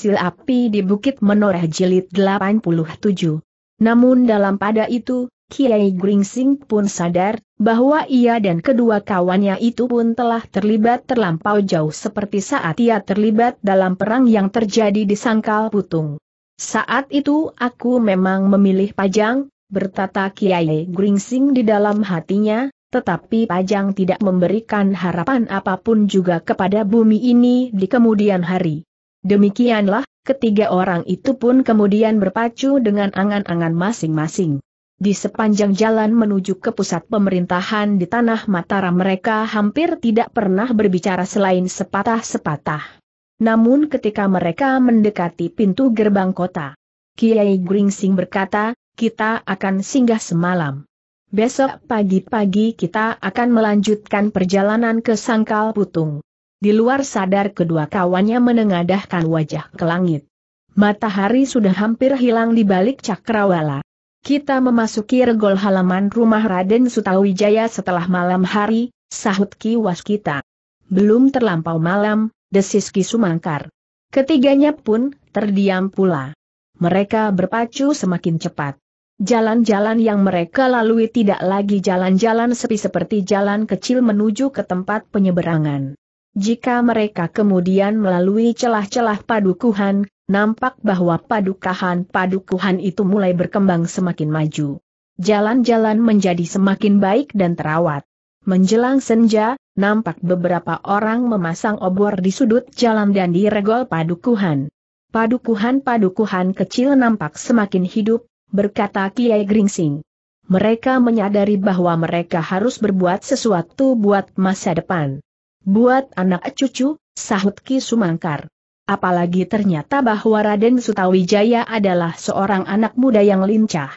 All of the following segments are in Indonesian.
Sil Api di Bukit Menoreh Jilid 87. Namun dalam pada itu, Kiai Gringsing pun sadar, bahwa ia dan kedua kawannya itu pun telah terlibat terlampau jauh seperti saat ia terlibat dalam perang yang terjadi di Sangkal Putung. Saat itu aku memang memilih Pajang, bertata Kiai Gringsing di dalam hatinya, tetapi Pajang tidak memberikan harapan apapun juga kepada bumi ini di kemudian hari. Demikianlah, ketiga orang itu pun kemudian berpacu dengan angan-angan masing-masing. Di sepanjang jalan menuju ke pusat pemerintahan di tanah Mataram mereka hampir tidak pernah berbicara selain sepatah-sepatah. Namun ketika mereka mendekati pintu gerbang kota, Kiai Gringsing berkata, kita akan singgah semalam. Besok pagi-pagi kita akan melanjutkan perjalanan ke Sangkal Putung. Di luar sadar kedua kawannya menengadahkan wajah ke langit. Matahari sudah hampir hilang di balik cakrawala. Kita memasuki regol halaman rumah Raden Sutawijaya setelah malam hari, sahut Ki Waskita. Belum terlampau malam, desis Ki Sumangkar. Ketiganya pun, terdiam pula. Mereka berpacu semakin cepat. Jalan-jalan yang mereka lalui tidak lagi jalan-jalan sepi seperti jalan kecil menuju ke tempat penyeberangan. Jika mereka kemudian melalui celah-celah padukuhan, nampak bahwa padukahan-padukuhan itu mulai berkembang semakin maju. Jalan-jalan menjadi semakin baik dan terawat. Menjelang senja, nampak beberapa orang memasang obor di sudut jalan dan di regol padukuhan. Padukuhan-padukuhan kecil nampak semakin hidup, berkata Kiai Gringsing. Mereka menyadari bahwa mereka harus berbuat sesuatu buat masa depan. Buat anak cucu, sahut Ki Sumangkar. Apalagi ternyata bahwa Raden Sutawijaya adalah seorang anak muda yang lincah.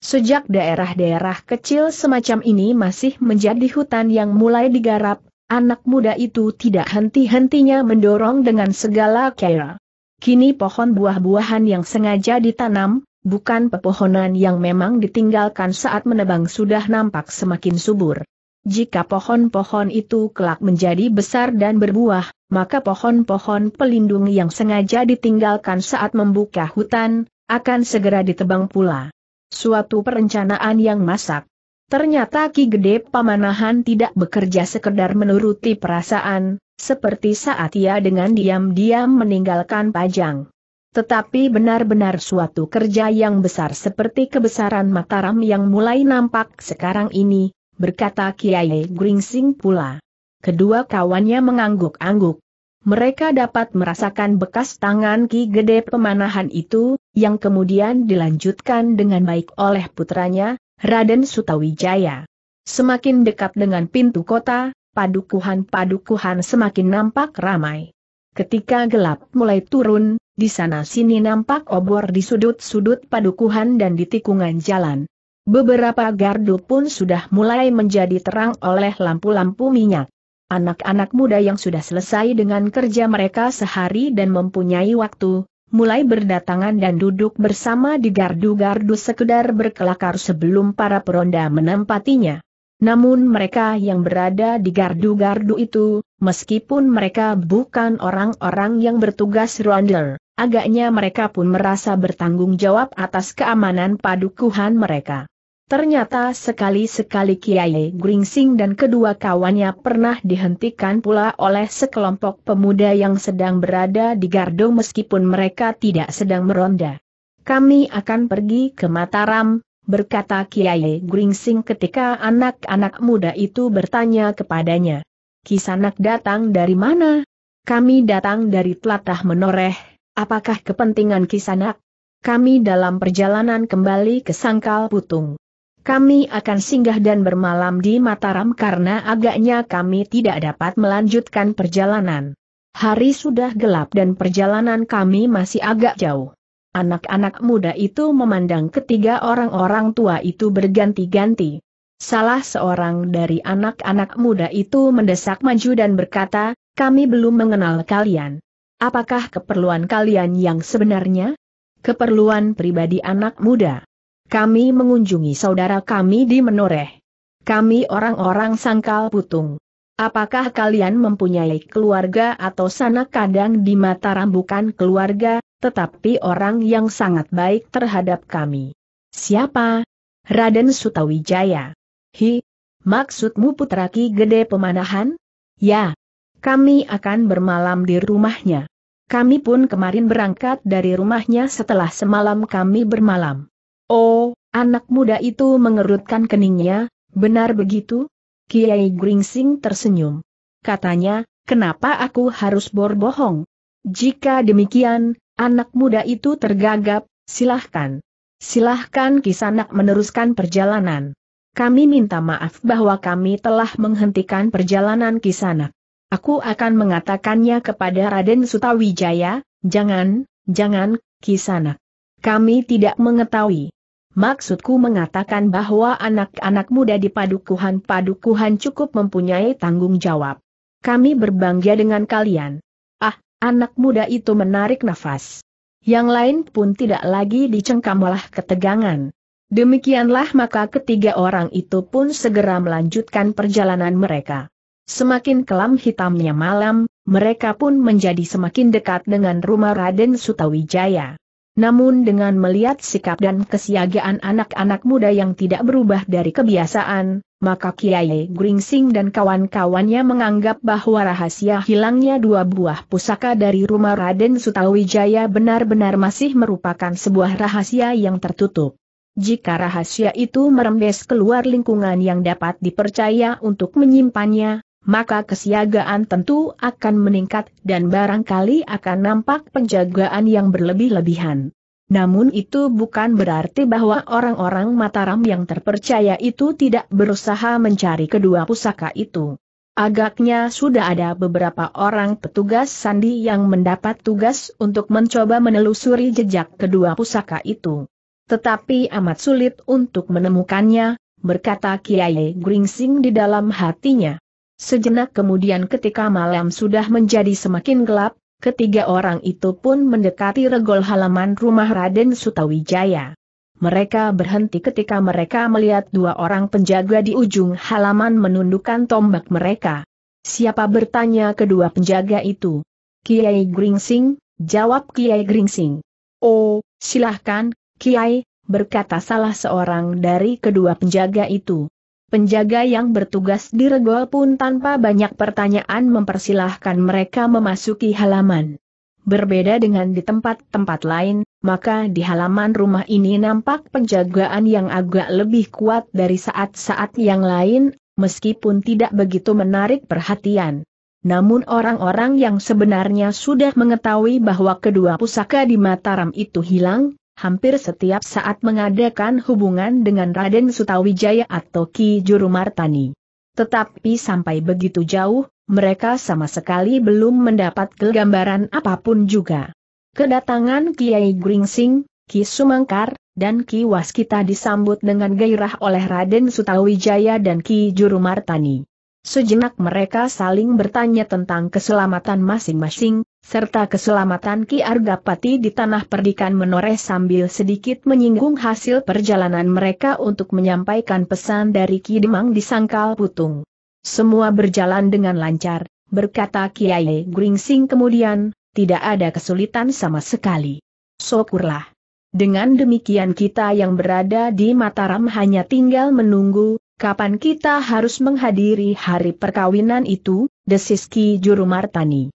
Sejak daerah-daerah kecil semacam ini masih menjadi hutan yang mulai digarap, anak muda itu tidak henti-hentinya mendorong dengan segala cara. Kini pohon buah-buahan yang sengaja ditanam, bukan pepohonan yang memang ditinggalkan saat menebang sudah nampak semakin subur. Jika pohon-pohon itu kelak menjadi besar dan berbuah, maka pohon-pohon pelindung yang sengaja ditinggalkan saat membuka hutan, akan segera ditebang pula. Suatu perencanaan yang masak. Ternyata Ki Gede Pamanahan tidak bekerja sekedar menuruti perasaan, seperti saat ia dengan diam-diam meninggalkan Pajang. Tetapi benar-benar suatu kerja yang besar seperti kebesaran Mataram yang mulai nampak sekarang ini, berkata Kiai Gringsing pula. Kedua kawannya mengangguk-angguk. Mereka dapat merasakan bekas tangan Ki Gede pemanahan itu, yang kemudian dilanjutkan dengan baik oleh putranya, Raden Sutawijaya. Semakin dekat dengan pintu kota, padukuhan-padukuhan semakin nampak ramai. Ketika gelap mulai turun, di sana-sini nampak obor di sudut-sudut padukuhan dan di tikungan jalan. Beberapa gardu pun sudah mulai menjadi terang oleh lampu-lampu minyak. Anak-anak muda yang sudah selesai dengan kerja mereka sehari dan mempunyai waktu, mulai berdatangan dan duduk bersama di gardu-gardu sekedar berkelakar sebelum para peronda menempatinya. Namun mereka yang berada di gardu-gardu itu, meskipun mereka bukan orang-orang yang bertugas ronde, agaknya mereka pun merasa bertanggung jawab atas keamanan padukuhan mereka. Ternyata sekali-sekali Kiai Gringsing dan kedua kawannya pernah dihentikan pula oleh sekelompok pemuda yang sedang berada di Gardo meskipun mereka tidak sedang meronda. Kami akan pergi ke Mataram, berkata Kiai Gringsing ketika anak-anak muda itu bertanya kepadanya. Kisanak datang dari mana? Kami datang dari telatah menoreh, apakah kepentingan Kisanak? Kami dalam perjalanan kembali ke Sangkal Putung. Kami akan singgah dan bermalam di Mataram karena agaknya kami tidak dapat melanjutkan perjalanan. Hari sudah gelap dan perjalanan kami masih agak jauh. Anak-anak muda itu memandang ketiga orang-orang tua itu berganti-ganti. Salah seorang dari anak-anak muda itu mendesak maju dan berkata, kami belum mengenal kalian. Apakah keperluan kalian yang sebenarnya? Keperluan pribadi anak muda. Kami mengunjungi saudara kami di Menoreh. Kami orang-orang sangkal putung. Apakah kalian mempunyai keluarga atau sanak kadang di Mataram bukan keluarga, tetapi orang yang sangat baik terhadap kami? Siapa? Raden Sutawijaya. Hi, maksudmu putra Ki Gede Pemanahan? Ya, kami akan bermalam di rumahnya. Kami pun kemarin berangkat dari rumahnya setelah semalam kami bermalam. Oh, anak muda itu mengerutkan keningnya, benar begitu? Kiai Gringsing tersenyum. Katanya, kenapa aku harus berbohong? Jika demikian, anak muda itu tergagap, silahkan. Silahkan Kisanak meneruskan perjalanan. Kami minta maaf bahwa kami telah menghentikan perjalanan Kisanak. Aku akan mengatakannya kepada Raden Sutawijaya, jangan, jangan, Kisanak. Kami tidak mengetahui. Maksudku mengatakan bahwa anak-anak muda di padukuhan-padukuhan cukup mempunyai tanggung jawab. Kami berbangga dengan kalian. Ah, anak muda itu menarik nafas. Yang lain pun tidak lagi dicengkam oleh ketegangan. Demikianlah maka ketiga orang itu pun segera melanjutkan perjalanan mereka. Semakin kelam hitamnya malam, mereka pun menjadi semakin dekat dengan rumah Raden Sutawijaya. Namun dengan melihat sikap dan kesiagaan anak-anak muda yang tidak berubah dari kebiasaan, maka Kiai Gringsing dan kawan-kawannya menganggap bahwa rahasia hilangnya dua buah pusaka dari rumah Raden Sutawijaya benar-benar masih merupakan sebuah rahasia yang tertutup. Jika rahasia itu merembes keluar lingkungan yang dapat dipercaya untuk menyimpannya, maka kesiagaan tentu akan meningkat dan barangkali akan nampak penjagaan yang berlebih-lebihan. Namun itu bukan berarti bahwa orang-orang Mataram yang terpercaya itu tidak berusaha mencari kedua pusaka itu. Agaknya sudah ada beberapa orang petugas sandi yang mendapat tugas untuk mencoba menelusuri jejak kedua pusaka itu. Tetapi amat sulit untuk menemukannya, berkata Kiai Gringsing di dalam hatinya. Sejenak kemudian ketika malam sudah menjadi semakin gelap, ketiga orang itu pun mendekati regol halaman rumah Raden Sutawijaya. Mereka berhenti ketika mereka melihat dua orang penjaga di ujung halaman menundukkan tombak mereka. Siapa bertanya kedua penjaga itu? Kiai Gringsing, jawab Kiai Gringsing. Oh, silahkan, Kiai, berkata salah seorang dari kedua penjaga itu. Penjaga yang bertugas di regol pun tanpa banyak pertanyaan mempersilahkan mereka memasuki halaman. Berbeda dengan di tempat-tempat lain, maka di halaman rumah ini nampak penjagaan yang agak lebih kuat dari saat-saat yang lain, meskipun tidak begitu menarik perhatian. Namun orang-orang yang sebenarnya sudah mengetahui bahwa kedua pusaka di Mataram itu hilang, hampir setiap saat mengadakan hubungan dengan Raden Sutawijaya atau Ki Juru Martani. Tetapi sampai begitu jauh, mereka sama sekali belum mendapat kegambaran apapun juga. Kedatangan Kiai Gringsing, Ki Sumangkar, dan Ki Waskita disambut dengan gairah oleh Raden Sutawijaya dan Ki Juru Martani. Sejenak mereka saling bertanya tentang keselamatan masing-masing, serta keselamatan Ki Argapati di tanah perdikan menoreh sambil sedikit menyinggung hasil perjalanan mereka untuk menyampaikan pesan dari Ki Demang di Sangkal Putung. Semua berjalan dengan lancar, berkata Kiai Gringsing kemudian, tidak ada kesulitan sama sekali. Syukurlah. Dengan demikian kita yang berada di Mataram hanya tinggal menunggu, kapan kita harus menghadiri hari perkawinan itu, desis Ki Juru Martani.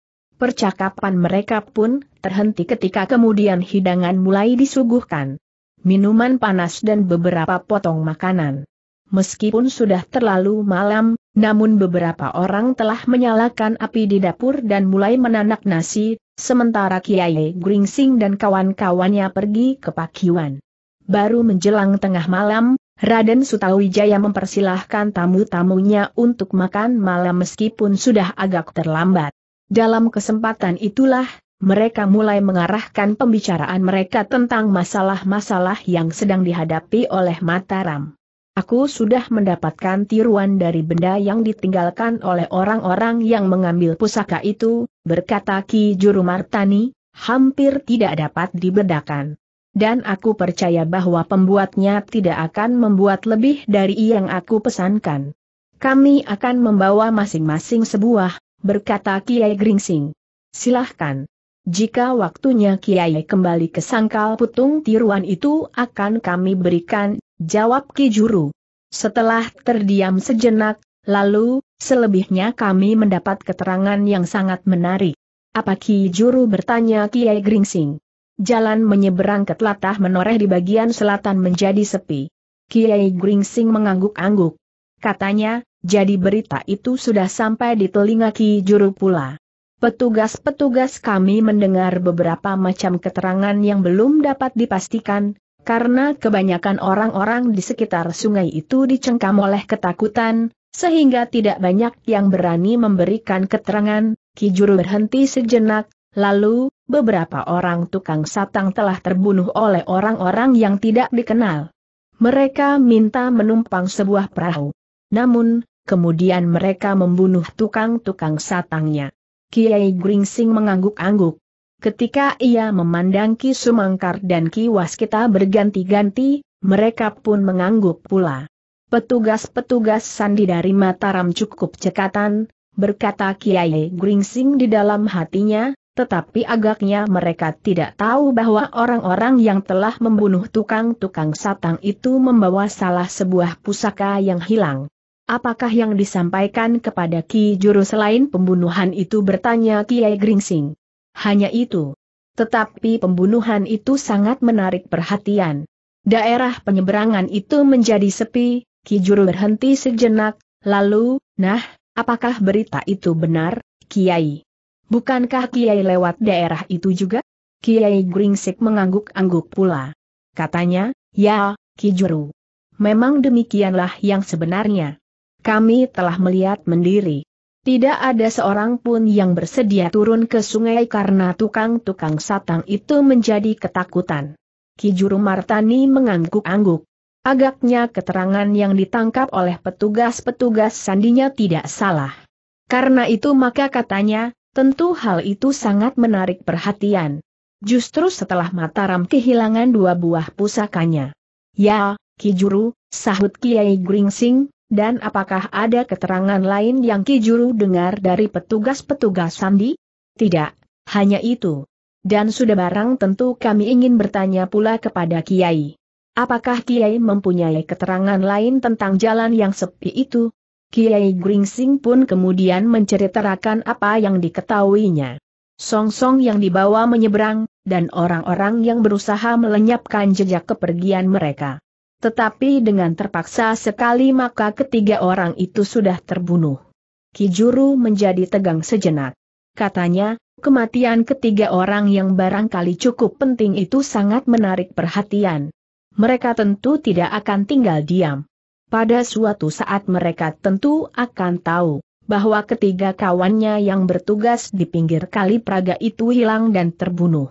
Percakapan mereka pun terhenti ketika kemudian hidangan mulai disuguhkan. Minuman panas dan beberapa potong makanan. Meskipun sudah terlalu malam, namun beberapa orang telah menyalakan api di dapur dan mulai menanak nasi, sementara Kiai Gringsing dan kawan-kawannya pergi ke Pakiwan. Baru menjelang tengah malam, Raden Sutawijaya mempersilahkan tamu-tamunya untuk makan malam meskipun sudah agak terlambat. Dalam kesempatan itulah, mereka mulai mengarahkan pembicaraan mereka tentang masalah-masalah yang sedang dihadapi oleh Mataram. Aku sudah mendapatkan tiruan dari benda yang ditinggalkan oleh orang-orang yang mengambil pusaka itu, berkata Ki Juru Martani, hampir tidak dapat dibedakan. Dan aku percaya bahwa pembuatnya tidak akan membuat lebih dari yang aku pesankan. Kami akan membawa masing-masing sebuah berkata Kiai Gringsing. Silahkan. Jika waktunya Kiai kembali ke sangkal putung tiruan itu akan kami berikan, jawab Ki Juru. Setelah terdiam sejenak, lalu, selebihnya kami mendapat keterangan yang sangat menarik. Apa Ki Juru bertanya Kiai Gringsing? Jalan menyeberang ke telatah menoreh di bagian selatan menjadi sepi. Kiai Gringsing mengangguk-angguk. Katanya, jadi berita itu sudah sampai di telinga Ki Juru pula. Petugas-petugas kami mendengar beberapa macam keterangan yang belum dapat dipastikan, karena kebanyakan orang-orang di sekitar sungai itu dicengkam oleh ketakutan, sehingga tidak banyak yang berani memberikan keterangan, Ki Juru berhenti sejenak, lalu, beberapa orang tukang satang telah terbunuh oleh orang-orang yang tidak dikenal. Mereka minta menumpang sebuah perahu. Namun, kemudian mereka membunuh tukang-tukang satangnya. Kiai Gringsing mengangguk-angguk. Ketika ia memandang Ki Sumangkar dan Ki Waskita berganti-ganti, mereka pun mengangguk pula. Petugas-petugas sandi dari Mataram cukup cekatan, berkata Kiai Gringsing di dalam hatinya, tetapi agaknya mereka tidak tahu bahwa orang-orang yang telah membunuh tukang-tukang satang itu membawa salah sebuah pusaka yang hilang. Apakah yang disampaikan kepada Ki Juru selain pembunuhan itu bertanya Kiai Gringsing. Hanya itu. Tetapi pembunuhan itu sangat menarik perhatian. Daerah penyeberangan itu menjadi sepi, Ki Juru berhenti sejenak, lalu, nah, apakah berita itu benar, Kiai? Bukankah Kiai lewat daerah itu juga? Kiai Gringsik mengangguk-angguk pula. Katanya, ya, Ki Juru. Memang demikianlah yang sebenarnya kami telah melihat mendiri. Tidak ada seorang pun yang bersedia turun ke sungai karena tukang-tukang satang itu menjadi ketakutan. Kijuru Martani mengangguk-angguk. Agaknya keterangan yang ditangkap oleh petugas-petugas sandinya tidak salah. Karena itu maka katanya, tentu hal itu sangat menarik perhatian. Justru setelah Mataram kehilangan dua buah pusakanya. Ya, Kijuru, sahut Kiai Gringsing, dan apakah ada keterangan lain yang Kijuru dengar dari petugas-petugas Sandi? Tidak, hanya itu. Dan sudah barang tentu kami ingin bertanya pula kepada Kiai. Apakah Kiai mempunyai keterangan lain tentang jalan yang sepi itu? Kiai Gringsing pun kemudian menceritakan apa yang diketahuinya. Song-song yang dibawa menyeberang, dan orang-orang yang berusaha melenyapkan jejak kepergian mereka. Tetapi dengan terpaksa sekali maka ketiga orang itu sudah terbunuh. Kijuru menjadi tegang sejenak. Katanya, kematian ketiga orang yang barangkali cukup penting itu sangat menarik perhatian. Mereka tentu tidak akan tinggal diam. Pada suatu saat mereka tentu akan tahu bahwa ketiga kawannya yang bertugas di pinggir kali Praga itu hilang dan terbunuh.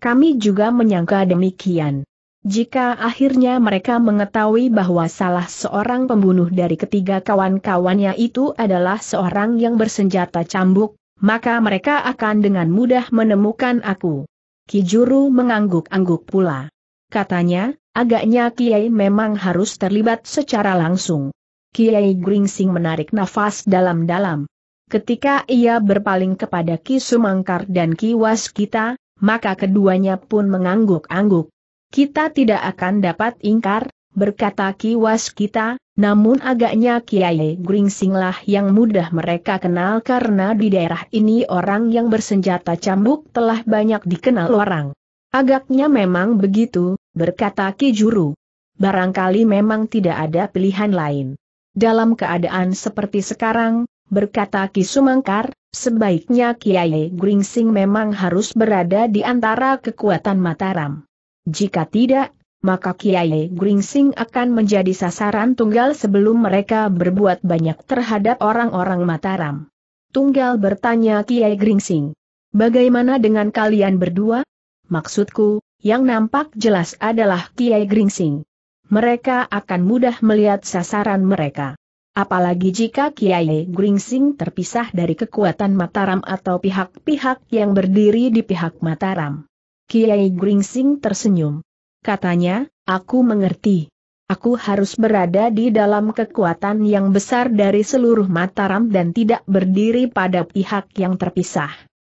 Kami juga menyangka demikian. Jika akhirnya mereka mengetahui bahwa salah seorang pembunuh dari ketiga kawan-kawannya itu adalah seorang yang bersenjata cambuk, maka mereka akan dengan mudah menemukan aku. Kijuru mengangguk-angguk pula. Katanya, agaknya Kiai memang harus terlibat secara langsung. Kiai Gringsing menarik nafas dalam-dalam. Ketika ia berpaling kepada Ki Sumangkar dan Ki Waskita, maka keduanya pun mengangguk-angguk kita tidak akan dapat ingkar, berkata kiwas kita, namun agaknya Kiai Gringsinglah yang mudah mereka kenal karena di daerah ini orang yang bersenjata cambuk telah banyak dikenal orang. Agaknya memang begitu, berkata Ki Juru. Barangkali memang tidak ada pilihan lain. Dalam keadaan seperti sekarang, berkata Ki Sumangkar, sebaiknya Kiai Gringsing memang harus berada di antara kekuatan Mataram. Jika tidak, maka Kiai Gringsing akan menjadi sasaran tunggal sebelum mereka berbuat banyak terhadap orang-orang Mataram. Tunggal bertanya Kiai Gringsing, bagaimana dengan kalian berdua? Maksudku, yang nampak jelas adalah Kiai Gringsing. Mereka akan mudah melihat sasaran mereka. Apalagi jika Kiai Gringsing terpisah dari kekuatan Mataram atau pihak-pihak yang berdiri di pihak Mataram. Kiai Gringsing tersenyum. Katanya, aku mengerti. Aku harus berada di dalam kekuatan yang besar dari seluruh Mataram dan tidak berdiri pada pihak yang terpisah.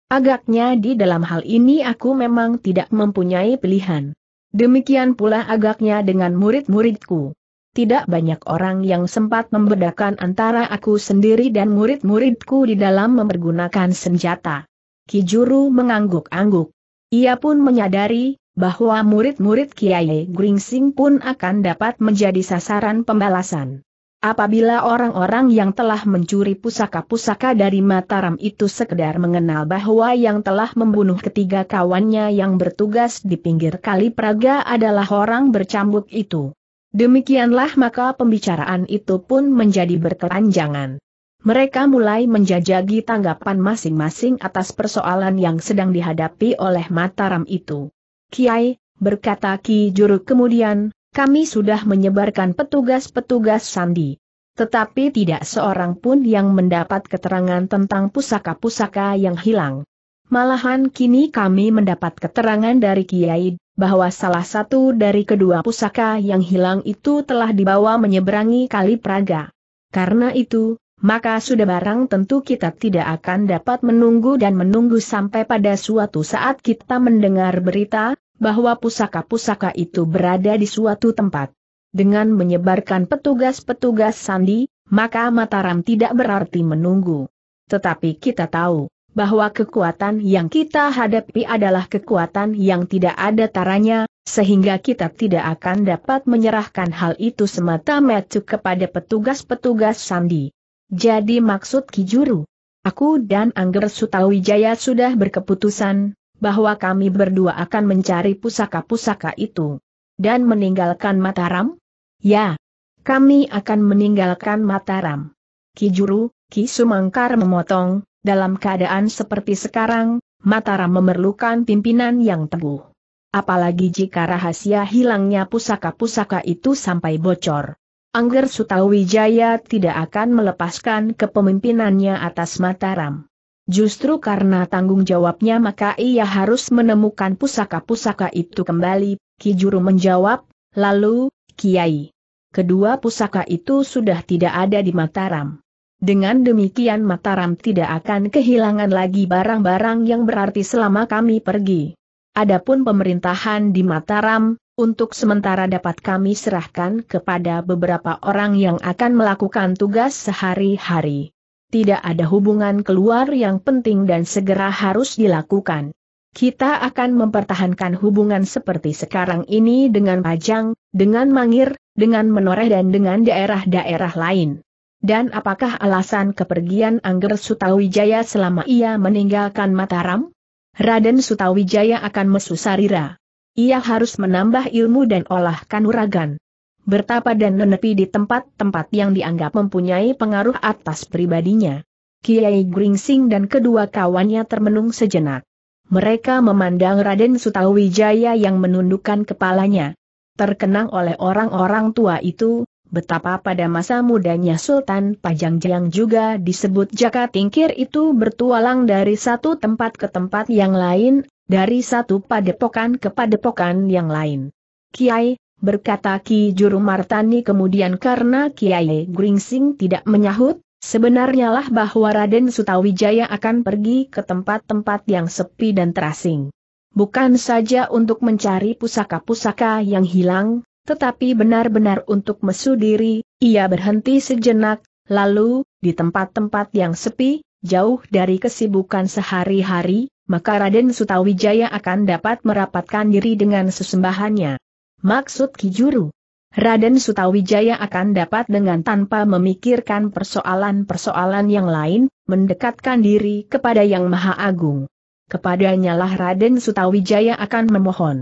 Agaknya di dalam hal ini aku memang tidak mempunyai pilihan. Demikian pula agaknya dengan murid-muridku. Tidak banyak orang yang sempat membedakan antara aku sendiri dan murid-muridku di dalam mempergunakan senjata. Kijuru mengangguk-angguk. Ia pun menyadari, bahwa murid-murid Kiai Gringsing pun akan dapat menjadi sasaran pembalasan. Apabila orang-orang yang telah mencuri pusaka-pusaka dari Mataram itu sekedar mengenal bahwa yang telah membunuh ketiga kawannya yang bertugas di pinggir kali Praga adalah orang bercambuk itu. Demikianlah maka pembicaraan itu pun menjadi berkelanjangan mereka mulai menjajagi tanggapan masing-masing atas persoalan yang sedang dihadapi oleh Mataram itu. Kiai, berkata Ki Juru kemudian, kami sudah menyebarkan petugas-petugas sandi. Tetapi tidak seorang pun yang mendapat keterangan tentang pusaka-pusaka yang hilang. Malahan kini kami mendapat keterangan dari Kiai bahwa salah satu dari kedua pusaka yang hilang itu telah dibawa menyeberangi Kali Praga. Karena itu, maka sudah barang tentu kita tidak akan dapat menunggu dan menunggu sampai pada suatu saat kita mendengar berita, bahwa pusaka-pusaka itu berada di suatu tempat. Dengan menyebarkan petugas-petugas sandi, maka Mataram tidak berarti menunggu. Tetapi kita tahu, bahwa kekuatan yang kita hadapi adalah kekuatan yang tidak ada taranya, sehingga kita tidak akan dapat menyerahkan hal itu semata-mata kepada petugas-petugas sandi. Jadi maksud Kijuru? Aku dan Angger Sutawijaya sudah berkeputusan, bahwa kami berdua akan mencari pusaka-pusaka itu. Dan meninggalkan Mataram? Ya. Kami akan meninggalkan Mataram. Kijuru, Ki Sumangkar memotong, dalam keadaan seperti sekarang, Mataram memerlukan pimpinan yang teguh. Apalagi jika rahasia hilangnya pusaka-pusaka itu sampai bocor. Angger Sutawijaya tidak akan melepaskan kepemimpinannya atas Mataram. Justru karena tanggung jawabnya maka ia harus menemukan pusaka-pusaka itu kembali, Ki Juru menjawab, lalu, Kiai. Kedua pusaka itu sudah tidak ada di Mataram. Dengan demikian Mataram tidak akan kehilangan lagi barang-barang yang berarti selama kami pergi. Adapun pemerintahan di Mataram, untuk sementara dapat kami serahkan kepada beberapa orang yang akan melakukan tugas sehari-hari. Tidak ada hubungan keluar yang penting dan segera harus dilakukan. Kita akan mempertahankan hubungan seperti sekarang ini dengan Pajang, dengan Mangir, dengan Menoreh dan dengan daerah-daerah lain. Dan apakah alasan kepergian Angger Sutawijaya selama ia meninggalkan Mataram? Raden Sutawijaya akan mesusarira. Ia harus menambah ilmu dan olah kanuragan. Bertapa dan menepi di tempat-tempat yang dianggap mempunyai pengaruh atas pribadinya. Kiai Gringsing dan kedua kawannya termenung sejenak. Mereka memandang Raden Sutawijaya yang menundukkan kepalanya. Terkenang oleh orang-orang tua itu, betapa pada masa mudanya Sultan Pajang juga disebut Jaka Tingkir itu bertualang dari satu tempat ke tempat yang lain, dari satu padepokan ke padepokan yang lain. Kiai, berkata Ki Juru Martani kemudian karena Kiai Gringsing tidak menyahut, sebenarnya lah bahwa Raden Sutawijaya akan pergi ke tempat-tempat yang sepi dan terasing. Bukan saja untuk mencari pusaka-pusaka yang hilang, tetapi benar-benar untuk mesu diri, ia berhenti sejenak, lalu, di tempat-tempat yang sepi, jauh dari kesibukan sehari-hari, maka Raden Sutawijaya akan dapat merapatkan diri dengan sesembahannya. Maksud Kijuru Raden Sutawijaya akan dapat dengan tanpa memikirkan persoalan-persoalan yang lain, mendekatkan diri kepada Yang Maha Agung. Kepadanya lah Raden Sutawijaya akan memohon.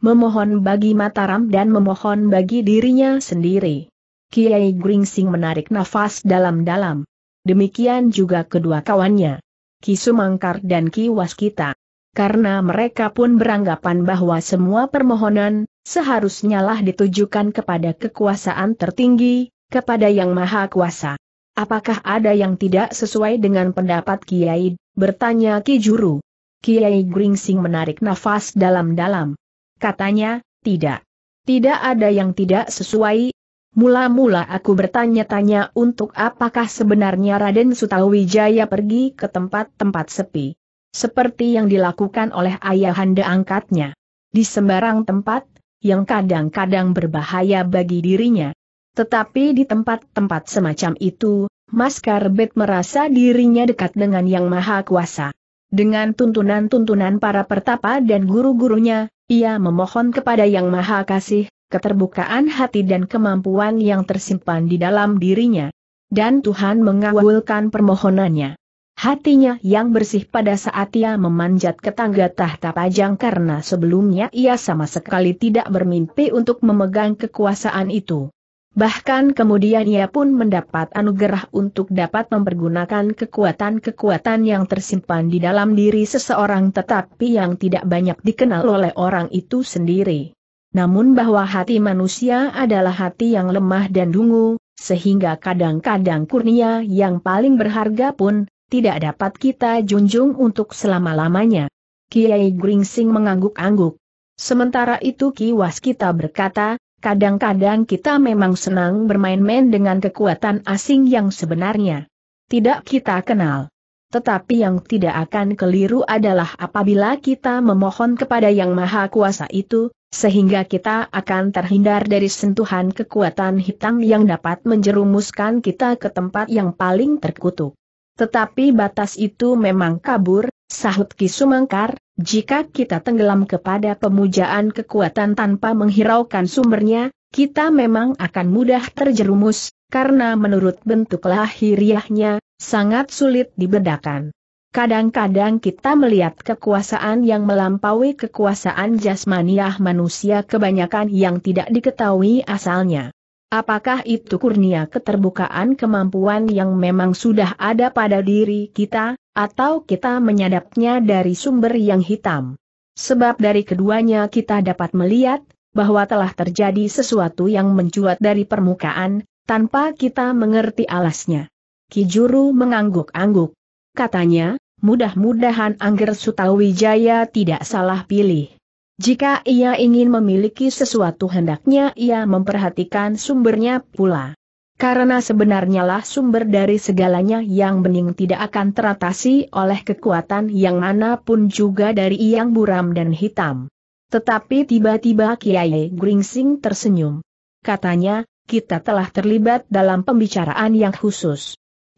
Memohon bagi Mataram dan memohon bagi dirinya sendiri. Kiai Gringsing menarik nafas dalam-dalam. Demikian juga kedua kawannya. Ki Sumangkar dan Ki Waskita. Karena mereka pun beranggapan bahwa semua permohonan, seharusnya lah ditujukan kepada kekuasaan tertinggi, kepada Yang Maha Kuasa. Apakah ada yang tidak sesuai dengan pendapat Kiai? bertanya Ki Juru. Kiai Gringsing menarik nafas dalam-dalam. Katanya, tidak. Tidak ada yang tidak sesuai, Mula-mula aku bertanya-tanya untuk apakah sebenarnya Raden Sutawijaya pergi ke tempat-tempat sepi. Seperti yang dilakukan oleh ayahanda angkatnya. Di sembarang tempat, yang kadang-kadang berbahaya bagi dirinya. Tetapi di tempat-tempat semacam itu, Mas Karbet merasa dirinya dekat dengan Yang Maha Kuasa. Dengan tuntunan-tuntunan para pertapa dan guru-gurunya, ia memohon kepada Yang Maha Kasih, keterbukaan hati dan kemampuan yang tersimpan di dalam dirinya. Dan Tuhan mengawalkan permohonannya. Hatinya yang bersih pada saat ia memanjat ke tangga tahta pajang karena sebelumnya ia sama sekali tidak bermimpi untuk memegang kekuasaan itu. Bahkan kemudian ia pun mendapat anugerah untuk dapat mempergunakan kekuatan-kekuatan yang tersimpan di dalam diri seseorang tetapi yang tidak banyak dikenal oleh orang itu sendiri namun bahwa hati manusia adalah hati yang lemah dan dungu, sehingga kadang-kadang kurnia yang paling berharga pun, tidak dapat kita junjung untuk selama-lamanya. Kiai Gringsing mengangguk-angguk. Sementara itu Ki kita berkata, kadang-kadang kita memang senang bermain-main dengan kekuatan asing yang sebenarnya tidak kita kenal. Tetapi yang tidak akan keliru adalah apabila kita memohon kepada Yang Maha Kuasa itu, sehingga kita akan terhindar dari sentuhan kekuatan hitam yang dapat menjerumuskan kita ke tempat yang paling terkutuk. Tetapi batas itu memang kabur, sahut Ki Sumangkar. jika kita tenggelam kepada pemujaan kekuatan tanpa menghiraukan sumbernya, kita memang akan mudah terjerumus, karena menurut bentuk lahiriahnya, sangat sulit dibedakan. Kadang-kadang kita melihat kekuasaan yang melampaui kekuasaan jasmaniah manusia kebanyakan yang tidak diketahui asalnya. Apakah itu kurnia keterbukaan kemampuan yang memang sudah ada pada diri kita, atau kita menyadapnya dari sumber yang hitam? Sebab dari keduanya kita dapat melihat, bahwa telah terjadi sesuatu yang mencuat dari permukaan, tanpa kita mengerti alasnya. Kijuru mengangguk-angguk. Katanya, mudah-mudahan Angger Sutawijaya tidak salah pilih. Jika ia ingin memiliki sesuatu hendaknya ia memperhatikan sumbernya pula. Karena sebenarnya lah sumber dari segalanya yang bening tidak akan teratasi oleh kekuatan yang manapun juga dari yang buram dan hitam. Tetapi tiba-tiba Kiai Gringsing tersenyum. Katanya, kita telah terlibat dalam pembicaraan yang khusus.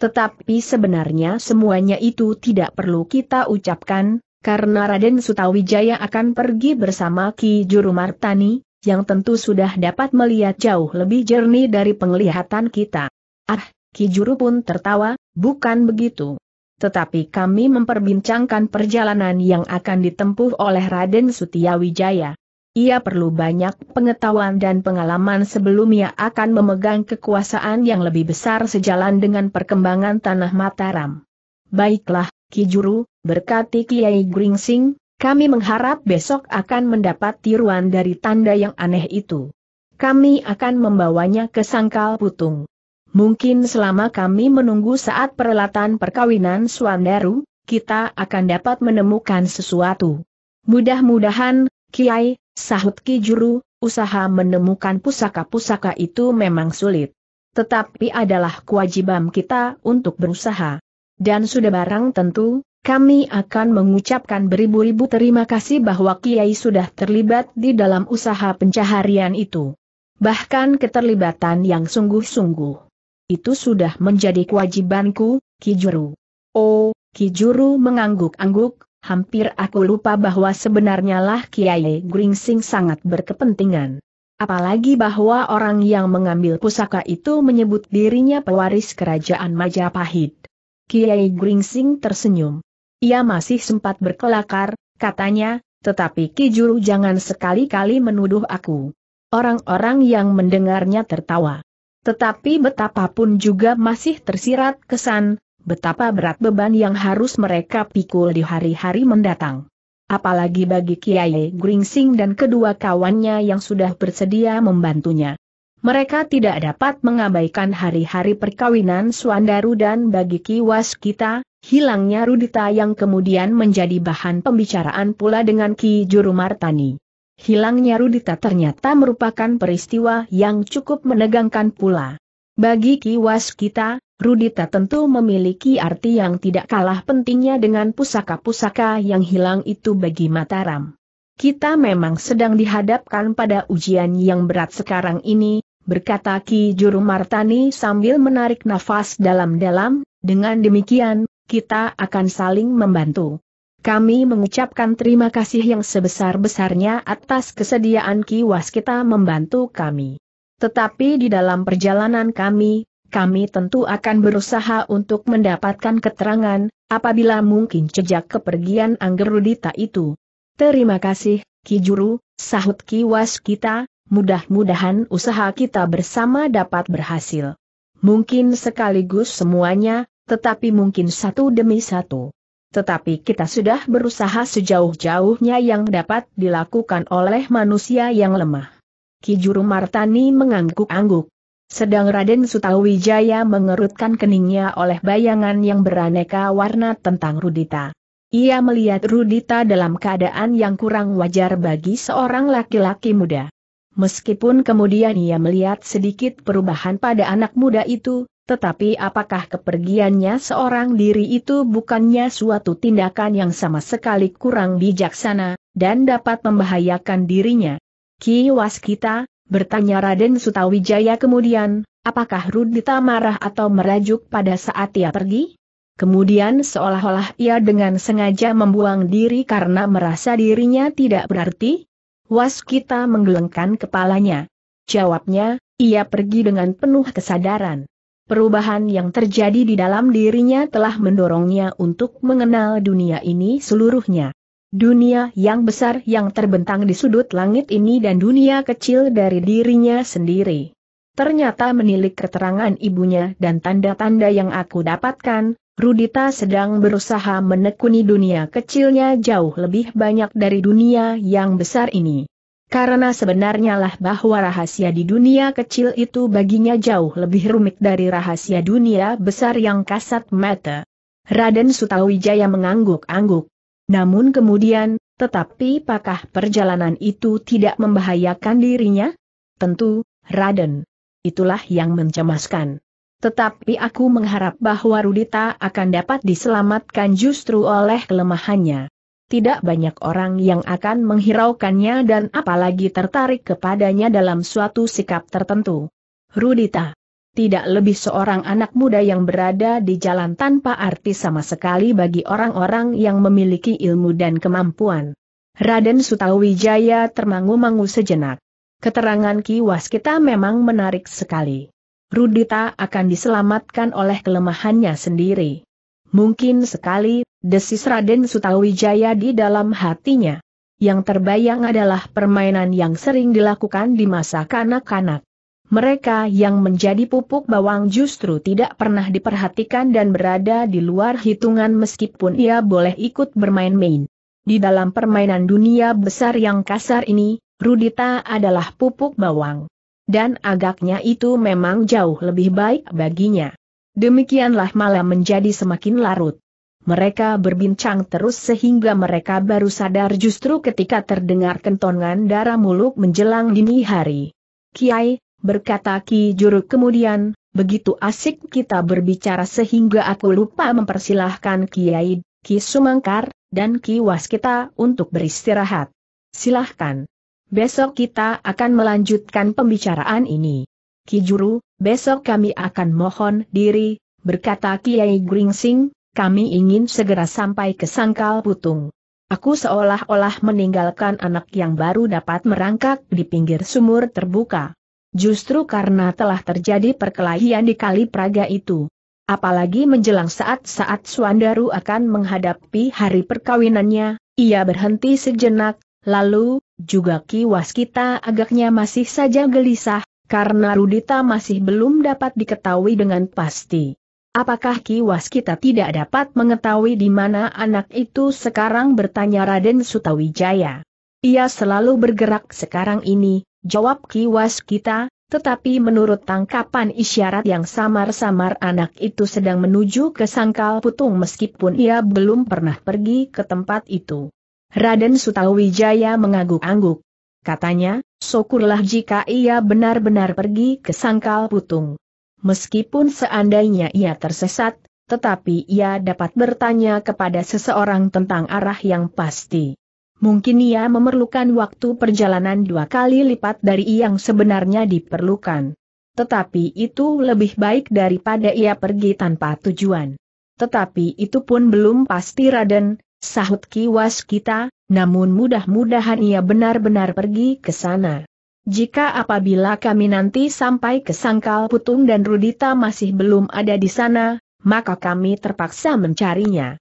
Tetapi sebenarnya semuanya itu tidak perlu kita ucapkan, karena Raden Sutawijaya akan pergi bersama Ki Juru yang tentu sudah dapat melihat jauh lebih jernih dari penglihatan kita. Ah, Ki Juru pun tertawa, bukan begitu. Tetapi kami memperbincangkan perjalanan yang akan ditempuh oleh Raden Sutiawijaya. Ia perlu banyak pengetahuan dan pengalaman sebelum ia akan memegang kekuasaan yang lebih besar sejalan dengan perkembangan tanah Mataram. Baiklah, Kijuru, berkati Kiai Gringsing, kami mengharap besok akan mendapat tiruan dari tanda yang aneh itu. Kami akan membawanya ke sangkal putung. Mungkin selama kami menunggu saat peralatan perkawinan Swandaru, kita akan dapat menemukan sesuatu. Mudah-mudahan, Kiai, Sahut Ki Juru, usaha menemukan pusaka-pusaka itu memang sulit. Tetapi adalah kewajiban kita untuk berusaha. Dan sudah barang tentu, kami akan mengucapkan beribu-ribu terima kasih bahwa Kiai sudah terlibat di dalam usaha pencaharian itu. Bahkan keterlibatan yang sungguh-sungguh. Itu sudah menjadi kewajibanku, Ki Juru. Oh, Ki Juru mengangguk-angguk, hampir aku lupa bahwa sebenarnya lah Kiai Gringsing sangat berkepentingan. Apalagi bahwa orang yang mengambil pusaka itu menyebut dirinya pewaris kerajaan Majapahit. Kiai Gringsing tersenyum. Ia masih sempat berkelakar, katanya, tetapi Kijuru jangan sekali-kali menuduh aku. Orang-orang yang mendengarnya tertawa. Tetapi betapapun juga masih tersirat kesan, betapa berat beban yang harus mereka pikul di hari-hari mendatang. Apalagi bagi Kiai Gringsing dan kedua kawannya yang sudah bersedia membantunya. Mereka tidak dapat mengabaikan hari-hari perkawinan Suandaru dan bagi Kiwas kita, hilangnya Rudita yang kemudian menjadi bahan pembicaraan pula dengan Ki Juru Martani. Hilangnya Rudita ternyata merupakan peristiwa yang cukup menegangkan pula. Bagi Kiwas kita, Rudita tentu memiliki arti yang tidak kalah pentingnya dengan pusaka-pusaka yang hilang itu bagi Mataram. Kita memang sedang dihadapkan pada ujian yang berat sekarang ini, berkata Ki Juru Martani sambil menarik nafas dalam-dalam, dengan demikian, kita akan saling membantu. Kami mengucapkan terima kasih yang sebesar-besarnya atas kesediaan Ki Waskita membantu kami. Tetapi di dalam perjalanan kami, kami tentu akan berusaha untuk mendapatkan keterangan, apabila mungkin jejak kepergian Angger itu. Terima kasih, Kijuru, sahut kiwas kita, mudah-mudahan usaha kita bersama dapat berhasil. Mungkin sekaligus semuanya, tetapi mungkin satu demi satu. Tetapi kita sudah berusaha sejauh-jauhnya yang dapat dilakukan oleh manusia yang lemah. Kijuru Martani mengangguk-angguk. Sedang Raden Sutawijaya mengerutkan keningnya oleh bayangan yang beraneka warna tentang Rudita. Ia melihat Rudita dalam keadaan yang kurang wajar bagi seorang laki-laki muda. Meskipun kemudian ia melihat sedikit perubahan pada anak muda itu, tetapi apakah kepergiannya seorang diri itu bukannya suatu tindakan yang sama sekali kurang bijaksana, dan dapat membahayakan dirinya? Kiwas kita, Bertanya Raden Sutawijaya kemudian, apakah Rudita marah atau merajuk pada saat ia pergi? Kemudian seolah-olah ia dengan sengaja membuang diri karena merasa dirinya tidak berarti? Waskita menggelengkan kepalanya. Jawabnya, ia pergi dengan penuh kesadaran. Perubahan yang terjadi di dalam dirinya telah mendorongnya untuk mengenal dunia ini seluruhnya dunia yang besar yang terbentang di sudut langit ini dan dunia kecil dari dirinya sendiri. Ternyata menilik keterangan ibunya dan tanda-tanda yang aku dapatkan, Rudita sedang berusaha menekuni dunia kecilnya jauh lebih banyak dari dunia yang besar ini. Karena sebenarnya lah bahwa rahasia di dunia kecil itu baginya jauh lebih rumit dari rahasia dunia besar yang kasat mata. Raden Sutawijaya mengangguk-angguk. Namun kemudian, tetapi apakah perjalanan itu tidak membahayakan dirinya? Tentu, Raden. Itulah yang mencemaskan. Tetapi aku mengharap bahwa Rudita akan dapat diselamatkan justru oleh kelemahannya. Tidak banyak orang yang akan menghiraukannya dan apalagi tertarik kepadanya dalam suatu sikap tertentu. Rudita tidak lebih seorang anak muda yang berada di jalan tanpa arti sama sekali bagi orang-orang yang memiliki ilmu dan kemampuan. Raden Sutawijaya termangu-mangu sejenak. Keterangan Ki Waskita memang menarik sekali. Rudita akan diselamatkan oleh kelemahannya sendiri. Mungkin sekali, desis Raden Sutawijaya di dalam hatinya. Yang terbayang adalah permainan yang sering dilakukan di masa kanak-kanak mereka yang menjadi pupuk bawang justru tidak pernah diperhatikan dan berada di luar hitungan meskipun ia boleh ikut bermain-main. Di dalam permainan dunia besar yang kasar ini, Rudita adalah pupuk bawang. Dan agaknya itu memang jauh lebih baik baginya. Demikianlah malam menjadi semakin larut. Mereka berbincang terus sehingga mereka baru sadar justru ketika terdengar kentongan darah muluk menjelang dini hari. Kiai, berkata Ki Juru kemudian, begitu asik kita berbicara sehingga aku lupa mempersilahkan Kiai, Ki Sumangkar, dan Ki Was kita untuk beristirahat. Silahkan. Besok kita akan melanjutkan pembicaraan ini. Ki Juru, besok kami akan mohon diri, berkata Kiai Gringsing, kami ingin segera sampai ke Sangkal Putung. Aku seolah-olah meninggalkan anak yang baru dapat merangkak di pinggir sumur terbuka justru karena telah terjadi perkelahian di Kali Praga itu. Apalagi menjelang saat-saat Suandaru akan menghadapi hari perkawinannya, ia berhenti sejenak, lalu, juga Ki Waskita agaknya masih saja gelisah, karena Rudita masih belum dapat diketahui dengan pasti. Apakah Ki Waskita tidak dapat mengetahui di mana anak itu sekarang bertanya Raden Sutawijaya? Ia selalu bergerak sekarang ini, jawab kiwas kita, tetapi menurut tangkapan isyarat yang samar-samar anak itu sedang menuju ke sangkal putung meskipun ia belum pernah pergi ke tempat itu. Raden Sutawijaya mengangguk-angguk. Katanya, syukurlah jika ia benar-benar pergi ke sangkal putung. Meskipun seandainya ia tersesat, tetapi ia dapat bertanya kepada seseorang tentang arah yang pasti. Mungkin ia memerlukan waktu perjalanan dua kali lipat dari yang sebenarnya diperlukan. Tetapi itu lebih baik daripada ia pergi tanpa tujuan. Tetapi itu pun belum pasti Raden, sahut kiwas kita, namun mudah-mudahan ia benar-benar pergi ke sana. Jika apabila kami nanti sampai ke Sangkal Putung dan Rudita masih belum ada di sana, maka kami terpaksa mencarinya.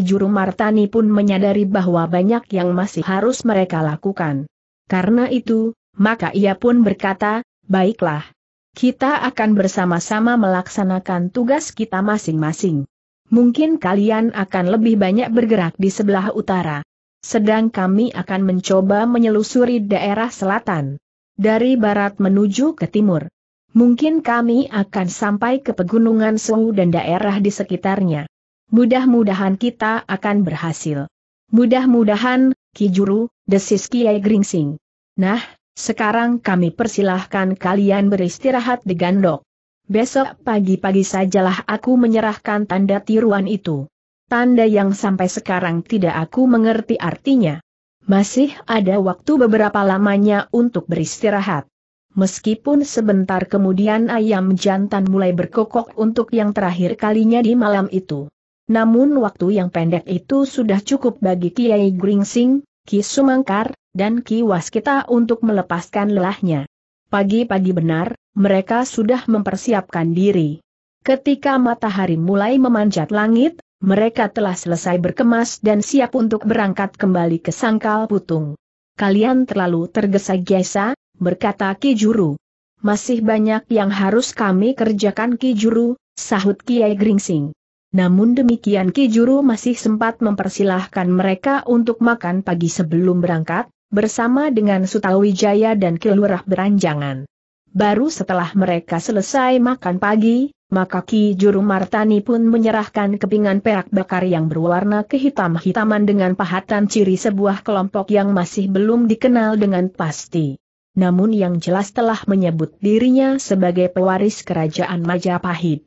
Juru Martani pun menyadari bahwa banyak yang masih harus mereka lakukan. Karena itu, maka ia pun berkata, baiklah. Kita akan bersama-sama melaksanakan tugas kita masing-masing. Mungkin kalian akan lebih banyak bergerak di sebelah utara. Sedang kami akan mencoba menyelusuri daerah selatan. Dari barat menuju ke timur. Mungkin kami akan sampai ke pegunungan Sewu dan daerah di sekitarnya. Mudah-mudahan kita akan berhasil. Mudah-mudahan, Kijuru, desis Kiai Gringsing. Nah, sekarang kami persilahkan kalian beristirahat di gandok. Besok pagi-pagi sajalah aku menyerahkan tanda tiruan itu. Tanda yang sampai sekarang tidak aku mengerti artinya. Masih ada waktu beberapa lamanya untuk beristirahat. Meskipun sebentar kemudian ayam jantan mulai berkokok untuk yang terakhir kalinya di malam itu. Namun waktu yang pendek itu sudah cukup bagi Kiai Gringsing, Ki Sumangkar, dan Ki Waskita untuk melepaskan lelahnya. Pagi-pagi benar, mereka sudah mempersiapkan diri. Ketika matahari mulai memanjat langit, mereka telah selesai berkemas dan siap untuk berangkat kembali ke Sangkal Putung. Kalian terlalu tergesa-gesa, berkata Ki Juru. Masih banyak yang harus kami kerjakan Ki Juru, sahut Kiai Gringsing. Namun demikian Ki Juru masih sempat mempersilahkan mereka untuk makan pagi sebelum berangkat, bersama dengan Sutawijaya dan Kilurah beranjangan. Baru setelah mereka selesai makan pagi, maka Ki Juru Martani pun menyerahkan kepingan perak bakar yang berwarna kehitam-hitaman dengan pahatan ciri sebuah kelompok yang masih belum dikenal dengan pasti. Namun yang jelas telah menyebut dirinya sebagai pewaris kerajaan Majapahit.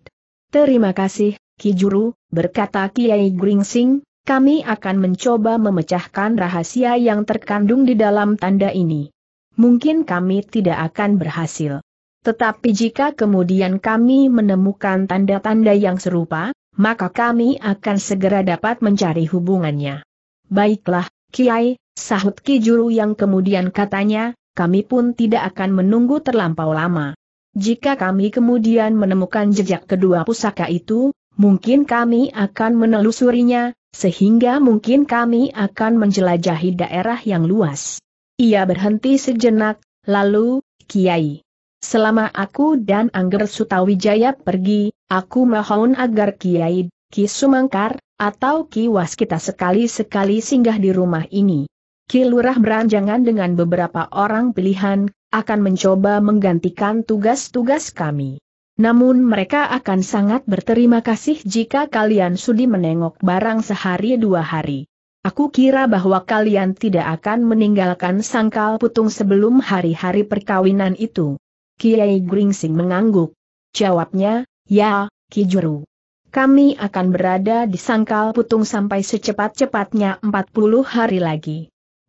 Terima kasih, Kijuru, berkata Kiai Gringsing, kami akan mencoba memecahkan rahasia yang terkandung di dalam tanda ini. Mungkin kami tidak akan berhasil. Tetapi jika kemudian kami menemukan tanda-tanda yang serupa, maka kami akan segera dapat mencari hubungannya. Baiklah, Kiai, sahut Kijuru yang kemudian katanya, kami pun tidak akan menunggu terlampau lama. Jika kami kemudian menemukan jejak kedua pusaka itu, mungkin kami akan menelusurinya, sehingga mungkin kami akan menjelajahi daerah yang luas. Ia berhenti sejenak, lalu, Kiai. Selama aku dan Angger Sutawijaya pergi, aku mohon agar Kiai, Ki Sumangkar, atau Ki kita sekali-sekali singgah di rumah ini. Ki Lurah beranjangan dengan beberapa orang pilihan, akan mencoba menggantikan tugas-tugas kami. Namun mereka akan sangat berterima kasih jika kalian sudi menengok barang sehari dua hari. Aku kira bahwa kalian tidak akan meninggalkan sangkal putung sebelum hari-hari perkawinan itu. Kiai Gringsing mengangguk. Jawabnya, ya, Kijuru. Kami akan berada di sangkal putung sampai secepat-cepatnya 40 hari lagi.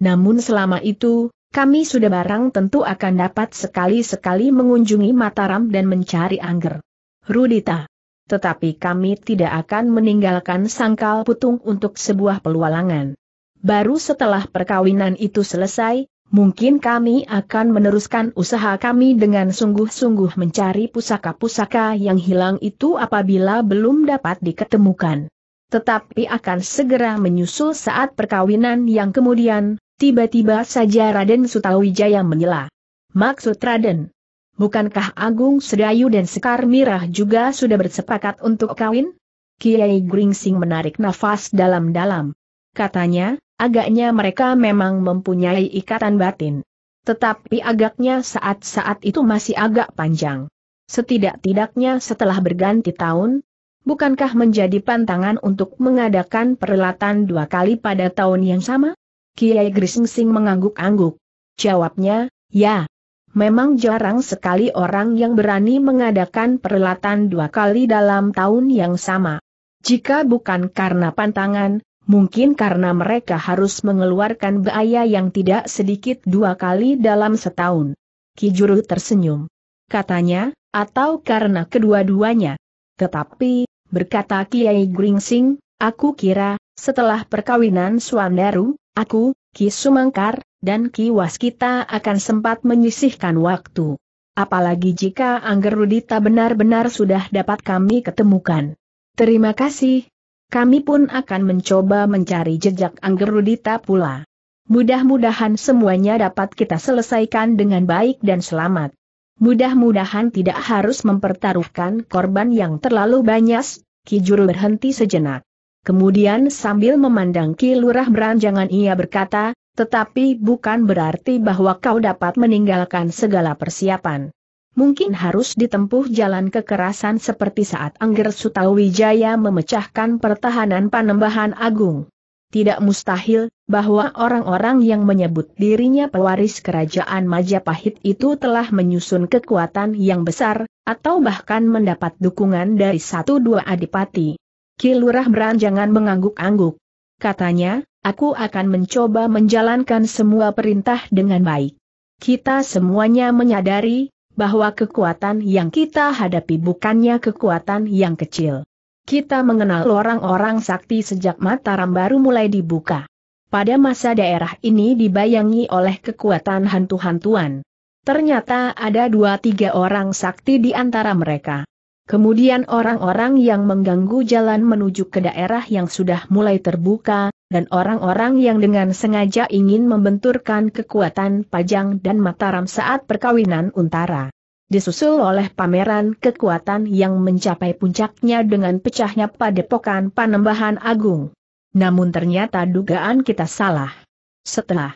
Namun selama itu, kami sudah barang tentu akan dapat sekali-sekali mengunjungi Mataram dan mencari angger. Rudita. Tetapi kami tidak akan meninggalkan sangkal putung untuk sebuah pelualangan. Baru setelah perkawinan itu selesai, mungkin kami akan meneruskan usaha kami dengan sungguh-sungguh mencari pusaka-pusaka yang hilang itu apabila belum dapat diketemukan. Tetapi akan segera menyusul saat perkawinan yang kemudian, Tiba-tiba saja Raden Sutawijaya menyela. Maksud Raden? Bukankah Agung Sedayu dan Sekar Mirah juga sudah bersepakat untuk kawin? Kiai Gringsing menarik nafas dalam-dalam. Katanya, agaknya mereka memang mempunyai ikatan batin. Tetapi agaknya saat-saat itu masih agak panjang. Setidak-tidaknya setelah berganti tahun, bukankah menjadi pantangan untuk mengadakan perhelatan dua kali pada tahun yang sama? Kiai Gringsing mengangguk-angguk. Jawabnya, ya. Memang jarang sekali orang yang berani mengadakan perlatan dua kali dalam tahun yang sama. Jika bukan karena pantangan, mungkin karena mereka harus mengeluarkan biaya yang tidak sedikit dua kali dalam setahun. Kijuru tersenyum. Katanya, atau karena kedua-duanya. Tetapi, berkata Kiai Gringsing, aku kira, setelah perkawinan Suandaru, Aku, Ki Sumangkar, dan Ki Waskita akan sempat menyisihkan waktu. Apalagi jika Angger Rudita benar-benar sudah dapat kami ketemukan. Terima kasih. Kami pun akan mencoba mencari jejak Angger Rudita pula. Mudah-mudahan semuanya dapat kita selesaikan dengan baik dan selamat. Mudah-mudahan tidak harus mempertaruhkan korban yang terlalu banyak, Ki Juru berhenti sejenak. Kemudian sambil memandang Ki Lurah Meranjangan ia berkata, tetapi bukan berarti bahwa kau dapat meninggalkan segala persiapan. Mungkin harus ditempuh jalan kekerasan seperti saat Angger Sutawijaya memecahkan pertahanan Panembahan Agung. Tidak mustahil, bahwa orang-orang yang menyebut dirinya pewaris kerajaan Majapahit itu telah menyusun kekuatan yang besar, atau bahkan mendapat dukungan dari satu dua adipati. Kilurah beranjangan mengangguk-angguk. Katanya, aku akan mencoba menjalankan semua perintah dengan baik. Kita semuanya menyadari, bahwa kekuatan yang kita hadapi bukannya kekuatan yang kecil. Kita mengenal orang-orang sakti sejak Mataram baru mulai dibuka. Pada masa daerah ini dibayangi oleh kekuatan hantu-hantuan. Ternyata ada dua tiga orang sakti di antara mereka. Kemudian orang-orang yang mengganggu jalan menuju ke daerah yang sudah mulai terbuka, dan orang-orang yang dengan sengaja ingin membenturkan kekuatan Pajang dan Mataram saat perkawinan Untara. Disusul oleh pameran kekuatan yang mencapai puncaknya dengan pecahnya padepokan Panembahan Agung. Namun ternyata dugaan kita salah. Setelah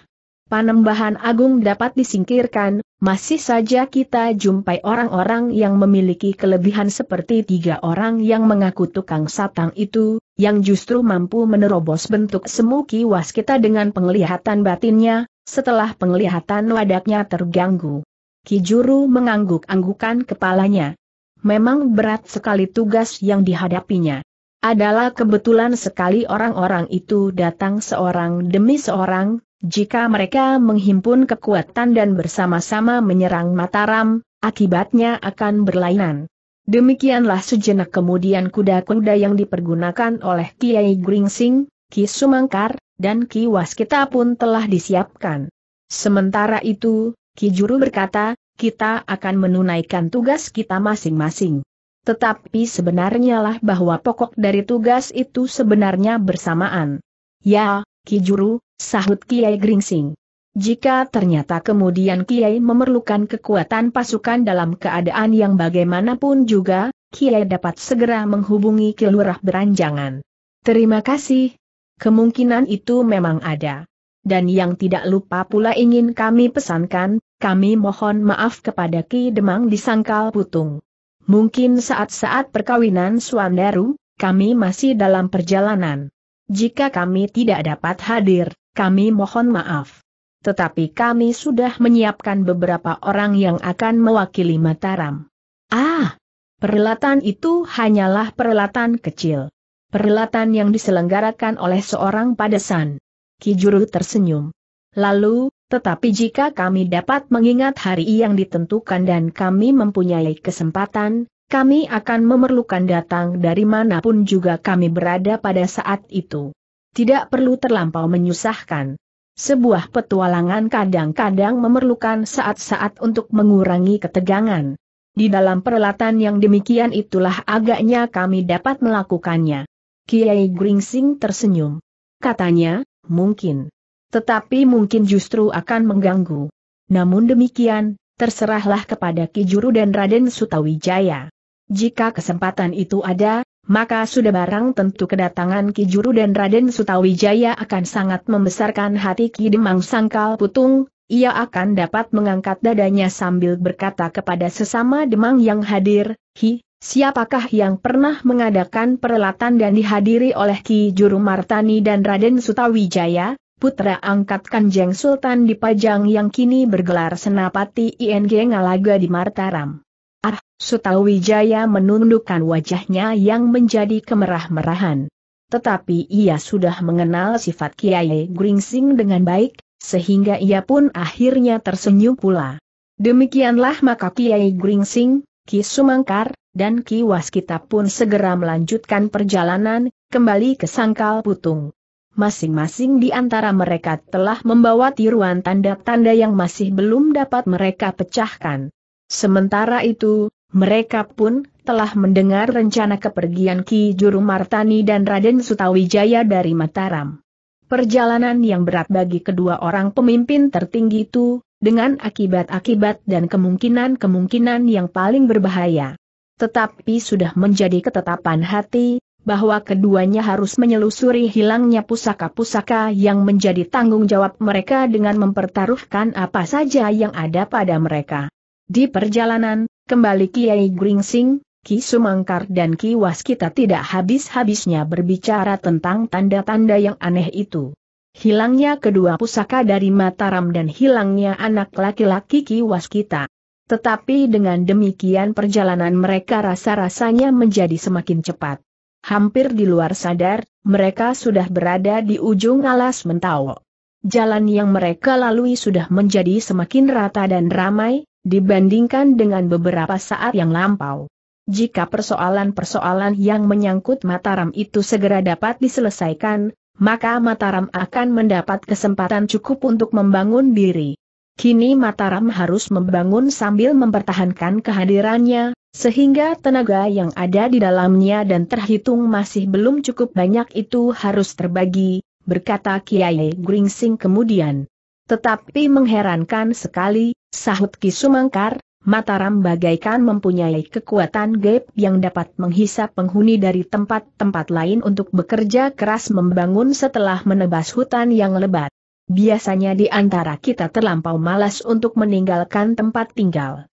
panembahan agung dapat disingkirkan, masih saja kita jumpai orang-orang yang memiliki kelebihan seperti tiga orang yang mengaku tukang satang itu, yang justru mampu menerobos bentuk semu kiwas kita dengan penglihatan batinnya, setelah penglihatan wadaknya terganggu. Kijuru mengangguk-anggukan kepalanya. Memang berat sekali tugas yang dihadapinya. Adalah kebetulan sekali orang-orang itu datang seorang demi seorang, jika mereka menghimpun kekuatan dan bersama-sama menyerang Mataram, akibatnya akan berlainan. Demikianlah sejenak kemudian kuda-kuda yang dipergunakan oleh Kiai Gringsing, Ki Sumangkar, dan Ki Waskita pun telah disiapkan. Sementara itu, Ki Juru berkata, kita akan menunaikan tugas kita masing-masing. Tetapi sebenarnya lah bahwa pokok dari tugas itu sebenarnya bersamaan. Ya, Kijuru, sahut Kiai Gringsing. Jika ternyata kemudian Kiai memerlukan kekuatan pasukan dalam keadaan yang bagaimanapun juga, Kiai dapat segera menghubungi Kilurah Beranjangan. Terima kasih. Kemungkinan itu memang ada. Dan yang tidak lupa pula ingin kami pesankan, kami mohon maaf kepada Ki Demang di Sangkal Putung. Mungkin saat-saat perkawinan Suandaru, kami masih dalam perjalanan. Jika kami tidak dapat hadir, kami mohon maaf. Tetapi kami sudah menyiapkan beberapa orang yang akan mewakili Mataram. Ah, perhelatan itu hanyalah perhelatan kecil. Perhelatan yang diselenggarakan oleh seorang padesan. Kijuru tersenyum. Lalu, tetapi jika kami dapat mengingat hari yang ditentukan dan kami mempunyai kesempatan, kami akan memerlukan datang dari manapun juga kami berada pada saat itu. Tidak perlu terlampau menyusahkan. Sebuah petualangan kadang-kadang memerlukan saat-saat untuk mengurangi ketegangan. Di dalam perlatan yang demikian itulah agaknya kami dapat melakukannya. Kiai Gringsing tersenyum. Katanya, mungkin. Tetapi mungkin justru akan mengganggu. Namun demikian, terserahlah kepada Kijuru dan Raden Sutawijaya. Jika kesempatan itu ada, maka sudah barang tentu kedatangan Ki Juru dan Raden Sutawijaya akan sangat membesarkan hati Ki Demang Sangkal Putung, ia akan dapat mengangkat dadanya sambil berkata kepada sesama Demang yang hadir, Hi, siapakah yang pernah mengadakan perelatan dan dihadiri oleh Ki Juru Martani dan Raden Sutawijaya? Putra angkat Kanjeng Sultan di Pajang yang kini bergelar Senapati ING Ngalaga di Martaram. Ah, Sutawijaya menundukkan wajahnya yang menjadi kemerah-merahan. Tetapi ia sudah mengenal sifat Kiai Gringsing dengan baik, sehingga ia pun akhirnya tersenyum pula. Demikianlah maka Kiai Gringsing, Ki Sumangkar, dan Ki Waskita pun segera melanjutkan perjalanan, kembali ke Sangkal Putung. Masing-masing di antara mereka telah membawa tiruan tanda-tanda yang masih belum dapat mereka pecahkan. Sementara itu, mereka pun telah mendengar rencana kepergian Ki Juru Martani dan Raden Sutawijaya dari Mataram. Perjalanan yang berat bagi kedua orang pemimpin tertinggi itu, dengan akibat-akibat dan kemungkinan-kemungkinan yang paling berbahaya. Tetapi sudah menjadi ketetapan hati, bahwa keduanya harus menyelusuri hilangnya pusaka-pusaka yang menjadi tanggung jawab mereka dengan mempertaruhkan apa saja yang ada pada mereka. Di perjalanan, kembali Kiai Gringsing, Ki Sumangkar dan Ki Waskita tidak habis-habisnya berbicara tentang tanda-tanda yang aneh itu. Hilangnya kedua pusaka dari Mataram dan hilangnya anak laki-laki Ki Waskita. Tetapi dengan demikian perjalanan mereka rasa-rasanya menjadi semakin cepat. Hampir di luar sadar, mereka sudah berada di ujung alas Mentawo. Jalan yang mereka lalui sudah menjadi semakin rata dan ramai, dibandingkan dengan beberapa saat yang lampau. Jika persoalan-persoalan yang menyangkut Mataram itu segera dapat diselesaikan, maka Mataram akan mendapat kesempatan cukup untuk membangun diri. Kini Mataram harus membangun sambil mempertahankan kehadirannya, sehingga tenaga yang ada di dalamnya dan terhitung masih belum cukup banyak itu harus terbagi, berkata Kiai Gringsing kemudian. Tetapi mengherankan sekali, sahut Ki Sumangkar, Mataram bagaikan mempunyai kekuatan gaib yang dapat menghisap penghuni dari tempat-tempat lain untuk bekerja keras membangun setelah menebas hutan yang lebat. Biasanya di antara kita terlampau malas untuk meninggalkan tempat tinggal.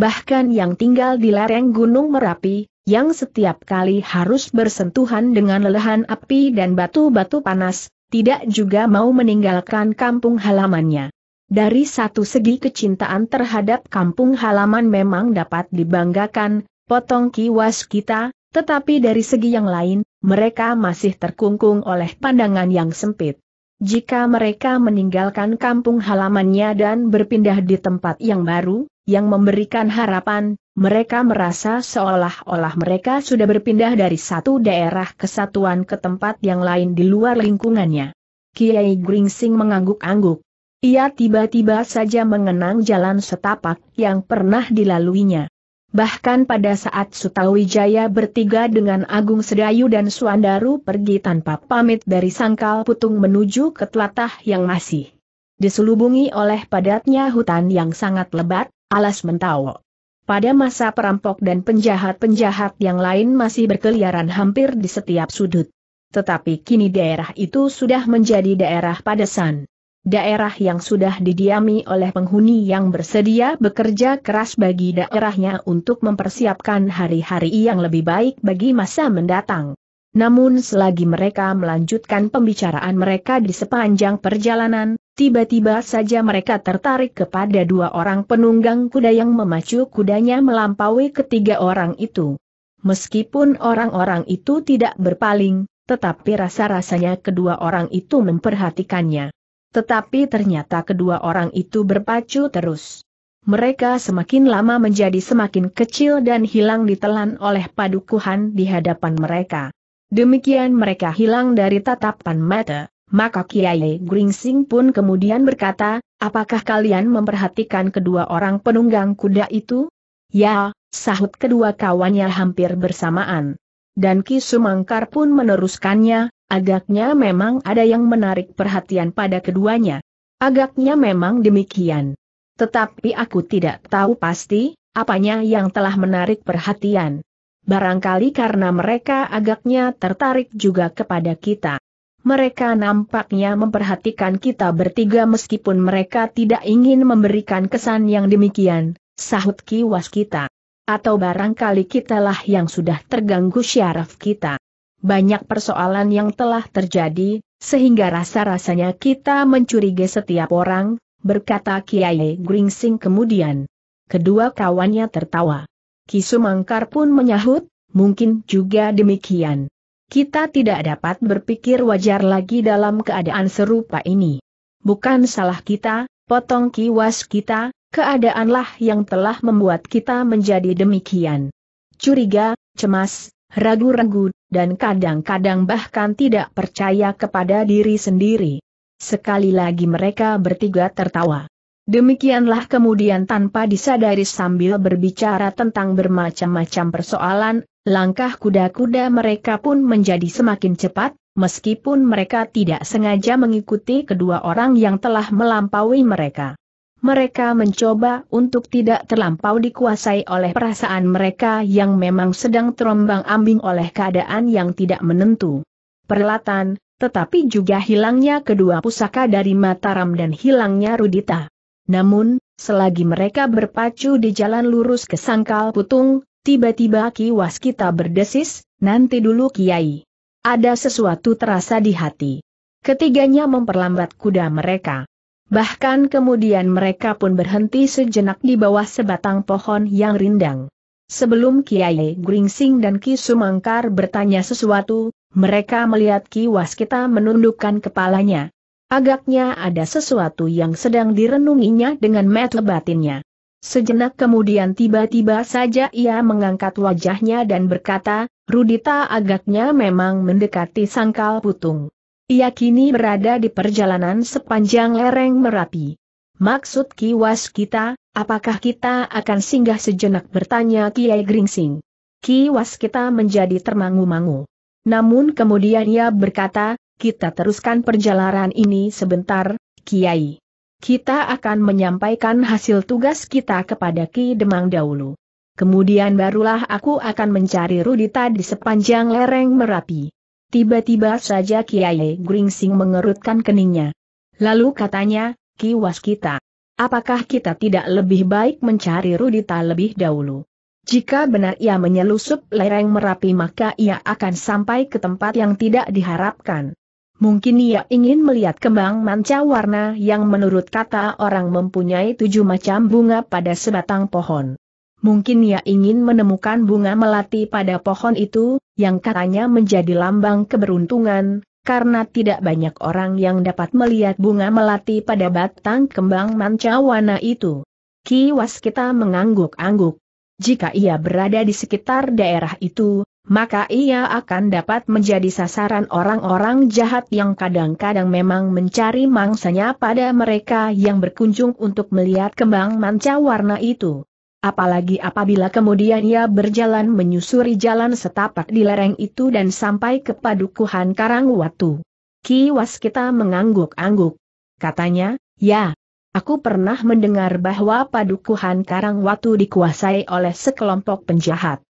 Bahkan yang tinggal di lereng Gunung Merapi, yang setiap kali harus bersentuhan dengan lelehan api dan batu-batu panas, tidak juga mau meninggalkan kampung halamannya. Dari satu segi kecintaan terhadap kampung halaman memang dapat dibanggakan, potong kiwas kita, tetapi dari segi yang lain, mereka masih terkungkung oleh pandangan yang sempit. Jika mereka meninggalkan kampung halamannya dan berpindah di tempat yang baru, yang memberikan harapan, mereka merasa seolah-olah mereka sudah berpindah dari satu daerah kesatuan ke tempat yang lain di luar lingkungannya. Kiai Gringsing mengangguk-angguk. Ia tiba-tiba saja mengenang jalan setapak yang pernah dilaluinya. Bahkan pada saat Sutawijaya bertiga dengan Agung Sedayu dan Suandaru pergi tanpa pamit dari Sangkal Putung menuju ke telatah yang masih diselubungi oleh padatnya hutan yang sangat lebat, alas mentawo. Pada masa perampok dan penjahat-penjahat yang lain masih berkeliaran hampir di setiap sudut. Tetapi kini daerah itu sudah menjadi daerah padesan. Daerah yang sudah didiami oleh penghuni yang bersedia bekerja keras bagi daerahnya untuk mempersiapkan hari-hari yang lebih baik bagi masa mendatang. Namun selagi mereka melanjutkan pembicaraan mereka di sepanjang perjalanan, Tiba-tiba saja mereka tertarik kepada dua orang penunggang kuda yang memacu kudanya melampaui ketiga orang itu. Meskipun orang-orang itu tidak berpaling, tetapi rasa-rasanya kedua orang itu memperhatikannya. Tetapi ternyata kedua orang itu berpacu terus. Mereka semakin lama menjadi semakin kecil dan hilang ditelan oleh padukuhan di hadapan mereka. Demikian mereka hilang dari tatapan mata. Maka Kiai Gringsing pun kemudian berkata, apakah kalian memperhatikan kedua orang penunggang kuda itu? Ya, sahut kedua kawannya hampir bersamaan. Dan Ki Sumangkar pun meneruskannya, agaknya memang ada yang menarik perhatian pada keduanya. Agaknya memang demikian. Tetapi aku tidak tahu pasti, apanya yang telah menarik perhatian. Barangkali karena mereka agaknya tertarik juga kepada kita. Mereka nampaknya memperhatikan kita bertiga meskipun mereka tidak ingin memberikan kesan yang demikian, sahut kiwas kita. Atau barangkali kitalah yang sudah terganggu syaraf kita. Banyak persoalan yang telah terjadi, sehingga rasa-rasanya kita mencurigai setiap orang, berkata Kiai Gringsing kemudian. Kedua kawannya tertawa. Kisumangkar pun menyahut, mungkin juga demikian. Kita tidak dapat berpikir wajar lagi dalam keadaan serupa ini. Bukan salah kita, potong kiwas kita, keadaanlah yang telah membuat kita menjadi demikian. Curiga, cemas, ragu-ragu, dan kadang-kadang bahkan tidak percaya kepada diri sendiri. Sekali lagi mereka bertiga tertawa. Demikianlah kemudian tanpa disadari sambil berbicara tentang bermacam-macam persoalan, Langkah kuda-kuda mereka pun menjadi semakin cepat, meskipun mereka tidak sengaja mengikuti kedua orang yang telah melampaui mereka. Mereka mencoba untuk tidak terlampau dikuasai oleh perasaan mereka yang memang sedang terombang-ambing oleh keadaan yang tidak menentu. Perlatan, tetapi juga hilangnya kedua pusaka dari Mataram dan hilangnya Rudita. Namun, selagi mereka berpacu di jalan lurus ke Sangkal Putung, Tiba-tiba Ki Waskita berdesis, nanti dulu kiai. Ada sesuatu terasa di hati. Ketiganya memperlambat kuda mereka. Bahkan kemudian mereka pun berhenti sejenak di bawah sebatang pohon yang rindang. Sebelum Kiai Gringsing dan Ki Sumangkar bertanya sesuatu, mereka melihat Ki Waskita menundukkan kepalanya. Agaknya ada sesuatu yang sedang direnunginya dengan mata batinnya. Sejenak kemudian tiba-tiba saja ia mengangkat wajahnya dan berkata, Rudita agaknya memang mendekati sangkal putung. Ia kini berada di perjalanan sepanjang lereng Merapi. Maksud Ki Waskita, apakah kita akan singgah sejenak bertanya Kiai Gringsing. Ki Waskita menjadi termangu-mangu. Namun kemudian ia berkata, kita teruskan perjalanan ini sebentar, Kiai kita akan menyampaikan hasil tugas kita kepada Ki Demang dahulu. Kemudian barulah aku akan mencari Rudita di sepanjang lereng Merapi. Tiba-tiba saja Kiai Gringsing mengerutkan keningnya. Lalu katanya, Ki Waskita, apakah kita tidak lebih baik mencari Rudita lebih dahulu? Jika benar ia menyelusup lereng Merapi maka ia akan sampai ke tempat yang tidak diharapkan. Mungkin ia ingin melihat kembang manca warna yang menurut kata orang mempunyai tujuh macam bunga pada sebatang pohon. Mungkin ia ingin menemukan bunga melati pada pohon itu, yang katanya menjadi lambang keberuntungan, karena tidak banyak orang yang dapat melihat bunga melati pada batang kembang manca warna itu. Kiwas kita mengangguk-angguk. Jika ia berada di sekitar daerah itu, maka ia akan dapat menjadi sasaran orang-orang jahat yang kadang-kadang memang mencari mangsanya pada mereka yang berkunjung untuk melihat kembang manca warna itu. Apalagi apabila kemudian ia berjalan menyusuri jalan setapak di lereng itu dan sampai ke padukuhan Karangwatu. Kiwas kita mengangguk-angguk. Katanya, ya, aku pernah mendengar bahwa padukuhan Karangwatu dikuasai oleh sekelompok penjahat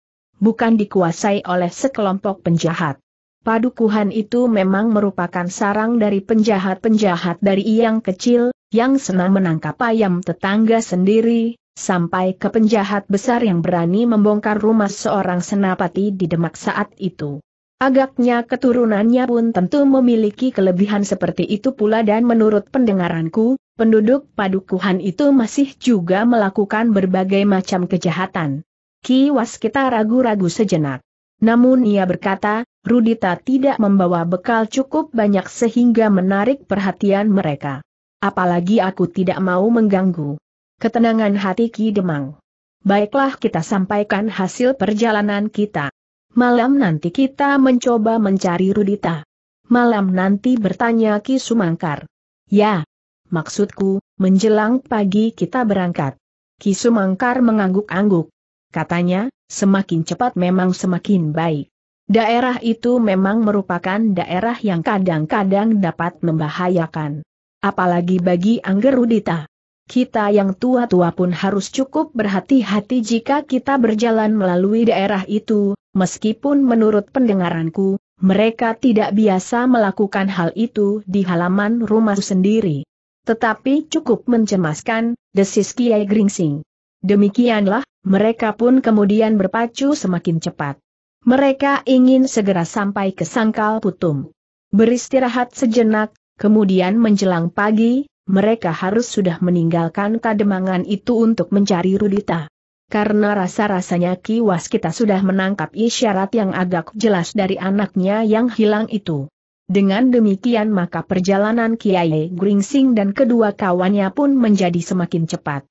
bukan dikuasai oleh sekelompok penjahat. Padukuhan itu memang merupakan sarang dari penjahat-penjahat dari yang kecil, yang senang menangkap ayam tetangga sendiri, sampai ke penjahat besar yang berani membongkar rumah seorang senapati di Demak saat itu. Agaknya keturunannya pun tentu memiliki kelebihan seperti itu pula dan menurut pendengaranku, penduduk padukuhan itu masih juga melakukan berbagai macam kejahatan. Ki Waskita ragu-ragu sejenak. Namun ia berkata, Rudita tidak membawa bekal cukup banyak sehingga menarik perhatian mereka. Apalagi aku tidak mau mengganggu. Ketenangan hati Ki Demang. Baiklah kita sampaikan hasil perjalanan kita. Malam nanti kita mencoba mencari Rudita. Malam nanti bertanya Ki Sumangkar. Ya. Maksudku, menjelang pagi kita berangkat. Ki Sumangkar mengangguk-angguk. Katanya, semakin cepat memang semakin baik. Daerah itu memang merupakan daerah yang kadang-kadang dapat membahayakan. Apalagi bagi Anggerudita. Kita yang tua-tua pun harus cukup berhati-hati jika kita berjalan melalui daerah itu, meskipun menurut pendengaranku, mereka tidak biasa melakukan hal itu di halaman rumah sendiri. Tetapi cukup mencemaskan, desis Kiai Gringsing. Demikianlah, mereka pun kemudian berpacu semakin cepat. Mereka ingin segera sampai ke Sangkal Putum. Beristirahat sejenak, kemudian menjelang pagi, mereka harus sudah meninggalkan kademangan itu untuk mencari Rudita. Karena rasa-rasanya kiwas kita sudah menangkap isyarat yang agak jelas dari anaknya yang hilang itu. Dengan demikian maka perjalanan Kiai Gringsing dan kedua kawannya pun menjadi semakin cepat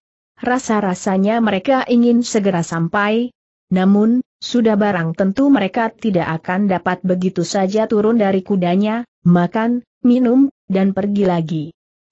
rasa-rasanya mereka ingin segera sampai, namun, sudah barang tentu mereka tidak akan dapat begitu saja turun dari kudanya, makan, minum, dan pergi lagi.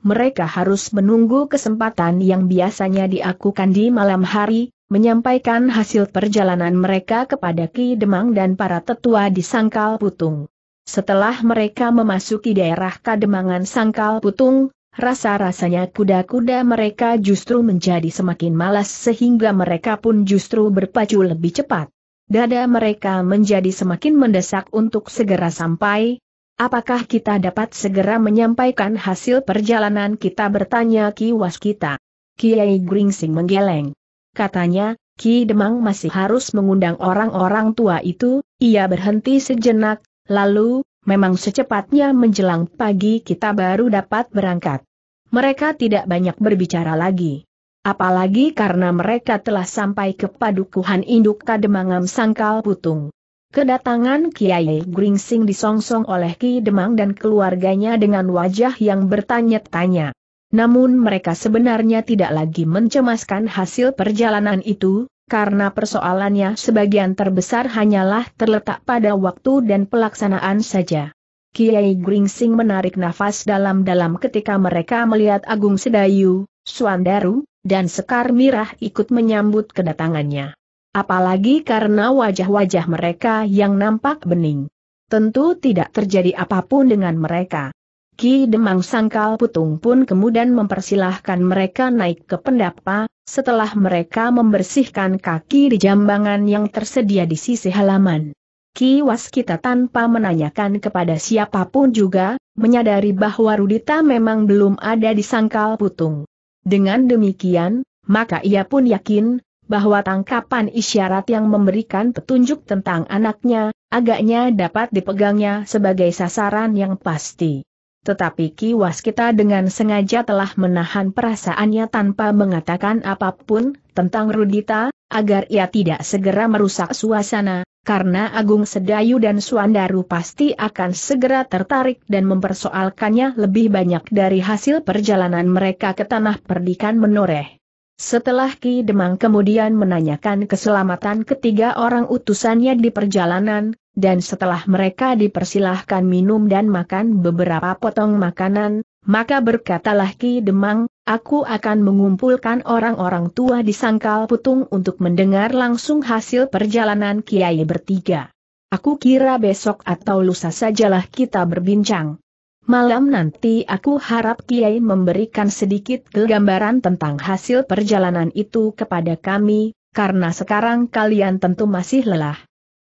Mereka harus menunggu kesempatan yang biasanya diakukan di malam hari, menyampaikan hasil perjalanan mereka kepada Ki Demang dan para tetua di Sangkal Putung. Setelah mereka memasuki daerah Kademangan Sangkal Putung, rasa-rasanya kuda-kuda mereka justru menjadi semakin malas sehingga mereka pun justru berpacu lebih cepat. Dada mereka menjadi semakin mendesak untuk segera sampai. Apakah kita dapat segera menyampaikan hasil perjalanan kita bertanya Was kita. Kiai Gringsing menggeleng. Katanya, Ki Demang masih harus mengundang orang-orang tua itu, ia berhenti sejenak, lalu, memang secepatnya menjelang pagi kita baru dapat berangkat. Mereka tidak banyak berbicara lagi. Apalagi karena mereka telah sampai ke padukuhan induk Kademangam Sangkal Putung. Kedatangan Kiai Gringsing disongsong oleh Ki Demang dan keluarganya dengan wajah yang bertanya-tanya. Namun mereka sebenarnya tidak lagi mencemaskan hasil perjalanan itu, karena persoalannya sebagian terbesar hanyalah terletak pada waktu dan pelaksanaan saja. Kiai Gringsing menarik nafas dalam-dalam ketika mereka melihat Agung Sedayu, Suandaru, dan Sekar Mirah ikut menyambut kedatangannya. Apalagi karena wajah-wajah mereka yang nampak bening. Tentu tidak terjadi apapun dengan mereka. Ki Demang Sangkal Putung pun kemudian mempersilahkan mereka naik ke pendapa, setelah mereka membersihkan kaki di jambangan yang tersedia di sisi halaman. Kiwas kita tanpa menanyakan kepada siapapun juga, menyadari bahwa Rudita memang belum ada di sangkal putung. Dengan demikian, maka ia pun yakin, bahwa tangkapan isyarat yang memberikan petunjuk tentang anaknya, agaknya dapat dipegangnya sebagai sasaran yang pasti. Tetapi Kiwas kita dengan sengaja telah menahan perasaannya tanpa mengatakan apapun tentang Rudita, agar ia tidak segera merusak suasana, karena Agung Sedayu dan Suandaru pasti akan segera tertarik dan mempersoalkannya lebih banyak dari hasil perjalanan mereka ke tanah perdikan menoreh. Setelah Ki Demang kemudian menanyakan keselamatan ketiga orang utusannya di perjalanan, dan setelah mereka dipersilahkan minum dan makan beberapa potong makanan, maka berkatalah Ki Demang, Aku akan mengumpulkan orang-orang tua di sangkal putung untuk mendengar langsung hasil perjalanan Kiai bertiga. Aku kira besok atau lusa sajalah kita berbincang. Malam nanti aku harap Kiai memberikan sedikit gambaran tentang hasil perjalanan itu kepada kami, karena sekarang kalian tentu masih lelah.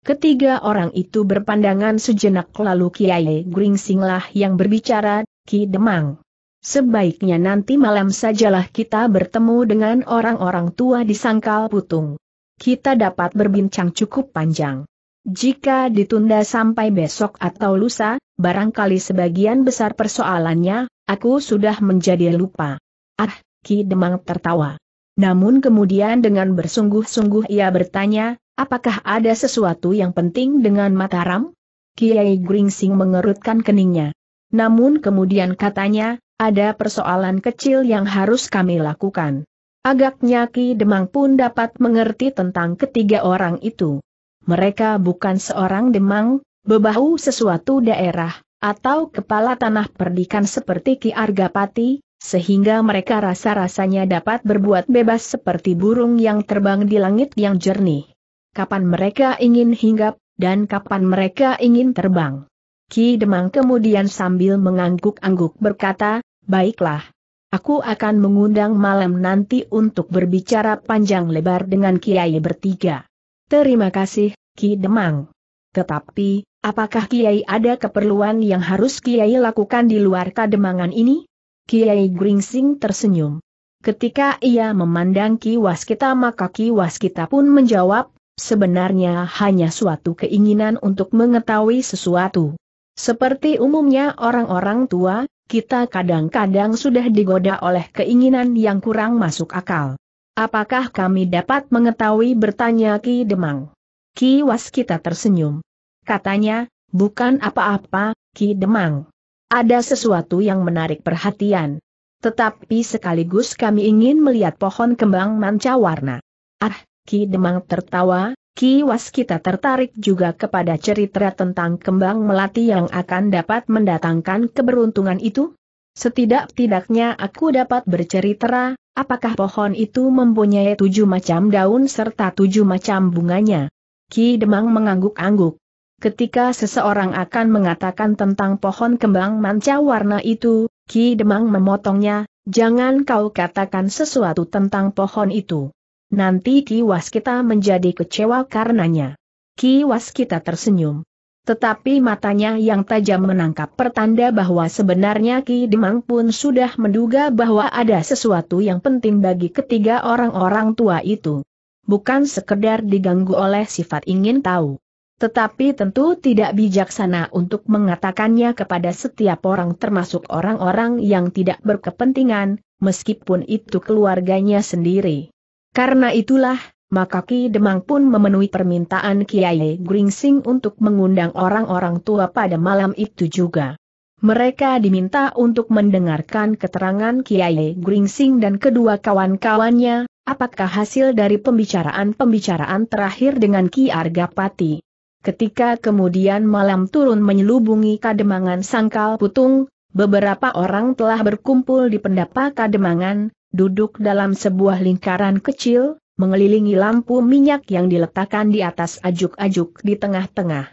Ketiga orang itu berpandangan sejenak lalu Kiai Gringsinglah yang berbicara, Ki Demang. Sebaiknya nanti malam sajalah kita bertemu dengan orang-orang tua di Sangkal Putung. Kita dapat berbincang cukup panjang. Jika ditunda sampai besok atau lusa, barangkali sebagian besar persoalannya, aku sudah menjadi lupa. Ah, Ki Demang tertawa. Namun kemudian dengan bersungguh-sungguh ia bertanya, apakah ada sesuatu yang penting dengan Mataram? Kiai Gringsing mengerutkan keningnya. Namun kemudian katanya, ada persoalan kecil yang harus kami lakukan. Agaknya Ki Demang pun dapat mengerti tentang ketiga orang itu. Mereka bukan seorang Demang, bebahu sesuatu daerah, atau kepala tanah perdikan seperti Ki Argapati, sehingga mereka rasa-rasanya dapat berbuat bebas seperti burung yang terbang di langit yang jernih. Kapan mereka ingin hinggap, dan kapan mereka ingin terbang. Ki Demang kemudian sambil mengangguk-angguk berkata, Baiklah. Aku akan mengundang malam nanti untuk berbicara panjang lebar dengan Kiai bertiga. Terima kasih, Ki Demang. Tetapi, apakah Kiai ada keperluan yang harus Kiai lakukan di luar kademangan ini? Kiai Gringsing tersenyum. Ketika ia memandang Ki Waskita maka Ki Waskita pun menjawab, sebenarnya hanya suatu keinginan untuk mengetahui sesuatu. Seperti umumnya orang-orang tua, kita kadang-kadang sudah digoda oleh keinginan yang kurang masuk akal. Apakah kami dapat mengetahui bertanya Ki Demang? Ki Waskita tersenyum. Katanya, bukan apa-apa, Ki Demang. Ada sesuatu yang menarik perhatian. Tetapi sekaligus kami ingin melihat pohon kembang manca warna. Ah, Ki Demang tertawa, Ki kita tertarik juga kepada cerita tentang kembang melati yang akan dapat mendatangkan keberuntungan itu? Setidak-tidaknya aku dapat bercerita, apakah pohon itu mempunyai tujuh macam daun serta tujuh macam bunganya. Ki Demang mengangguk-angguk. Ketika seseorang akan mengatakan tentang pohon kembang manca warna itu, Ki Demang memotongnya, jangan kau katakan sesuatu tentang pohon itu nanti kiwas kita menjadi kecewa karenanya. Kiwas kita tersenyum. Tetapi matanya yang tajam menangkap pertanda bahwa sebenarnya Ki Demang pun sudah menduga bahwa ada sesuatu yang penting bagi ketiga orang-orang tua itu. Bukan sekedar diganggu oleh sifat ingin tahu. Tetapi tentu tidak bijaksana untuk mengatakannya kepada setiap orang termasuk orang-orang yang tidak berkepentingan, meskipun itu keluarganya sendiri. Karena itulah, maka Ki Demang pun memenuhi permintaan Kiai Gringsing untuk mengundang orang-orang tua pada malam itu juga. Mereka diminta untuk mendengarkan keterangan Kiai Gringsing dan kedua kawan-kawannya, apakah hasil dari pembicaraan-pembicaraan terakhir dengan Ki Argapati. Ketika kemudian malam turun menyelubungi Kademangan Sangkal Putung, beberapa orang telah berkumpul di pendapa Kademangan, duduk dalam sebuah lingkaran kecil, mengelilingi lampu minyak yang diletakkan di atas ajuk-ajuk di tengah-tengah.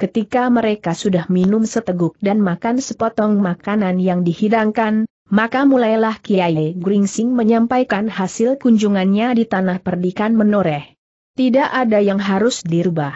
Ketika mereka sudah minum seteguk dan makan sepotong makanan yang dihidangkan, maka mulailah Kiai Gringsing menyampaikan hasil kunjungannya di tanah perdikan menoreh. Tidak ada yang harus dirubah.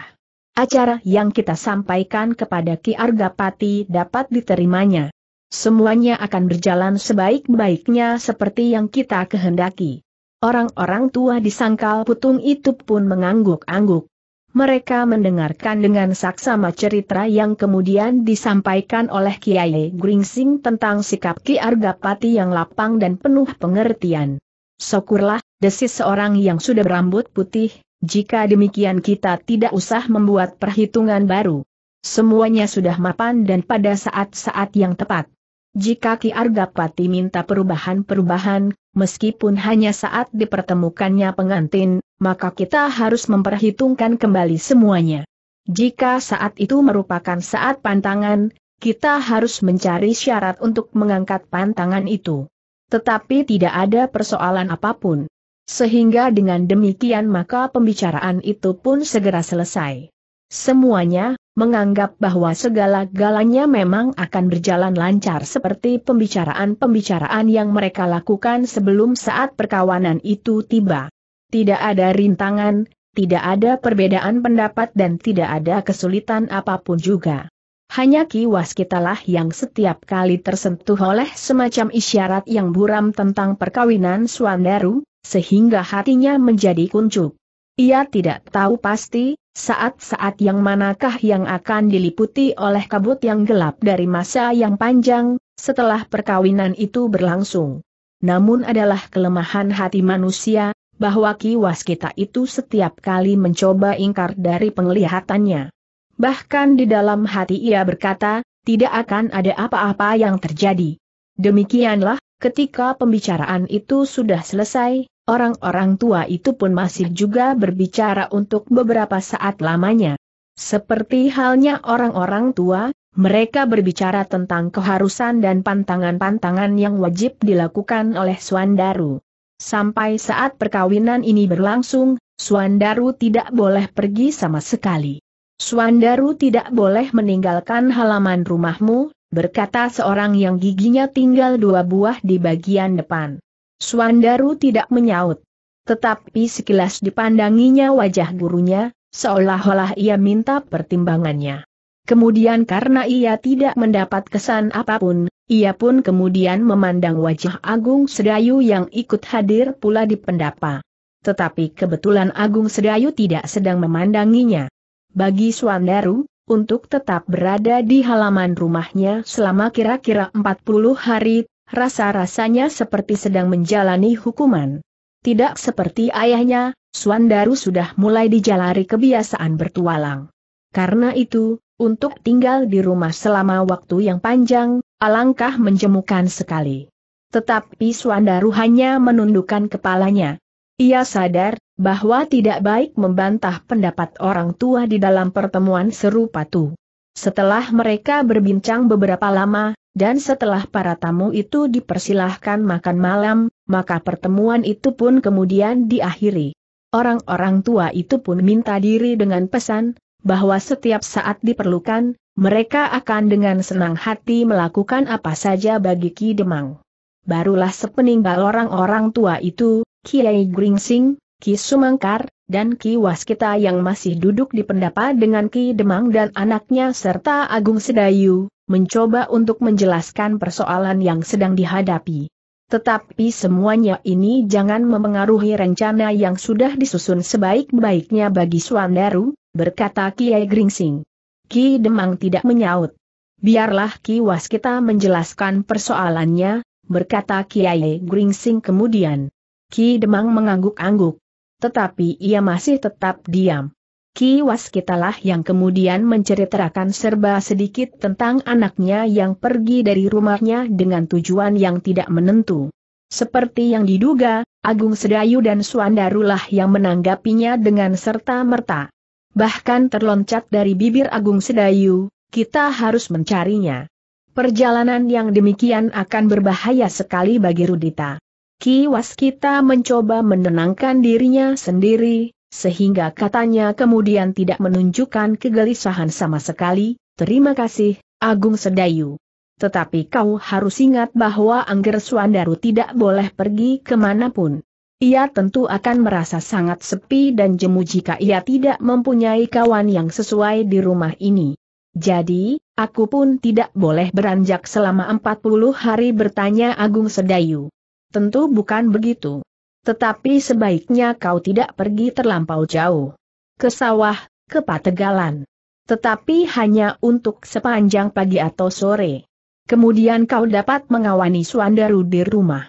Acara yang kita sampaikan kepada Ki Argapati dapat diterimanya. Semuanya akan berjalan sebaik-baiknya seperti yang kita kehendaki. Orang-orang tua di sangkal putung itu pun mengangguk-angguk. Mereka mendengarkan dengan saksama cerita yang kemudian disampaikan oleh Kiai Gringsing tentang sikap Ki Argapati yang lapang dan penuh pengertian. Syukurlah, desis seorang yang sudah berambut putih, jika demikian kita tidak usah membuat perhitungan baru. Semuanya sudah mapan dan pada saat-saat yang tepat. Jika Ki Argapati minta perubahan-perubahan, meskipun hanya saat dipertemukannya pengantin, maka kita harus memperhitungkan kembali semuanya. Jika saat itu merupakan saat pantangan, kita harus mencari syarat untuk mengangkat pantangan itu. Tetapi tidak ada persoalan apapun. Sehingga dengan demikian maka pembicaraan itu pun segera selesai. Semuanya, menganggap bahwa segala-galanya memang akan berjalan lancar seperti pembicaraan-pembicaraan yang mereka lakukan sebelum saat perkawanan itu tiba. Tidak ada rintangan, tidak ada perbedaan pendapat dan tidak ada kesulitan apapun juga. Hanya Ki Waskitalah yang setiap kali tersentuh oleh semacam isyarat yang buram tentang perkawinan Swandaru, sehingga hatinya menjadi kuncup. Ia tidak tahu pasti, saat-saat yang manakah yang akan diliputi oleh kabut yang gelap dari masa yang panjang, setelah perkawinan itu berlangsung. Namun adalah kelemahan hati manusia, bahwa kiwas kita itu setiap kali mencoba ingkar dari penglihatannya. Bahkan di dalam hati ia berkata, tidak akan ada apa-apa yang terjadi. Demikianlah, ketika pembicaraan itu sudah selesai, Orang-orang tua itu pun masih juga berbicara untuk beberapa saat lamanya. Seperti halnya orang-orang tua, mereka berbicara tentang keharusan dan pantangan-pantangan yang wajib dilakukan oleh Suandaru. Sampai saat perkawinan ini berlangsung, Suandaru tidak boleh pergi sama sekali. Suandaru tidak boleh meninggalkan halaman rumahmu, berkata seorang yang giginya tinggal dua buah di bagian depan. Suandaru tidak menyaut. Tetapi sekilas dipandanginya wajah gurunya, seolah-olah ia minta pertimbangannya. Kemudian karena ia tidak mendapat kesan apapun, ia pun kemudian memandang wajah Agung Sedayu yang ikut hadir pula di pendapa. Tetapi kebetulan Agung Sedayu tidak sedang memandanginya. Bagi Suandaru, untuk tetap berada di halaman rumahnya selama kira-kira 40 hari Rasa-rasanya seperti sedang menjalani hukuman. Tidak seperti ayahnya, Suandaru sudah mulai dijalari kebiasaan bertualang. Karena itu, untuk tinggal di rumah selama waktu yang panjang, alangkah menjemukan sekali. Tetapi Suandaru hanya menundukkan kepalanya. Ia sadar bahwa tidak baik membantah pendapat orang tua di dalam pertemuan serupa itu. Setelah mereka berbincang beberapa lama, dan setelah para tamu itu dipersilahkan makan malam, maka pertemuan itu pun kemudian diakhiri. Orang-orang tua itu pun minta diri dengan pesan, bahwa setiap saat diperlukan, mereka akan dengan senang hati melakukan apa saja bagi Ki Demang. Barulah sepeninggal orang-orang tua itu, Kiai Gringsing, Ki Sumangkar, dan Ki Waskita yang masih duduk di pendapa dengan Ki Demang dan anaknya serta Agung Sedayu, mencoba untuk menjelaskan persoalan yang sedang dihadapi. Tetapi semuanya ini jangan memengaruhi rencana yang sudah disusun sebaik-baiknya bagi Suandaru, berkata Kiai Gringsing. Ki Demang tidak menyaut. Biarlah Ki Waskita menjelaskan persoalannya, berkata Kiai Gringsing kemudian. Ki Demang mengangguk-angguk. Tetapi ia masih tetap diam. Ki Waskitalah yang kemudian menceritakan serba sedikit tentang anaknya yang pergi dari rumahnya dengan tujuan yang tidak menentu. Seperti yang diduga, Agung Sedayu dan Suandarulah yang menanggapinya dengan serta-merta. Bahkan terloncat dari bibir Agung Sedayu, kita harus mencarinya. Perjalanan yang demikian akan berbahaya sekali bagi Rudita. Ki Waskita mencoba menenangkan dirinya sendiri, sehingga katanya kemudian tidak menunjukkan kegelisahan sama sekali, terima kasih, Agung Sedayu. Tetapi kau harus ingat bahwa Angger Suandaru tidak boleh pergi kemanapun. Ia tentu akan merasa sangat sepi dan jemu jika ia tidak mempunyai kawan yang sesuai di rumah ini. Jadi, aku pun tidak boleh beranjak selama 40 hari bertanya Agung Sedayu. Tentu bukan begitu. Tetapi sebaiknya kau tidak pergi terlampau jauh. Ke sawah, ke pategalan. Tetapi hanya untuk sepanjang pagi atau sore. Kemudian kau dapat mengawani Suandaru di rumah.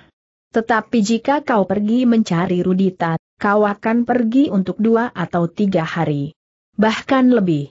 Tetapi jika kau pergi mencari Rudita, kau akan pergi untuk dua atau tiga hari. Bahkan lebih.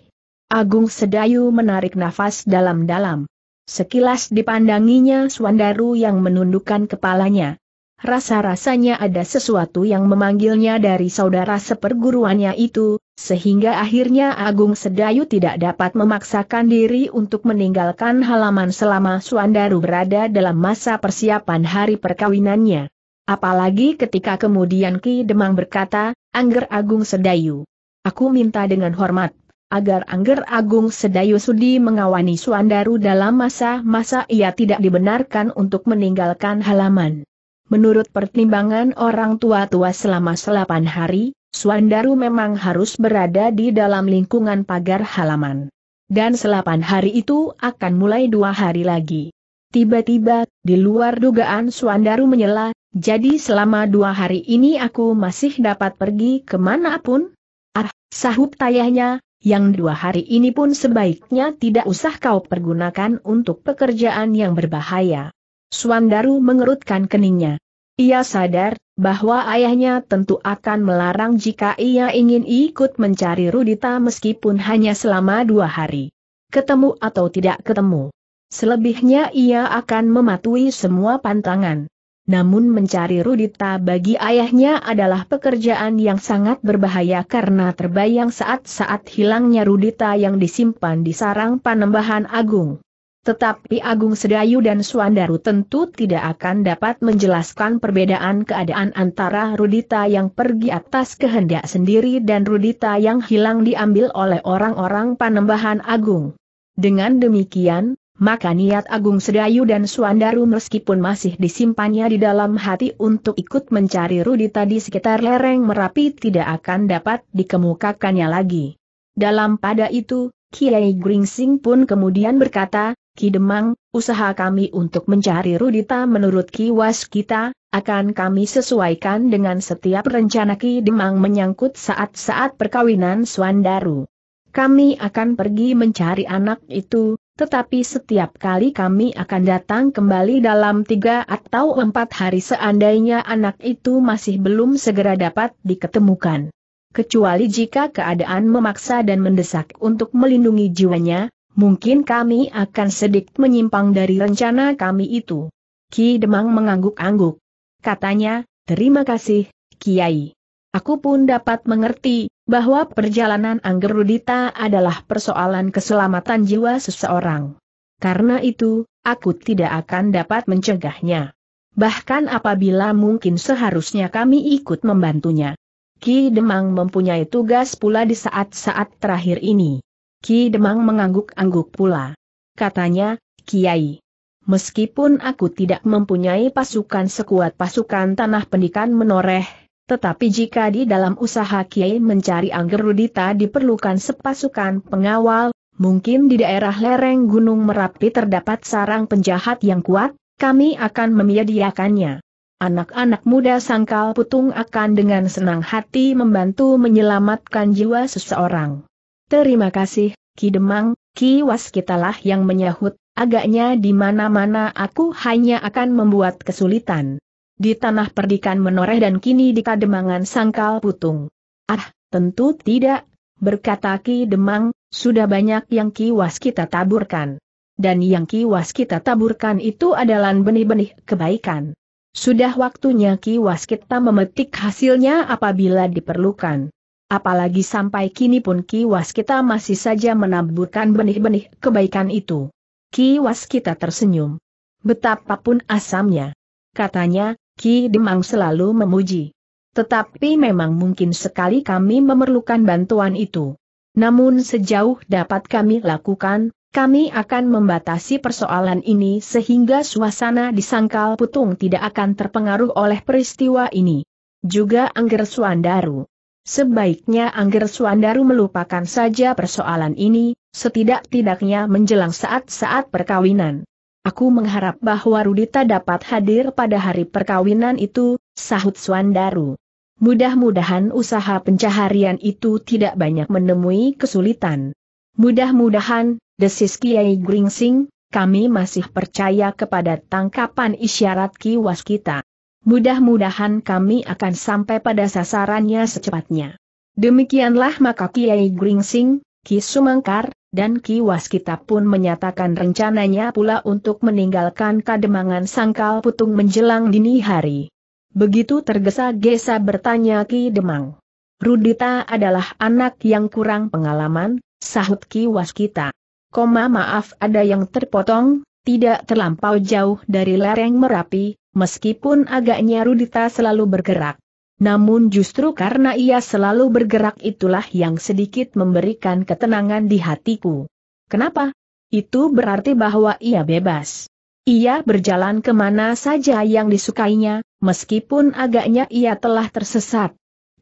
Agung Sedayu menarik nafas dalam-dalam. Sekilas dipandanginya Suandaru yang menundukkan kepalanya, Rasa-rasanya ada sesuatu yang memanggilnya dari saudara seperguruannya itu, sehingga akhirnya Agung Sedayu tidak dapat memaksakan diri untuk meninggalkan halaman selama Suandaru berada dalam masa persiapan hari perkawinannya. Apalagi ketika kemudian Ki Demang berkata, Angger Agung Sedayu. Aku minta dengan hormat, agar Angger Agung Sedayu Sudi mengawani Suandaru dalam masa-masa ia tidak dibenarkan untuk meninggalkan halaman. Menurut pertimbangan orang tua-tua selama selapan hari, Suandaru memang harus berada di dalam lingkungan pagar halaman. Dan selapan hari itu akan mulai dua hari lagi. Tiba-tiba, di luar dugaan Suandaru menyela, jadi selama dua hari ini aku masih dapat pergi kemanapun? Ah, sahub tayahnya, yang dua hari ini pun sebaiknya tidak usah kau pergunakan untuk pekerjaan yang berbahaya. Suandaru mengerutkan keningnya. Ia sadar bahwa ayahnya tentu akan melarang jika ia ingin ikut mencari Rudita meskipun hanya selama dua hari. Ketemu atau tidak ketemu. Selebihnya ia akan mematuhi semua pantangan. Namun mencari Rudita bagi ayahnya adalah pekerjaan yang sangat berbahaya karena terbayang saat-saat hilangnya Rudita yang disimpan di sarang panembahan agung. Tetapi Agung Sedayu dan Suandaru tentu tidak akan dapat menjelaskan perbedaan keadaan antara Rudita yang pergi atas kehendak sendiri dan Rudita yang hilang diambil oleh orang-orang panembahan Agung. Dengan demikian, maka niat Agung Sedayu dan Suandaru meskipun masih disimpannya di dalam hati untuk ikut mencari Rudita di sekitar lereng Merapi tidak akan dapat dikemukakannya lagi. Dalam pada itu, Kiai Gringsing pun kemudian berkata, Ki Demang, usaha kami untuk mencari Rudita menurut kiwas kita, akan kami sesuaikan dengan setiap rencana Ki Demang menyangkut saat-saat perkawinan Swandaru. Kami akan pergi mencari anak itu, tetapi setiap kali kami akan datang kembali dalam tiga atau empat hari seandainya anak itu masih belum segera dapat diketemukan. Kecuali jika keadaan memaksa dan mendesak untuk melindungi jiwanya, mungkin kami akan sedikit menyimpang dari rencana kami itu. Ki Demang mengangguk-angguk. Katanya, terima kasih, Kiai. Aku pun dapat mengerti, bahwa perjalanan Angger Rudita adalah persoalan keselamatan jiwa seseorang. Karena itu, aku tidak akan dapat mencegahnya. Bahkan apabila mungkin seharusnya kami ikut membantunya. Ki Demang mempunyai tugas pula di saat-saat terakhir ini. Ki Demang mengangguk-angguk pula. Katanya, Kiai. Meskipun aku tidak mempunyai pasukan sekuat pasukan tanah pendikan menoreh, tetapi jika di dalam usaha Kiai mencari anggerudita diperlukan sepasukan pengawal, mungkin di daerah lereng Gunung Merapi terdapat sarang penjahat yang kuat, kami akan menyediakannya. Anak-anak muda sangkal putung akan dengan senang hati membantu menyelamatkan jiwa seseorang. Terima kasih, Ki Demang, Ki Waskitalah yang menyahut, agaknya di mana-mana aku hanya akan membuat kesulitan. Di tanah perdikan menoreh dan kini di kademangan sangkal putung. Ah, tentu tidak, berkata Ki Demang, sudah banyak yang Ki Waskita taburkan. Dan yang Ki Waskita taburkan itu adalah benih-benih kebaikan. Sudah waktunya Ki Waskita memetik hasilnya apabila diperlukan. Apalagi sampai kini pun kiwas kita masih saja menaburkan benih-benih kebaikan itu. Kiwas kita tersenyum. Betapapun asamnya. Katanya, Ki Demang selalu memuji. Tetapi memang mungkin sekali kami memerlukan bantuan itu. Namun sejauh dapat kami lakukan, kami akan membatasi persoalan ini sehingga suasana di Sangkal Putung tidak akan terpengaruh oleh peristiwa ini. Juga Angger Suandaru. Sebaiknya Angger Suandaru melupakan saja persoalan ini, setidak-tidaknya menjelang saat-saat perkawinan. Aku mengharap bahwa Rudita dapat hadir pada hari perkawinan itu, sahut Suandaru. Mudah-mudahan usaha pencaharian itu tidak banyak menemui kesulitan. Mudah-mudahan, desis Kiai Gringsing, kami masih percaya kepada tangkapan isyarat kiwas kita. Mudah-mudahan kami akan sampai pada sasarannya secepatnya. Demikianlah maka Kiai Gringsing, Ki Sumangkar, dan Ki Waskita pun menyatakan rencananya pula untuk meninggalkan Kademangan Sangkal Putung menjelang dini hari. Begitu tergesa-gesa bertanya Ki Demang. Rudita adalah anak yang kurang pengalaman, sahut Ki Waskita. Koma maaf ada yang terpotong, tidak terlampau jauh dari lereng Merapi, meskipun agaknya Rudita selalu bergerak. Namun justru karena ia selalu bergerak itulah yang sedikit memberikan ketenangan di hatiku. Kenapa? Itu berarti bahwa ia bebas. Ia berjalan kemana saja yang disukainya, meskipun agaknya ia telah tersesat.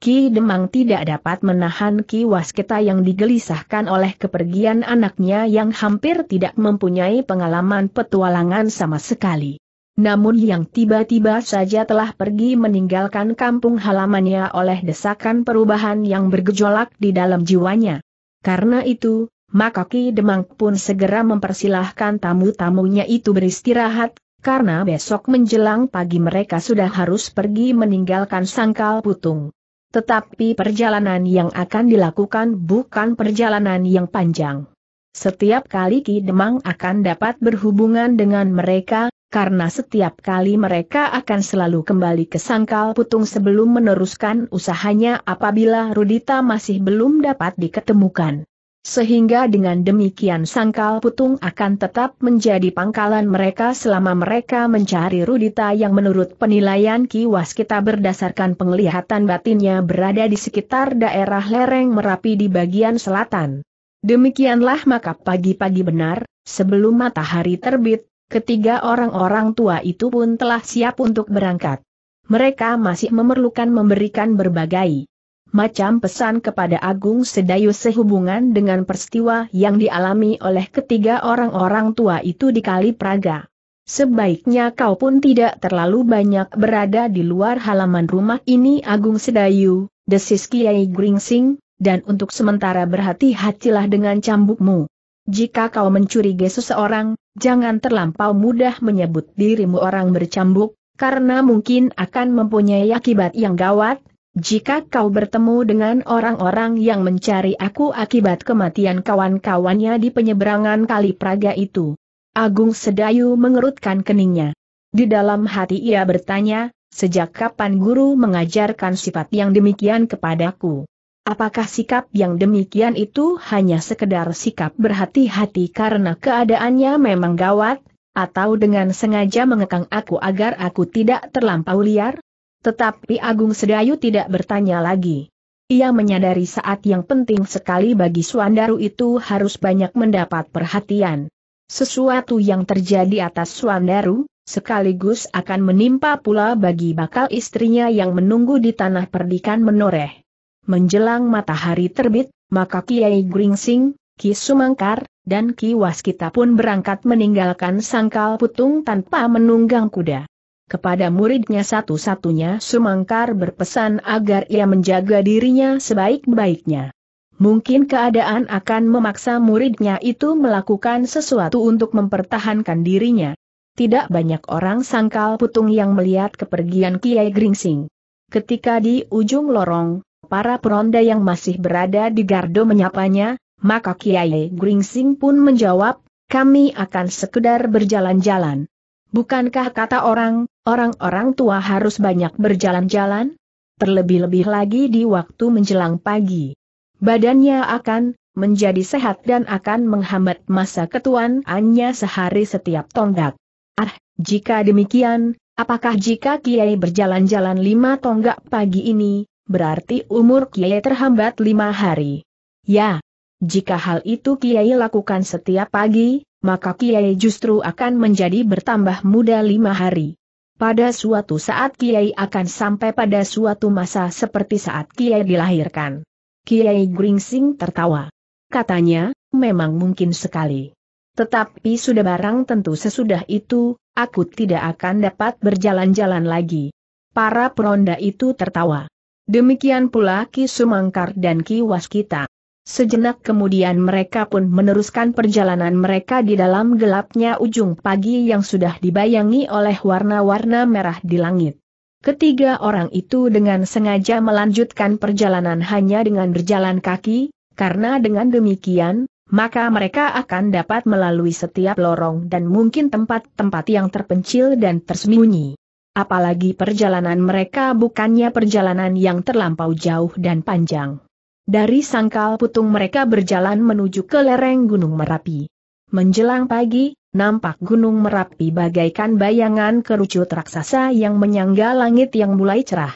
Ki Demang tidak dapat menahan Ki Waskita yang digelisahkan oleh kepergian anaknya yang hampir tidak mempunyai pengalaman petualangan sama sekali. Namun yang tiba-tiba saja telah pergi meninggalkan kampung halamannya oleh desakan perubahan yang bergejolak di dalam jiwanya. Karena itu, maka Ki Demang pun segera mempersilahkan tamu-tamunya itu beristirahat, karena besok menjelang pagi mereka sudah harus pergi meninggalkan sangkal putung. Tetapi perjalanan yang akan dilakukan bukan perjalanan yang panjang. Setiap kali Ki Demang akan dapat berhubungan dengan mereka, karena setiap kali mereka akan selalu kembali ke sangkal putung sebelum meneruskan usahanya apabila Rudita masih belum dapat diketemukan. Sehingga dengan demikian sangkal putung akan tetap menjadi pangkalan mereka selama mereka mencari Rudita yang menurut penilaian kiwas kita berdasarkan penglihatan batinnya berada di sekitar daerah lereng Merapi di bagian selatan. Demikianlah maka pagi-pagi benar, sebelum matahari terbit, Ketiga orang-orang tua itu pun telah siap untuk berangkat. Mereka masih memerlukan memberikan berbagai macam pesan kepada Agung Sedayu sehubungan dengan peristiwa yang dialami oleh ketiga orang-orang tua itu di Kali Praga. Sebaiknya kau pun tidak terlalu banyak berada di luar halaman rumah ini Agung Sedayu, desis Kiai Gringsing, dan untuk sementara berhati-hatilah dengan cambukmu. Jika kau mencurigai seseorang, jangan terlampau mudah menyebut dirimu orang bercambuk, karena mungkin akan mempunyai akibat yang gawat. Jika kau bertemu dengan orang-orang yang mencari aku akibat kematian kawan-kawannya di penyeberangan Kali Praga itu. Agung Sedayu mengerutkan keningnya. Di dalam hati ia bertanya, sejak kapan guru mengajarkan sifat yang demikian kepadaku? Apakah sikap yang demikian itu hanya sekedar sikap berhati-hati karena keadaannya memang gawat, atau dengan sengaja mengekang aku agar aku tidak terlampau liar? Tetapi Agung Sedayu tidak bertanya lagi. Ia menyadari saat yang penting sekali bagi Suandaru itu harus banyak mendapat perhatian. Sesuatu yang terjadi atas Suandaru, sekaligus akan menimpa pula bagi bakal istrinya yang menunggu di tanah perdikan menoreh. Menjelang matahari terbit, maka Kiai Gringsing, Ki Sumangkar, dan Ki Waskita pun berangkat meninggalkan sangkal putung tanpa menunggang kuda. Kepada muridnya satu-satunya Sumangkar berpesan agar ia menjaga dirinya sebaik-baiknya. Mungkin keadaan akan memaksa muridnya itu melakukan sesuatu untuk mempertahankan dirinya. Tidak banyak orang sangkal putung yang melihat kepergian Kiai Gringsing. Ketika di ujung lorong, Para peronda yang masih berada di Gardo menyapanya, maka Kiai Gringsing pun menjawab, kami akan sekedar berjalan-jalan. Bukankah kata orang, orang-orang tua harus banyak berjalan-jalan? Terlebih-lebih lagi di waktu menjelang pagi. Badannya akan menjadi sehat dan akan menghambat masa ketuaannya sehari setiap tonggak. Ah, jika demikian, apakah jika Kiai berjalan-jalan lima tonggak pagi ini, berarti umur Kiai terhambat lima hari. Ya, jika hal itu Kiai lakukan setiap pagi, maka Kiai justru akan menjadi bertambah muda lima hari. Pada suatu saat Kiai akan sampai pada suatu masa seperti saat Kiai dilahirkan. Kiai Gringsing tertawa. Katanya, memang mungkin sekali. Tetapi sudah barang tentu sesudah itu, aku tidak akan dapat berjalan-jalan lagi. Para peronda itu tertawa. Demikian pula Ki Sumangkar dan Ki Waskita. Sejenak kemudian mereka pun meneruskan perjalanan mereka di dalam gelapnya ujung pagi yang sudah dibayangi oleh warna-warna merah di langit. Ketiga orang itu dengan sengaja melanjutkan perjalanan hanya dengan berjalan kaki, karena dengan demikian, maka mereka akan dapat melalui setiap lorong dan mungkin tempat-tempat yang terpencil dan tersembunyi apalagi perjalanan mereka bukannya perjalanan yang terlampau jauh dan panjang. Dari sangkal putung mereka berjalan menuju ke lereng Gunung Merapi. Menjelang pagi, nampak Gunung Merapi bagaikan bayangan kerucut raksasa yang menyangga langit yang mulai cerah.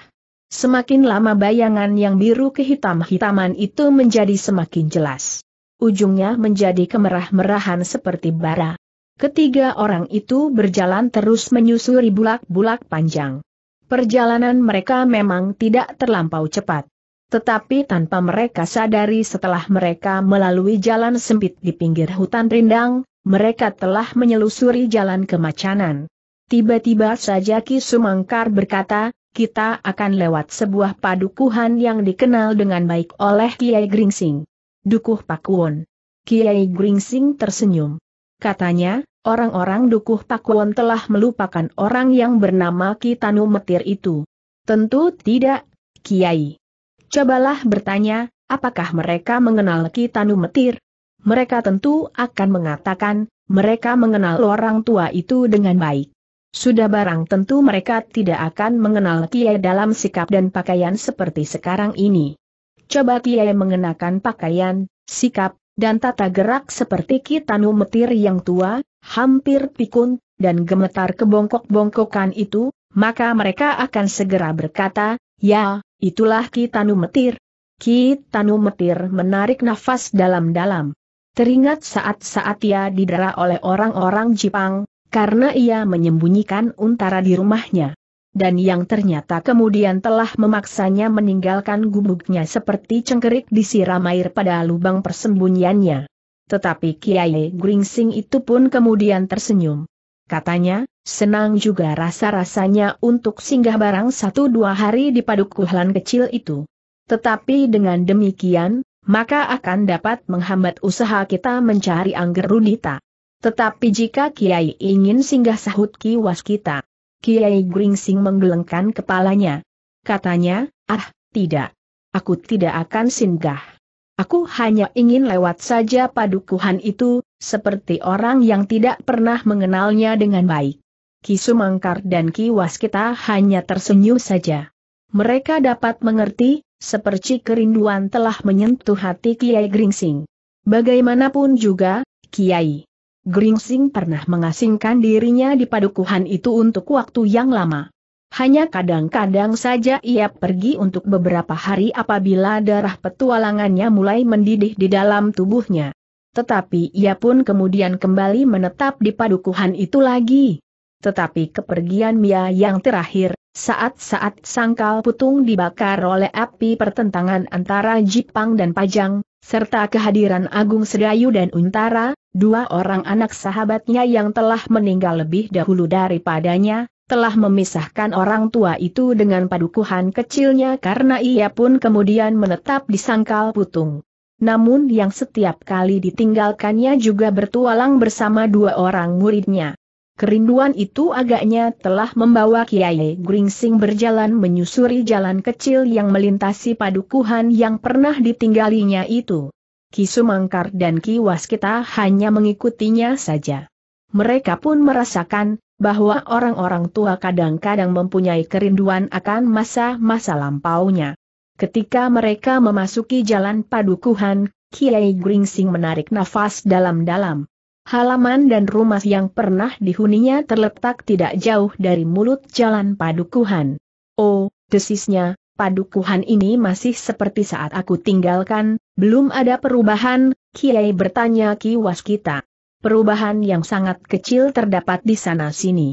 Semakin lama bayangan yang biru kehitam-hitaman itu menjadi semakin jelas. Ujungnya menjadi kemerah-merahan seperti bara. Ketiga orang itu berjalan terus menyusuri bulak-bulak panjang. Perjalanan mereka memang tidak terlampau cepat. Tetapi tanpa mereka sadari setelah mereka melalui jalan sempit di pinggir hutan rindang, mereka telah menyelusuri jalan kemacanan. Tiba-tiba saja Ki Sumangkar berkata, kita akan lewat sebuah padukuhan yang dikenal dengan baik oleh Kiai Gringsing. Dukuh Pakuon." Kiai Gringsing tersenyum. Katanya, Orang-orang Dukuh Pakuan telah melupakan orang yang bernama Kitanu Metir itu. Tentu tidak, Kiai. Cobalah bertanya, apakah mereka mengenal Kitanu Metir? Mereka tentu akan mengatakan, mereka mengenal orang tua itu dengan baik. Sudah barang tentu mereka tidak akan mengenal Kiai dalam sikap dan pakaian seperti sekarang ini. Coba Kiai mengenakan pakaian, sikap, dan tata gerak seperti Kitanu Metir yang tua, hampir pikun, dan gemetar kebongkok-bongkokan itu, maka mereka akan segera berkata, ya, itulah Kitanu Metir. Kitanu Metir menarik nafas dalam-dalam. Teringat saat-saat ia didera oleh orang-orang Jepang, karena ia menyembunyikan untara di rumahnya. Dan yang ternyata kemudian telah memaksanya meninggalkan gubuknya seperti cengkerik disiram air pada lubang persembunyiannya. Tetapi Kiai Gringsing itu pun kemudian tersenyum. Katanya, senang juga rasa-rasanya untuk singgah barang satu dua hari di padukuhlan kecil itu. Tetapi dengan demikian, maka akan dapat menghambat usaha kita mencari angger rudita. Tetapi jika Kiai ingin singgah sahut kiwas kita. Kiai Gringsing menggelengkan kepalanya. Katanya, ah, tidak. Aku tidak akan singgah. Aku hanya ingin lewat saja padukuhan itu, seperti orang yang tidak pernah mengenalnya dengan baik. Ki Sumangkar dan Ki Waskita hanya tersenyum saja. Mereka dapat mengerti, seperti kerinduan telah menyentuh hati Kiai Gringsing. Bagaimanapun juga, Kiai Gringsing pernah mengasingkan dirinya di padukuhan itu untuk waktu yang lama. Hanya kadang-kadang saja ia pergi untuk beberapa hari apabila darah petualangannya mulai mendidih di dalam tubuhnya. Tetapi ia pun kemudian kembali menetap di padukuhan itu lagi. Tetapi kepergian Mia yang terakhir, saat-saat sangkal putung dibakar oleh api pertentangan antara Jipang dan Pajang, serta kehadiran Agung Sedayu dan Untara, dua orang anak sahabatnya yang telah meninggal lebih dahulu daripadanya, telah memisahkan orang tua itu dengan padukuhan kecilnya karena ia pun kemudian menetap di sangkal putung. Namun yang setiap kali ditinggalkannya juga bertualang bersama dua orang muridnya. Kerinduan itu agaknya telah membawa Kiai Gringsing berjalan menyusuri jalan kecil yang melintasi padukuhan yang pernah ditinggalinya itu. Ki dan Ki Waskita hanya mengikutinya saja. Mereka pun merasakan bahwa orang-orang tua kadang-kadang mempunyai kerinduan akan masa-masa lampaunya. Ketika mereka memasuki jalan padukuhan, Kiai Gringsing menarik nafas dalam-dalam. Halaman dan rumah yang pernah dihuninya terletak tidak jauh dari mulut jalan padukuhan. Oh, desisnya, padukuhan ini masih seperti saat aku tinggalkan, belum ada perubahan, Kiai bertanya Ki Waskita perubahan yang sangat kecil terdapat di sana-sini.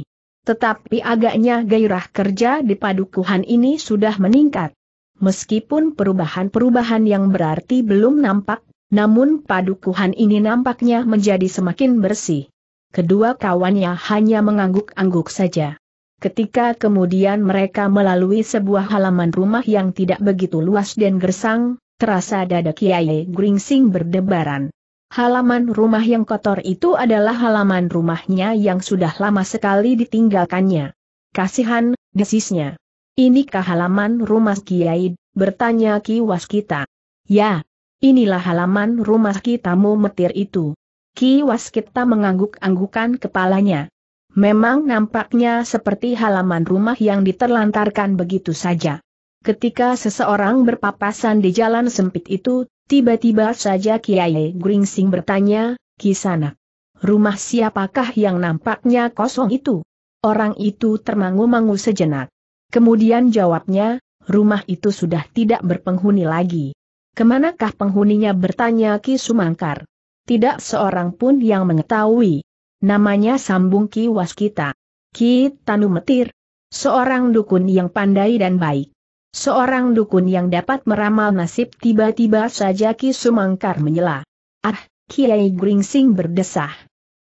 Tetapi agaknya gairah kerja di padukuhan ini sudah meningkat. Meskipun perubahan-perubahan yang berarti belum nampak, namun padukuhan ini nampaknya menjadi semakin bersih. Kedua kawannya hanya mengangguk-angguk saja. Ketika kemudian mereka melalui sebuah halaman rumah yang tidak begitu luas dan gersang, terasa dada Kiai Gringsing berdebaran. Halaman rumah yang kotor itu adalah halaman rumahnya yang sudah lama sekali ditinggalkannya. Kasihan, desisnya. Inikah halaman rumah Kiai? bertanya Ki Waskita. Ya, inilah halaman rumah kitamu metir itu. Ki Waskita mengangguk-anggukan kepalanya. Memang nampaknya seperti halaman rumah yang diterlantarkan begitu saja. Ketika seseorang berpapasan di jalan sempit itu, Tiba-tiba saja Kiai Gringsing bertanya, "Kisana, rumah siapakah yang nampaknya kosong itu? Orang itu termangu-mangu sejenak. Kemudian jawabnya, rumah itu sudah tidak berpenghuni lagi. Kemanakah penghuninya bertanya Ki Sumangkar? Tidak seorang pun yang mengetahui. Namanya sambung Ki Waskita. Ki Tanu Metir. Seorang dukun yang pandai dan baik. Seorang dukun yang dapat meramal nasib tiba-tiba saja Ki Sumangkar menyela. Ah, Kiai Gringsing berdesah.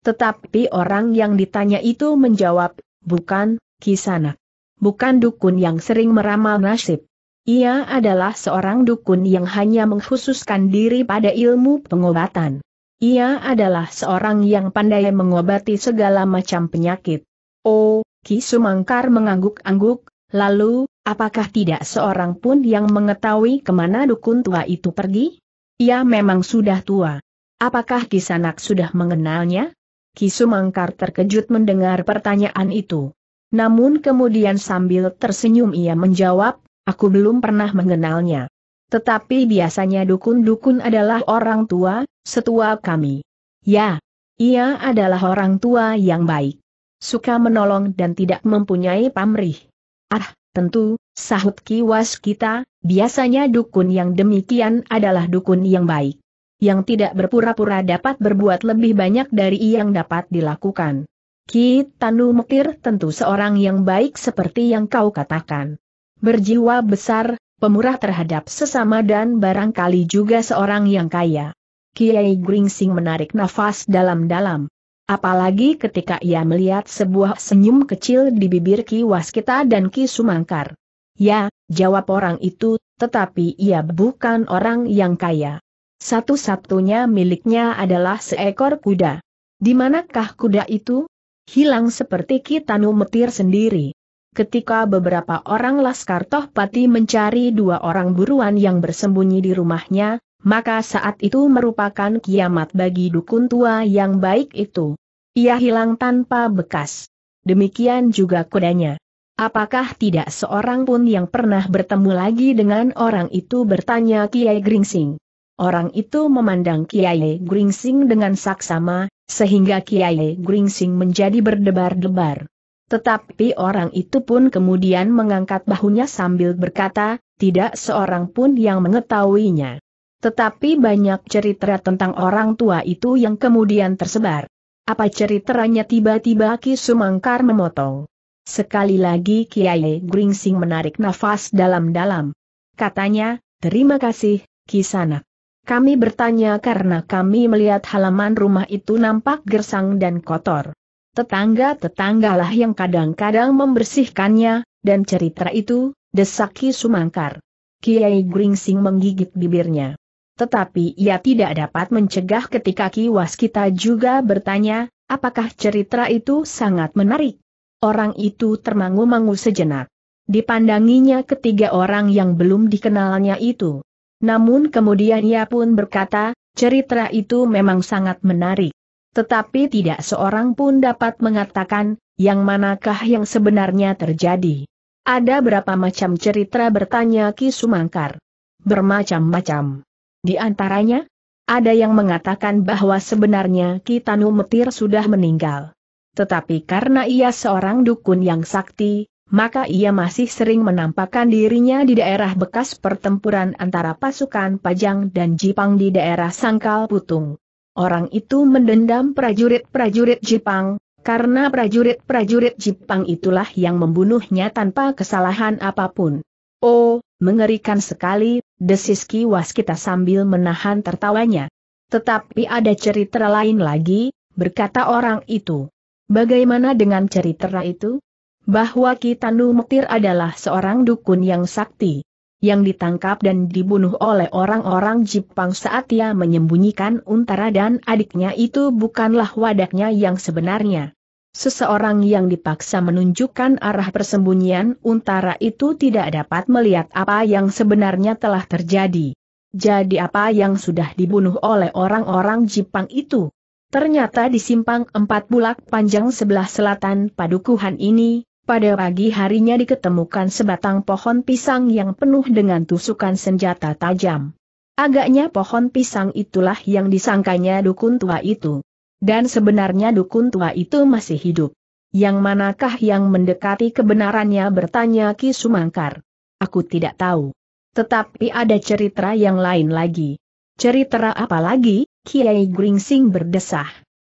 Tetapi orang yang ditanya itu menjawab, bukan, Kisana. Bukan dukun yang sering meramal nasib. Ia adalah seorang dukun yang hanya mengkhususkan diri pada ilmu pengobatan. Ia adalah seorang yang pandai mengobati segala macam penyakit. Oh, Ki Sumangkar mengangguk-angguk, Lalu, apakah tidak seorang pun yang mengetahui kemana dukun tua itu pergi? Ia memang sudah tua. Apakah Kisanak sudah mengenalnya? Kisumangkar terkejut mendengar pertanyaan itu. Namun kemudian sambil tersenyum ia menjawab, aku belum pernah mengenalnya. Tetapi biasanya dukun-dukun adalah orang tua, setua kami. Ya, ia adalah orang tua yang baik. Suka menolong dan tidak mempunyai pamrih. Ah, tentu, sahut kiwas kita, biasanya dukun yang demikian adalah dukun yang baik. Yang tidak berpura-pura dapat berbuat lebih banyak dari yang dapat dilakukan. Ki Tanu Mekir tentu seorang yang baik seperti yang kau katakan. Berjiwa besar, pemurah terhadap sesama dan barangkali juga seorang yang kaya. Kiai Gringsing menarik nafas dalam-dalam. Apalagi ketika ia melihat sebuah senyum kecil di bibir Ki Waskita dan Ki Sumangkar. Ya, jawab orang itu, tetapi ia bukan orang yang kaya. Satu-satunya miliknya adalah seekor kuda. Di manakah kuda itu? Hilang seperti Ki Tanu Metir sendiri. Ketika beberapa orang Laskar Tohpati mencari dua orang buruan yang bersembunyi di rumahnya, maka saat itu merupakan kiamat bagi dukun tua yang baik itu. Ia hilang tanpa bekas. Demikian juga kudanya. Apakah tidak seorang pun yang pernah bertemu lagi dengan orang itu bertanya Kiai Gringsing. Orang itu memandang Kiai Gringsing dengan saksama, sehingga Kiai Gringsing menjadi berdebar-debar. Tetapi orang itu pun kemudian mengangkat bahunya sambil berkata, tidak seorang pun yang mengetahuinya. Tetapi banyak cerita tentang orang tua itu yang kemudian tersebar. Apa ceritanya tiba-tiba Ki Sumangkar memotong. Sekali lagi Kiai Gringsing menarik nafas dalam-dalam. Katanya, terima kasih, Ki Sana. Kami bertanya karena kami melihat halaman rumah itu nampak gersang dan kotor. Tetangga-tetanggalah yang kadang-kadang membersihkannya, dan cerita itu, desak Ki Sumangkar. Kiai Gringsing menggigit bibirnya. Tetapi ia tidak dapat mencegah ketika Ki Waskita juga bertanya, apakah cerita itu sangat menarik? Orang itu termangu-mangu sejenak. Dipandanginya ketiga orang yang belum dikenalnya itu. Namun kemudian ia pun berkata, cerita itu memang sangat menarik. Tetapi tidak seorang pun dapat mengatakan, yang manakah yang sebenarnya terjadi. Ada berapa macam cerita bertanya Ki Sumangkar. Bermacam-macam. Di antaranya, ada yang mengatakan bahwa sebenarnya Kitanu Metir sudah meninggal. Tetapi karena ia seorang dukun yang sakti, maka ia masih sering menampakkan dirinya di daerah bekas pertempuran antara pasukan Pajang dan Jipang di daerah Sangkal Putung. Orang itu mendendam prajurit-prajurit Jipang, karena prajurit-prajurit Jipang itulah yang membunuhnya tanpa kesalahan apapun. Oh, Mengerikan sekali, desis Ki Waskita sambil menahan tertawanya. Tetapi ada cerita lain lagi, berkata orang itu. Bagaimana dengan cerita itu? Bahwa Tanu Mektir adalah seorang dukun yang sakti yang ditangkap dan dibunuh oleh orang-orang Jepang saat ia menyembunyikan Untara dan adiknya itu bukanlah wadaknya yang sebenarnya. Seseorang yang dipaksa menunjukkan arah persembunyian untara itu tidak dapat melihat apa yang sebenarnya telah terjadi. Jadi apa yang sudah dibunuh oleh orang-orang Jepang itu? Ternyata di simpang empat bulak panjang sebelah selatan padukuhan ini, pada pagi harinya diketemukan sebatang pohon pisang yang penuh dengan tusukan senjata tajam. Agaknya pohon pisang itulah yang disangkanya dukun tua itu. Dan sebenarnya dukun tua itu masih hidup. Yang manakah yang mendekati kebenarannya bertanya Ki Sumangkar. Aku tidak tahu. Tetapi ada cerita yang lain lagi. Cerita apa lagi? Kiai Gringsing berdesah.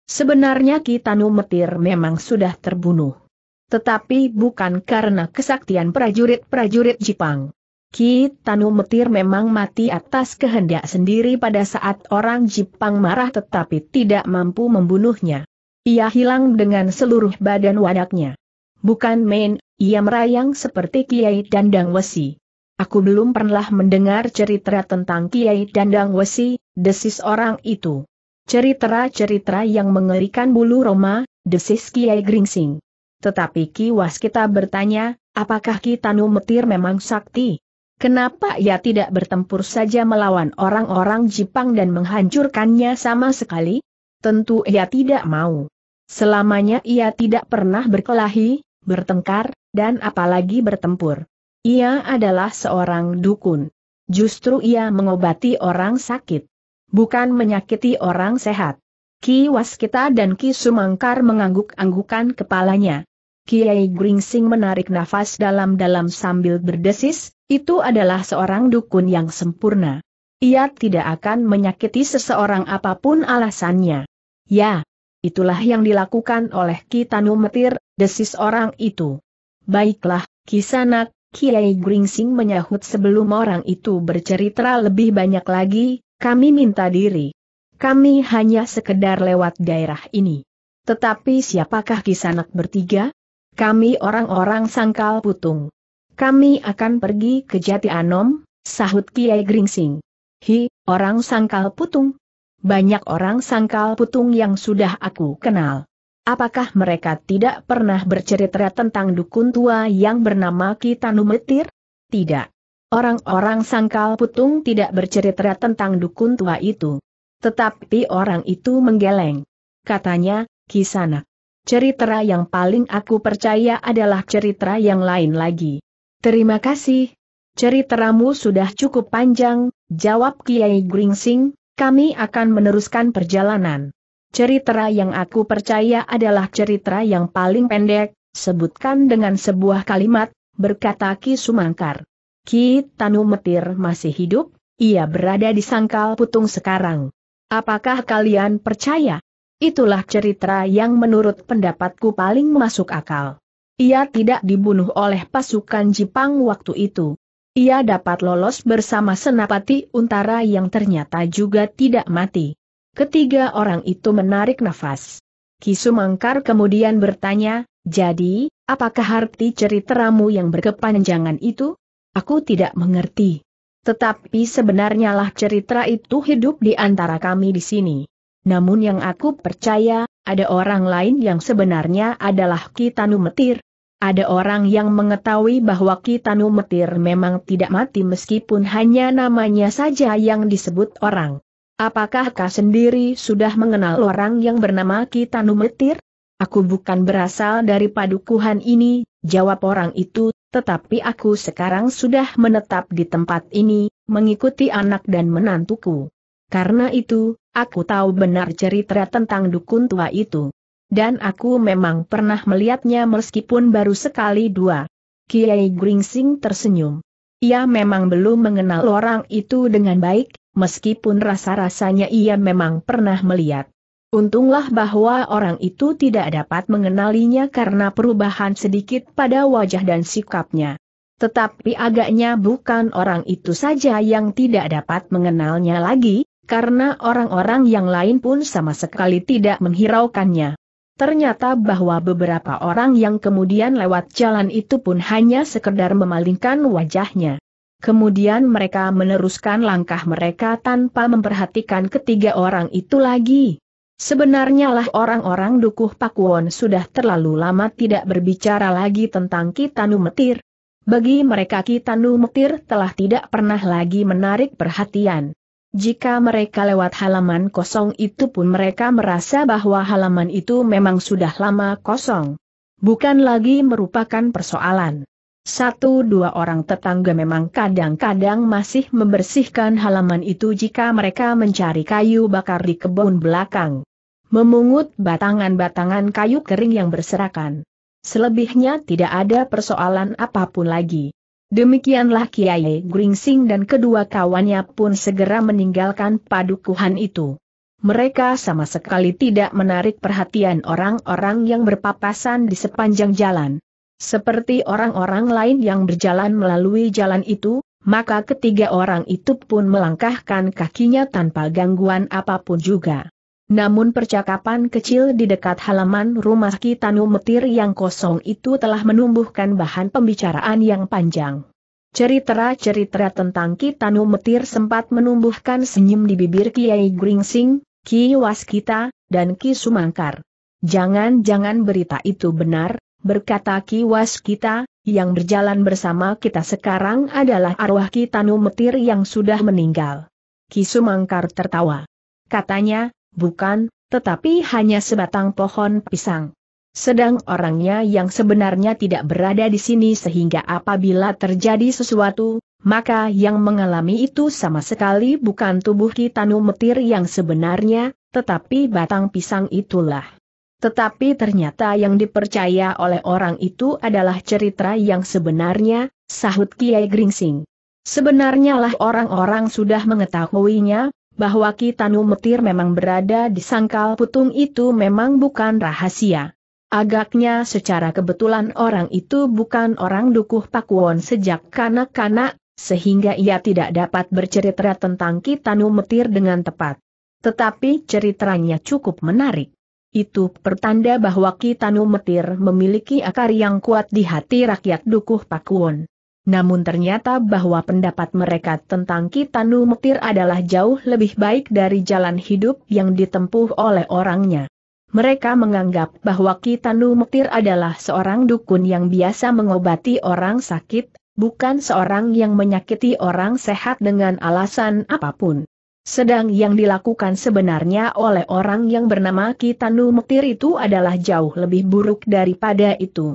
Sebenarnya Ki Tanu Metir memang sudah terbunuh. Tetapi bukan karena kesaktian prajurit-prajurit Jepang. Ki Tanu Metir memang mati atas kehendak sendiri pada saat orang Jepang marah tetapi tidak mampu membunuhnya. Ia hilang dengan seluruh badan wadaknya. Bukan main, ia merayang seperti Kiai Dandang Wesi. Aku belum pernah mendengar cerita tentang Kiai Dandang Wesi, desis orang itu. Cerita-cerita yang mengerikan bulu Roma, desis Kiai Gringsing. Tetapi Ki Waskita bertanya, apakah Ki Tanu Metir memang sakti? Kenapa ia tidak bertempur saja melawan orang-orang Jepang dan menghancurkannya sama sekali? Tentu ia tidak mau. Selamanya ia tidak pernah berkelahi, bertengkar, dan apalagi bertempur. Ia adalah seorang dukun. Justru ia mengobati orang sakit. Bukan menyakiti orang sehat. Ki Waskita dan Ki Sumangkar mengangguk-anggukan kepalanya. Kiai Gringsing menarik nafas dalam-dalam sambil berdesis, itu adalah seorang dukun yang sempurna. Ia tidak akan menyakiti seseorang apapun alasannya. Ya, itulah yang dilakukan oleh Kitanu Metir, desis orang itu. Baiklah, Kisanak, Kiai Gringsing menyahut sebelum orang itu bercerita lebih banyak lagi, kami minta diri. Kami hanya sekedar lewat daerah ini. Tetapi siapakah Kisanak bertiga? Kami orang-orang sangkal putung. Kami akan pergi ke Jati Anom, sahut Kiai Gringsing. Hi, orang sangkal putung. Banyak orang sangkal putung yang sudah aku kenal. Apakah mereka tidak pernah bercerita tentang dukun tua yang bernama Kitanu Metir? Tidak. Orang-orang sangkal putung tidak bercerita tentang dukun tua itu. Tetapi orang itu menggeleng. Katanya, Kisanak cerita yang paling aku percaya adalah cerita yang lain lagi. Terima kasih. Ceritamu sudah cukup panjang, jawab Kiai Gringsing, kami akan meneruskan perjalanan. Cerita yang aku percaya adalah cerita yang paling pendek, sebutkan dengan sebuah kalimat, berkata Ki Sumangkar. Ki Tanu Metir masih hidup, ia berada di sangkal putung sekarang. Apakah kalian percaya? Itulah cerita yang menurut pendapatku paling masuk akal. Ia tidak dibunuh oleh pasukan Jepang waktu itu. Ia dapat lolos bersama senapati Untara yang ternyata juga tidak mati. Ketiga orang itu menarik nafas. Kisumangkar kemudian bertanya, jadi, apakah arti ceritamu yang berkepanjangan itu? Aku tidak mengerti. Tetapi sebenarnya lah cerita itu hidup di antara kami di sini namun yang aku percaya, ada orang lain yang sebenarnya adalah Kitanu Metir. Ada orang yang mengetahui bahwa Kitanu Metir memang tidak mati meskipun hanya namanya saja yang disebut orang. Apakah kau sendiri sudah mengenal orang yang bernama Kitanu Metir? Aku bukan berasal dari padukuhan ini, jawab orang itu, tetapi aku sekarang sudah menetap di tempat ini, mengikuti anak dan menantuku. Karena itu, aku tahu benar cerita tentang dukun tua itu. Dan aku memang pernah melihatnya meskipun baru sekali dua. Kiai Gringsing tersenyum. Ia memang belum mengenal orang itu dengan baik, meskipun rasa-rasanya ia memang pernah melihat. Untunglah bahwa orang itu tidak dapat mengenalinya karena perubahan sedikit pada wajah dan sikapnya. Tetapi agaknya bukan orang itu saja yang tidak dapat mengenalnya lagi, karena orang-orang yang lain pun sama sekali tidak menghiraukannya. Ternyata bahwa beberapa orang yang kemudian lewat jalan itu pun hanya sekedar memalingkan wajahnya. Kemudian mereka meneruskan langkah mereka tanpa memperhatikan ketiga orang itu lagi. Sebenarnya lah orang-orang Dukuh Pakuwon sudah terlalu lama tidak berbicara lagi tentang Kitanu Metir. Bagi mereka Kitanu Metir telah tidak pernah lagi menarik perhatian. Jika mereka lewat halaman kosong itu pun mereka merasa bahwa halaman itu memang sudah lama kosong. Bukan lagi merupakan persoalan. Satu dua orang tetangga memang kadang-kadang masih membersihkan halaman itu jika mereka mencari kayu bakar di kebun belakang. Memungut batangan-batangan kayu kering yang berserakan. Selebihnya tidak ada persoalan apapun lagi. Demikianlah Kiai Gringsing dan kedua kawannya pun segera meninggalkan padukuhan itu. Mereka sama sekali tidak menarik perhatian orang-orang yang berpapasan di sepanjang jalan. Seperti orang-orang lain yang berjalan melalui jalan itu, maka ketiga orang itu pun melangkahkan kakinya tanpa gangguan apapun juga. Namun percakapan kecil di dekat halaman rumah Kitanu Metir yang kosong itu telah menumbuhkan bahan pembicaraan yang panjang. Cerita-cerita tentang Kitanu Metir sempat menumbuhkan senyum di bibir Kiai Gringsing, Ki Waskita, dan Ki Sumangkar. Jangan-jangan berita itu benar, berkata Ki Waskita, yang berjalan bersama kita sekarang adalah arwah Kitanu Metir yang sudah meninggal. Ki Sumangkar tertawa. Katanya, bukan, tetapi hanya sebatang pohon pisang. Sedang orangnya yang sebenarnya tidak berada di sini sehingga apabila terjadi sesuatu, maka yang mengalami itu sama sekali bukan tubuh Kitanu Metir yang sebenarnya, tetapi batang pisang itulah. Tetapi ternyata yang dipercaya oleh orang itu adalah cerita yang sebenarnya, sahut Kiai Gringsing. Sebenarnya lah orang-orang sudah mengetahuinya, bahwa Kitanu Metir memang berada di sangkal putung itu memang bukan rahasia. Agaknya secara kebetulan orang itu bukan orang dukuh Pakuwon sejak kanak-kanak, sehingga ia tidak dapat bercerita tentang Kitanu Metir dengan tepat. Tetapi ceritanya cukup menarik. Itu pertanda bahwa Kitanu Metir memiliki akar yang kuat di hati rakyat Dukuh Pakuwon. Namun ternyata bahwa pendapat mereka tentang Kitanu Metir adalah jauh lebih baik dari jalan hidup yang ditempuh oleh orangnya. Mereka menganggap bahwa Kitanu Metir adalah seorang dukun yang biasa mengobati orang sakit, bukan seorang yang menyakiti orang sehat dengan alasan apapun. Sedang yang dilakukan sebenarnya oleh orang yang bernama Kitanu Metir itu adalah jauh lebih buruk daripada itu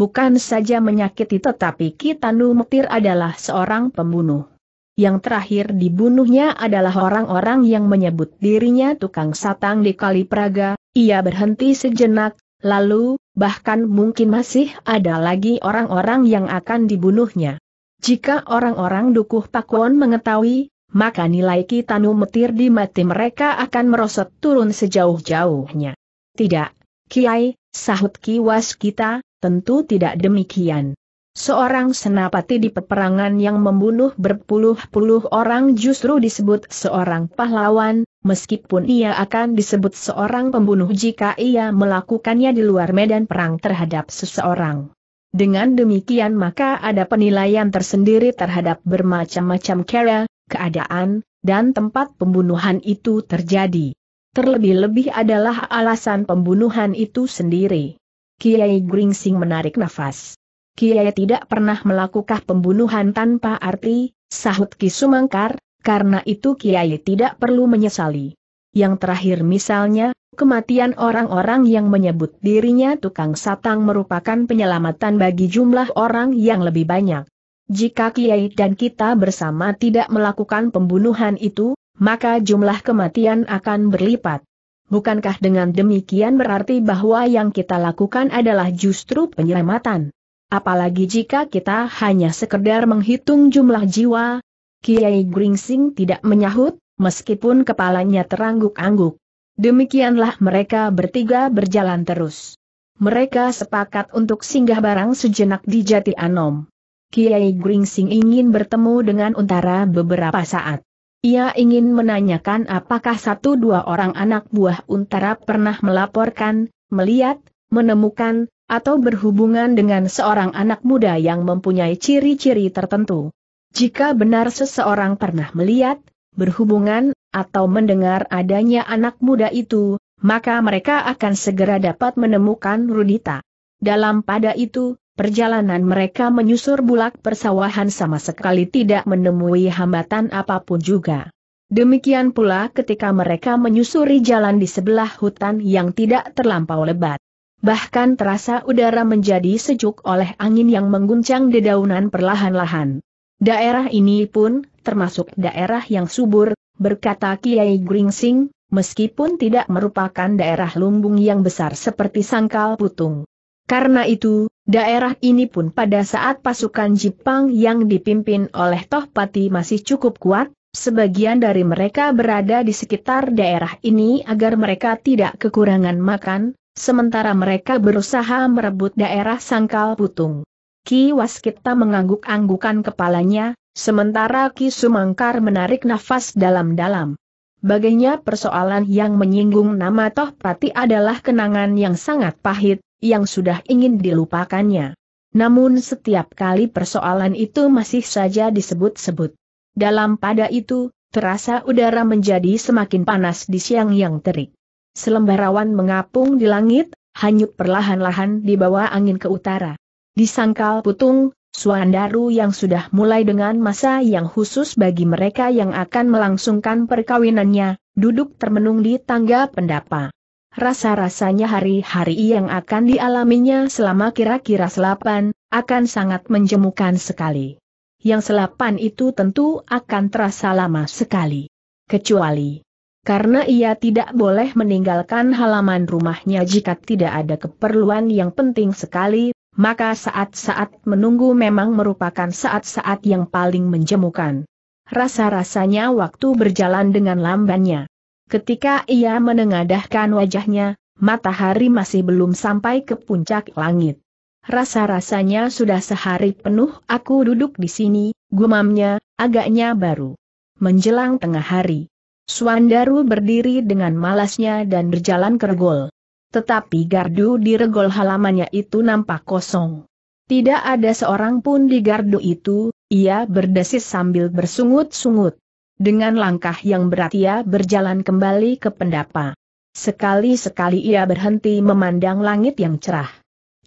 bukan saja menyakiti tetapi Kitanu Mutir adalah seorang pembunuh. Yang terakhir dibunuhnya adalah orang-orang yang menyebut dirinya tukang satang di Kalipraga. ia berhenti sejenak, lalu, bahkan mungkin masih ada lagi orang-orang yang akan dibunuhnya. Jika orang-orang Dukuh Pakuan mengetahui, maka nilai Kitanu Mutir di mati mereka akan merosot turun sejauh-jauhnya. Tidak, Kiai, Sahut kiwas kita, tentu tidak demikian. Seorang senapati di peperangan yang membunuh berpuluh-puluh orang justru disebut seorang pahlawan, meskipun ia akan disebut seorang pembunuh jika ia melakukannya di luar medan perang terhadap seseorang. Dengan demikian maka ada penilaian tersendiri terhadap bermacam-macam cara, keadaan, dan tempat pembunuhan itu terjadi. Terlebih-lebih adalah alasan pembunuhan itu sendiri. Kiai Gringsing menarik nafas. Kiai tidak pernah melakukan pembunuhan tanpa arti, sahut Ki Sumangkar, karena itu Kiai tidak perlu menyesali. Yang terakhir misalnya, kematian orang-orang yang menyebut dirinya tukang satang merupakan penyelamatan bagi jumlah orang yang lebih banyak. Jika Kiai dan kita bersama tidak melakukan pembunuhan itu, maka jumlah kematian akan berlipat. Bukankah dengan demikian berarti bahwa yang kita lakukan adalah justru penyelamatan? Apalagi jika kita hanya sekedar menghitung jumlah jiwa, Kiai Gringsing tidak menyahut, meskipun kepalanya terangguk-angguk. Demikianlah mereka bertiga berjalan terus. Mereka sepakat untuk singgah barang sejenak di Jati Anom. Kiai Gringsing ingin bertemu dengan Untara beberapa saat. Ia ingin menanyakan apakah satu dua orang anak buah Untara pernah melaporkan, melihat, menemukan, atau berhubungan dengan seorang anak muda yang mempunyai ciri-ciri tertentu. Jika benar seseorang pernah melihat, berhubungan, atau mendengar adanya anak muda itu, maka mereka akan segera dapat menemukan Rudita. Dalam pada itu, Perjalanan mereka menyusur bulak persawahan sama sekali tidak menemui hambatan apapun juga. Demikian pula ketika mereka menyusuri jalan di sebelah hutan yang tidak terlampau lebat. Bahkan terasa udara menjadi sejuk oleh angin yang mengguncang dedaunan perlahan-lahan. Daerah ini pun, termasuk daerah yang subur, berkata Kiai Gringsing, meskipun tidak merupakan daerah lumbung yang besar seperti Sangkal Putung. Karena itu, daerah ini pun pada saat pasukan Jepang yang dipimpin oleh Tohpati masih cukup kuat, sebagian dari mereka berada di sekitar daerah ini agar mereka tidak kekurangan makan, sementara mereka berusaha merebut daerah Sangkal Putung. Ki Waskita mengangguk-anggukan kepalanya, sementara Ki Sumangkar menarik nafas dalam-dalam. Baginya, persoalan yang menyinggung nama Tohpati adalah kenangan yang sangat pahit, yang sudah ingin dilupakannya. Namun setiap kali persoalan itu masih saja disebut-sebut. Dalam pada itu, terasa udara menjadi semakin panas di siang yang terik. Selembar awan mengapung di langit, hanyut perlahan-lahan di bawah angin ke utara. Di sangkal putung, Suandaru yang sudah mulai dengan masa yang khusus bagi mereka yang akan melangsungkan perkawinannya, duduk termenung di tangga pendapa. Rasa-rasanya hari-hari yang akan dialaminya selama kira-kira selapan, akan sangat menjemukan sekali. Yang selapan itu tentu akan terasa lama sekali. Kecuali karena ia tidak boleh meninggalkan halaman rumahnya jika tidak ada keperluan yang penting sekali, maka saat-saat menunggu memang merupakan saat-saat yang paling menjemukan. Rasa-rasanya waktu berjalan dengan lambannya. Ketika ia menengadahkan wajahnya, matahari masih belum sampai ke puncak langit. Rasa-rasanya sudah sehari penuh aku duduk di sini, gumamnya, agaknya baru. Menjelang tengah hari, Suandaru berdiri dengan malasnya dan berjalan ke regol. Tetapi gardu di regol halamannya itu nampak kosong. Tidak ada seorang pun di gardu itu, ia berdesis sambil bersungut-sungut. Dengan langkah yang berat ia berjalan kembali ke pendapa. Sekali-sekali ia berhenti memandang langit yang cerah.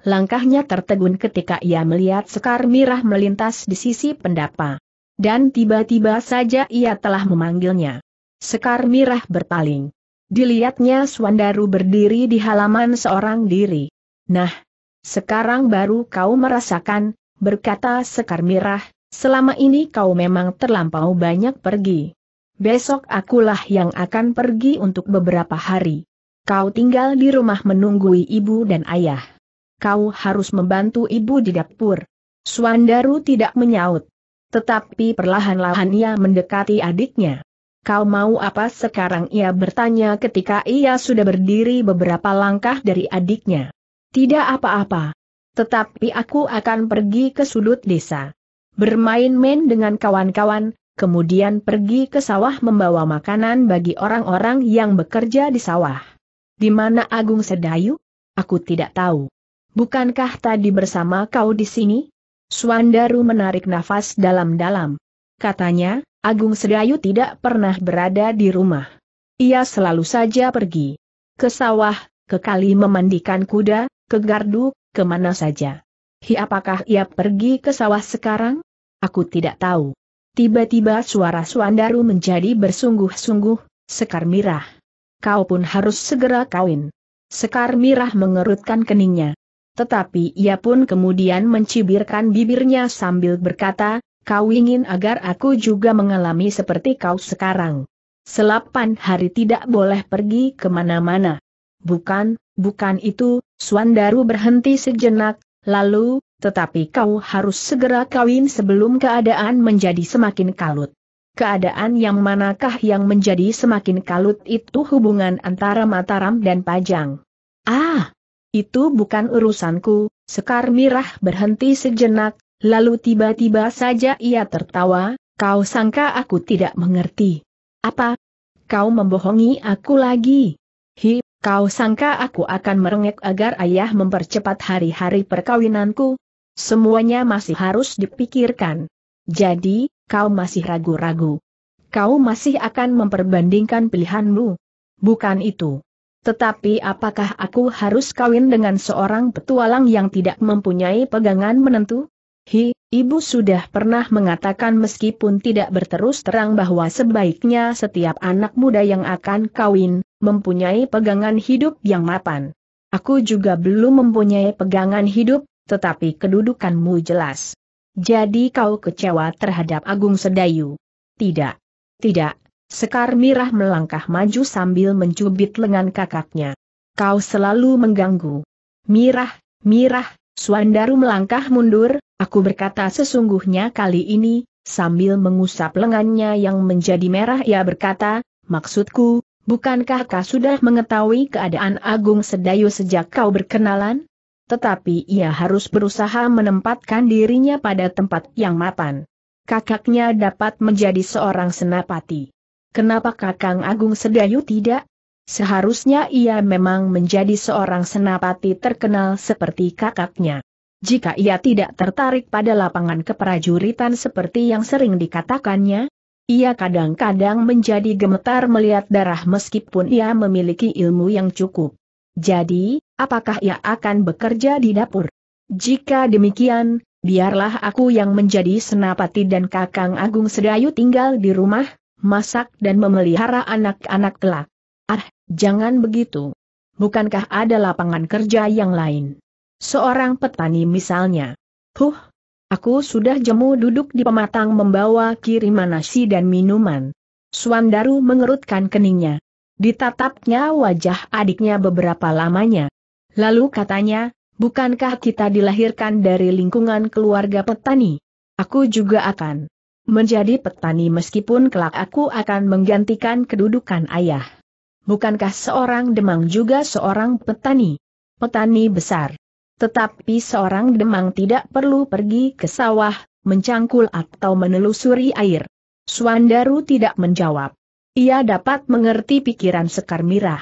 Langkahnya tertegun ketika ia melihat sekar mirah melintas di sisi pendapa. Dan tiba-tiba saja ia telah memanggilnya. Sekar mirah bertaling. Dilihatnya Swandaru berdiri di halaman seorang diri. Nah, sekarang baru kau merasakan, berkata Sekar Mirah, Selama ini kau memang terlampau banyak pergi. Besok akulah yang akan pergi untuk beberapa hari. Kau tinggal di rumah menunggui ibu dan ayah. Kau harus membantu ibu di dapur. Suandaru tidak menyaut. Tetapi perlahan-lahan ia mendekati adiknya. Kau mau apa sekarang ia bertanya ketika ia sudah berdiri beberapa langkah dari adiknya. Tidak apa-apa. Tetapi aku akan pergi ke sudut desa bermain-main dengan kawan-kawan, kemudian pergi ke sawah membawa makanan bagi orang-orang yang bekerja di sawah. Di mana Agung Sedayu? Aku tidak tahu. Bukankah tadi bersama kau di sini? Suandaru menarik nafas dalam-dalam. Katanya, Agung Sedayu tidak pernah berada di rumah. Ia selalu saja pergi. Ke sawah, ke kali memandikan kuda, ke gardu, kemana saja. Hi apakah ia pergi ke sawah sekarang? Aku tidak tahu. Tiba-tiba suara Suandaru menjadi bersungguh-sungguh, Sekar Mirah. Kau pun harus segera kawin. Sekar Mirah mengerutkan keningnya. Tetapi ia pun kemudian mencibirkan bibirnya sambil berkata, kau ingin agar aku juga mengalami seperti kau sekarang. Selapan hari tidak boleh pergi kemana-mana. Bukan, bukan itu, Suandaru berhenti sejenak, lalu, tetapi kau harus segera kawin sebelum keadaan menjadi semakin kalut. Keadaan yang manakah yang menjadi semakin kalut itu hubungan antara Mataram dan Pajang. Ah, itu bukan urusanku, Sekar Mirah berhenti sejenak, lalu tiba-tiba saja ia tertawa, kau sangka aku tidak mengerti. Apa? Kau membohongi aku lagi? Hi, Kau sangka aku akan merengek agar ayah mempercepat hari-hari perkawinanku? Semuanya masih harus dipikirkan. Jadi, kau masih ragu-ragu. Kau masih akan memperbandingkan pilihanmu. Bukan itu. Tetapi apakah aku harus kawin dengan seorang petualang yang tidak mempunyai pegangan menentu? Hi, Ibu sudah pernah mengatakan meskipun tidak berterus terang bahwa sebaiknya setiap anak muda yang akan kawin, mempunyai pegangan hidup yang mapan. Aku juga belum mempunyai pegangan hidup, tetapi kedudukanmu jelas. Jadi kau kecewa terhadap Agung Sedayu? Tidak. Tidak, Sekar Mirah melangkah maju sambil mencubit lengan kakaknya. Kau selalu mengganggu. Mirah, Mirah, Suandaru melangkah mundur, aku berkata sesungguhnya kali ini, sambil mengusap lengannya yang menjadi merah ia berkata, maksudku, bukankah kau sudah mengetahui keadaan Agung Sedayu sejak kau berkenalan? Tetapi ia harus berusaha menempatkan dirinya pada tempat yang mapan. Kakaknya dapat menjadi seorang senapati. Kenapa Kakang Agung Sedayu tidak? Seharusnya ia memang menjadi seorang senapati terkenal seperti kakaknya. Jika ia tidak tertarik pada lapangan keprajuritan seperti yang sering dikatakannya, ia kadang-kadang menjadi gemetar melihat darah meskipun ia memiliki ilmu yang cukup. Jadi, apakah ia akan bekerja di dapur? Jika demikian, biarlah aku yang menjadi senapati dan Kakang Agung Sedayu tinggal di rumah, masak dan memelihara anak-anak kelak. Ah, jangan begitu. Bukankah ada lapangan kerja yang lain? Seorang petani misalnya. Huh, aku sudah jemu duduk di pematang membawa kiriman nasi dan minuman. Suandaru mengerutkan keningnya. Ditatapnya wajah adiknya beberapa lamanya. Lalu katanya, bukankah kita dilahirkan dari lingkungan keluarga petani? Aku juga akan menjadi petani meskipun kelak aku akan menggantikan kedudukan ayah bukankah seorang demang juga seorang petani? Petani besar. Tetapi seorang demang tidak perlu pergi ke sawah, mencangkul atau menelusuri air. Suandaru tidak menjawab. Ia dapat mengerti pikiran Sekar Mirah.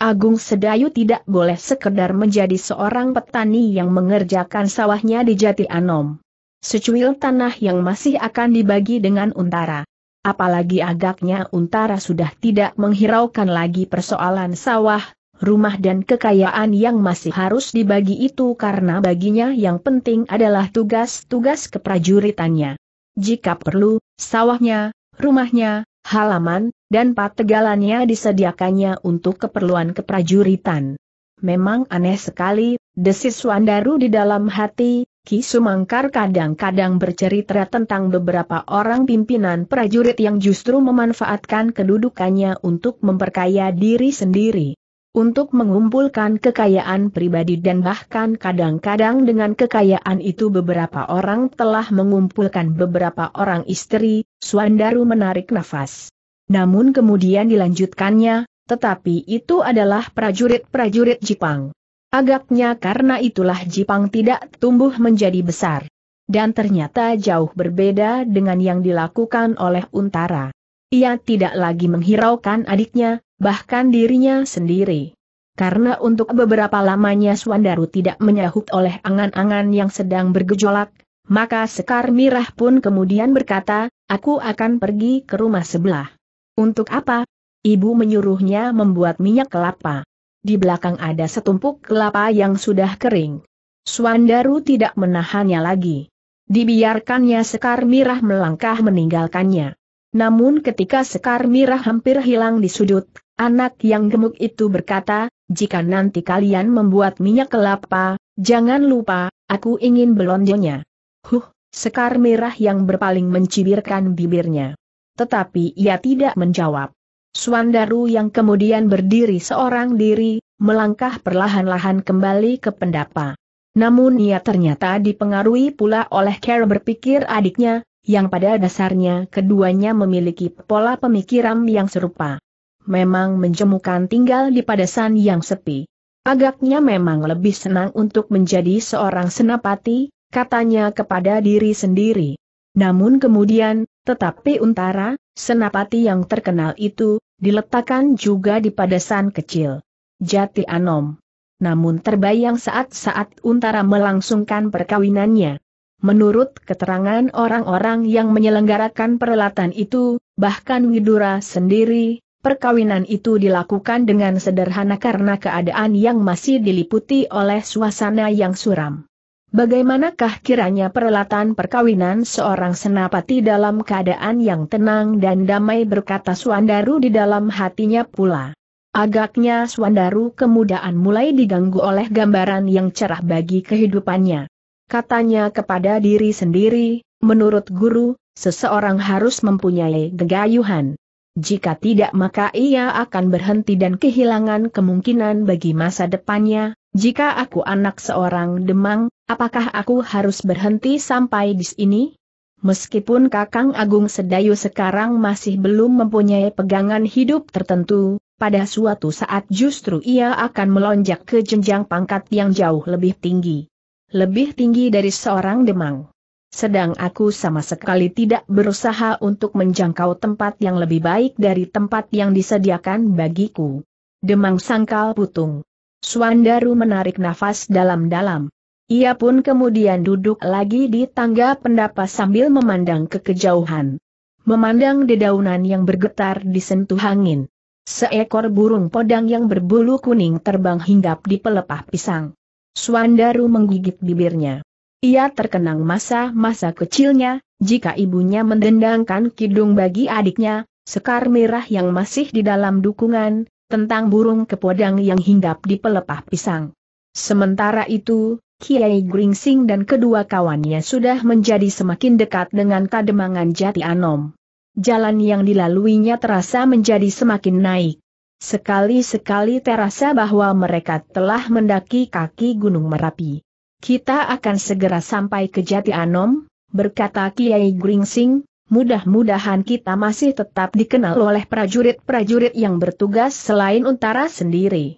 Agung Sedayu tidak boleh sekedar menjadi seorang petani yang mengerjakan sawahnya di Jati Anom. Secuil tanah yang masih akan dibagi dengan untara apalagi agaknya Untara sudah tidak menghiraukan lagi persoalan sawah, rumah dan kekayaan yang masih harus dibagi itu karena baginya yang penting adalah tugas-tugas keprajuritannya. Jika perlu, sawahnya, rumahnya, halaman, dan pategalannya disediakannya untuk keperluan keprajuritan. Memang aneh sekali, desis Wandaru di dalam hati, Ki Sumangkar kadang-kadang bercerita tentang beberapa orang pimpinan prajurit yang justru memanfaatkan kedudukannya untuk memperkaya diri sendiri. Untuk mengumpulkan kekayaan pribadi dan bahkan kadang-kadang dengan kekayaan itu beberapa orang telah mengumpulkan beberapa orang istri, Suandaru menarik nafas. Namun kemudian dilanjutkannya, tetapi itu adalah prajurit-prajurit Jepang. Agaknya karena itulah Jipang tidak tumbuh menjadi besar. Dan ternyata jauh berbeda dengan yang dilakukan oleh Untara. Ia tidak lagi menghiraukan adiknya, bahkan dirinya sendiri. Karena untuk beberapa lamanya Suandaru tidak menyahut oleh angan-angan yang sedang bergejolak, maka Sekar Mirah pun kemudian berkata, aku akan pergi ke rumah sebelah. Untuk apa? Ibu menyuruhnya membuat minyak kelapa di belakang ada setumpuk kelapa yang sudah kering. Suandaru tidak menahannya lagi. Dibiarkannya Sekar Mirah melangkah meninggalkannya. Namun ketika Sekar Mirah hampir hilang di sudut, anak yang gemuk itu berkata, jika nanti kalian membuat minyak kelapa, jangan lupa, aku ingin belonjonya. Huh, Sekar Mirah yang berpaling mencibirkan bibirnya. Tetapi ia tidak menjawab. Suandaru yang kemudian berdiri seorang diri, melangkah perlahan-lahan kembali ke pendapa. Namun ia ternyata dipengaruhi pula oleh cara berpikir adiknya, yang pada dasarnya keduanya memiliki pola pemikiran yang serupa. Memang menjemukan tinggal di padasan yang sepi. Agaknya memang lebih senang untuk menjadi seorang senapati, katanya kepada diri sendiri. Namun kemudian, tetapi Untara, senapati yang terkenal itu, Diletakkan juga di padasan kecil. Jati Anom. Namun terbayang saat-saat Untara melangsungkan perkawinannya. Menurut keterangan orang-orang yang menyelenggarakan perhelatan itu, bahkan Widura sendiri, perkawinan itu dilakukan dengan sederhana karena keadaan yang masih diliputi oleh suasana yang suram. Bagaimanakah kiranya perelatan perkawinan seorang senapati dalam keadaan yang tenang dan damai berkata Suandaru di dalam hatinya pula. Agaknya Suandaru kemudaan mulai diganggu oleh gambaran yang cerah bagi kehidupannya. Katanya kepada diri sendiri, menurut guru, seseorang harus mempunyai gegayuhan. Jika tidak maka ia akan berhenti dan kehilangan kemungkinan bagi masa depannya, jika aku anak seorang demang, Apakah aku harus berhenti sampai di sini? Meskipun Kakang Agung Sedayu sekarang masih belum mempunyai pegangan hidup tertentu, pada suatu saat justru ia akan melonjak ke jenjang pangkat yang jauh lebih tinggi. Lebih tinggi dari seorang demang. Sedang aku sama sekali tidak berusaha untuk menjangkau tempat yang lebih baik dari tempat yang disediakan bagiku. Demang sangkal putung. Suandaru menarik nafas dalam-dalam. Ia pun kemudian duduk lagi di tangga pendapa sambil memandang ke kejauhan. Memandang dedaunan yang bergetar disentuh angin. Seekor burung podang yang berbulu kuning terbang hinggap di pelepah pisang. Suandaru menggigit bibirnya. Ia terkenang masa-masa kecilnya, jika ibunya mendendangkan kidung bagi adiknya, sekar merah yang masih di dalam dukungan, tentang burung kepodang yang hinggap di pelepah pisang. Sementara itu, Kiai Gringsing dan kedua kawannya sudah menjadi semakin dekat dengan kademangan Jati Anom. Jalan yang dilaluinya terasa menjadi semakin naik. Sekali-sekali terasa bahwa mereka telah mendaki kaki Gunung Merapi. Kita akan segera sampai ke Jati Anom, berkata Kiai Gringsing, mudah-mudahan kita masih tetap dikenal oleh prajurit-prajurit yang bertugas selain Untara sendiri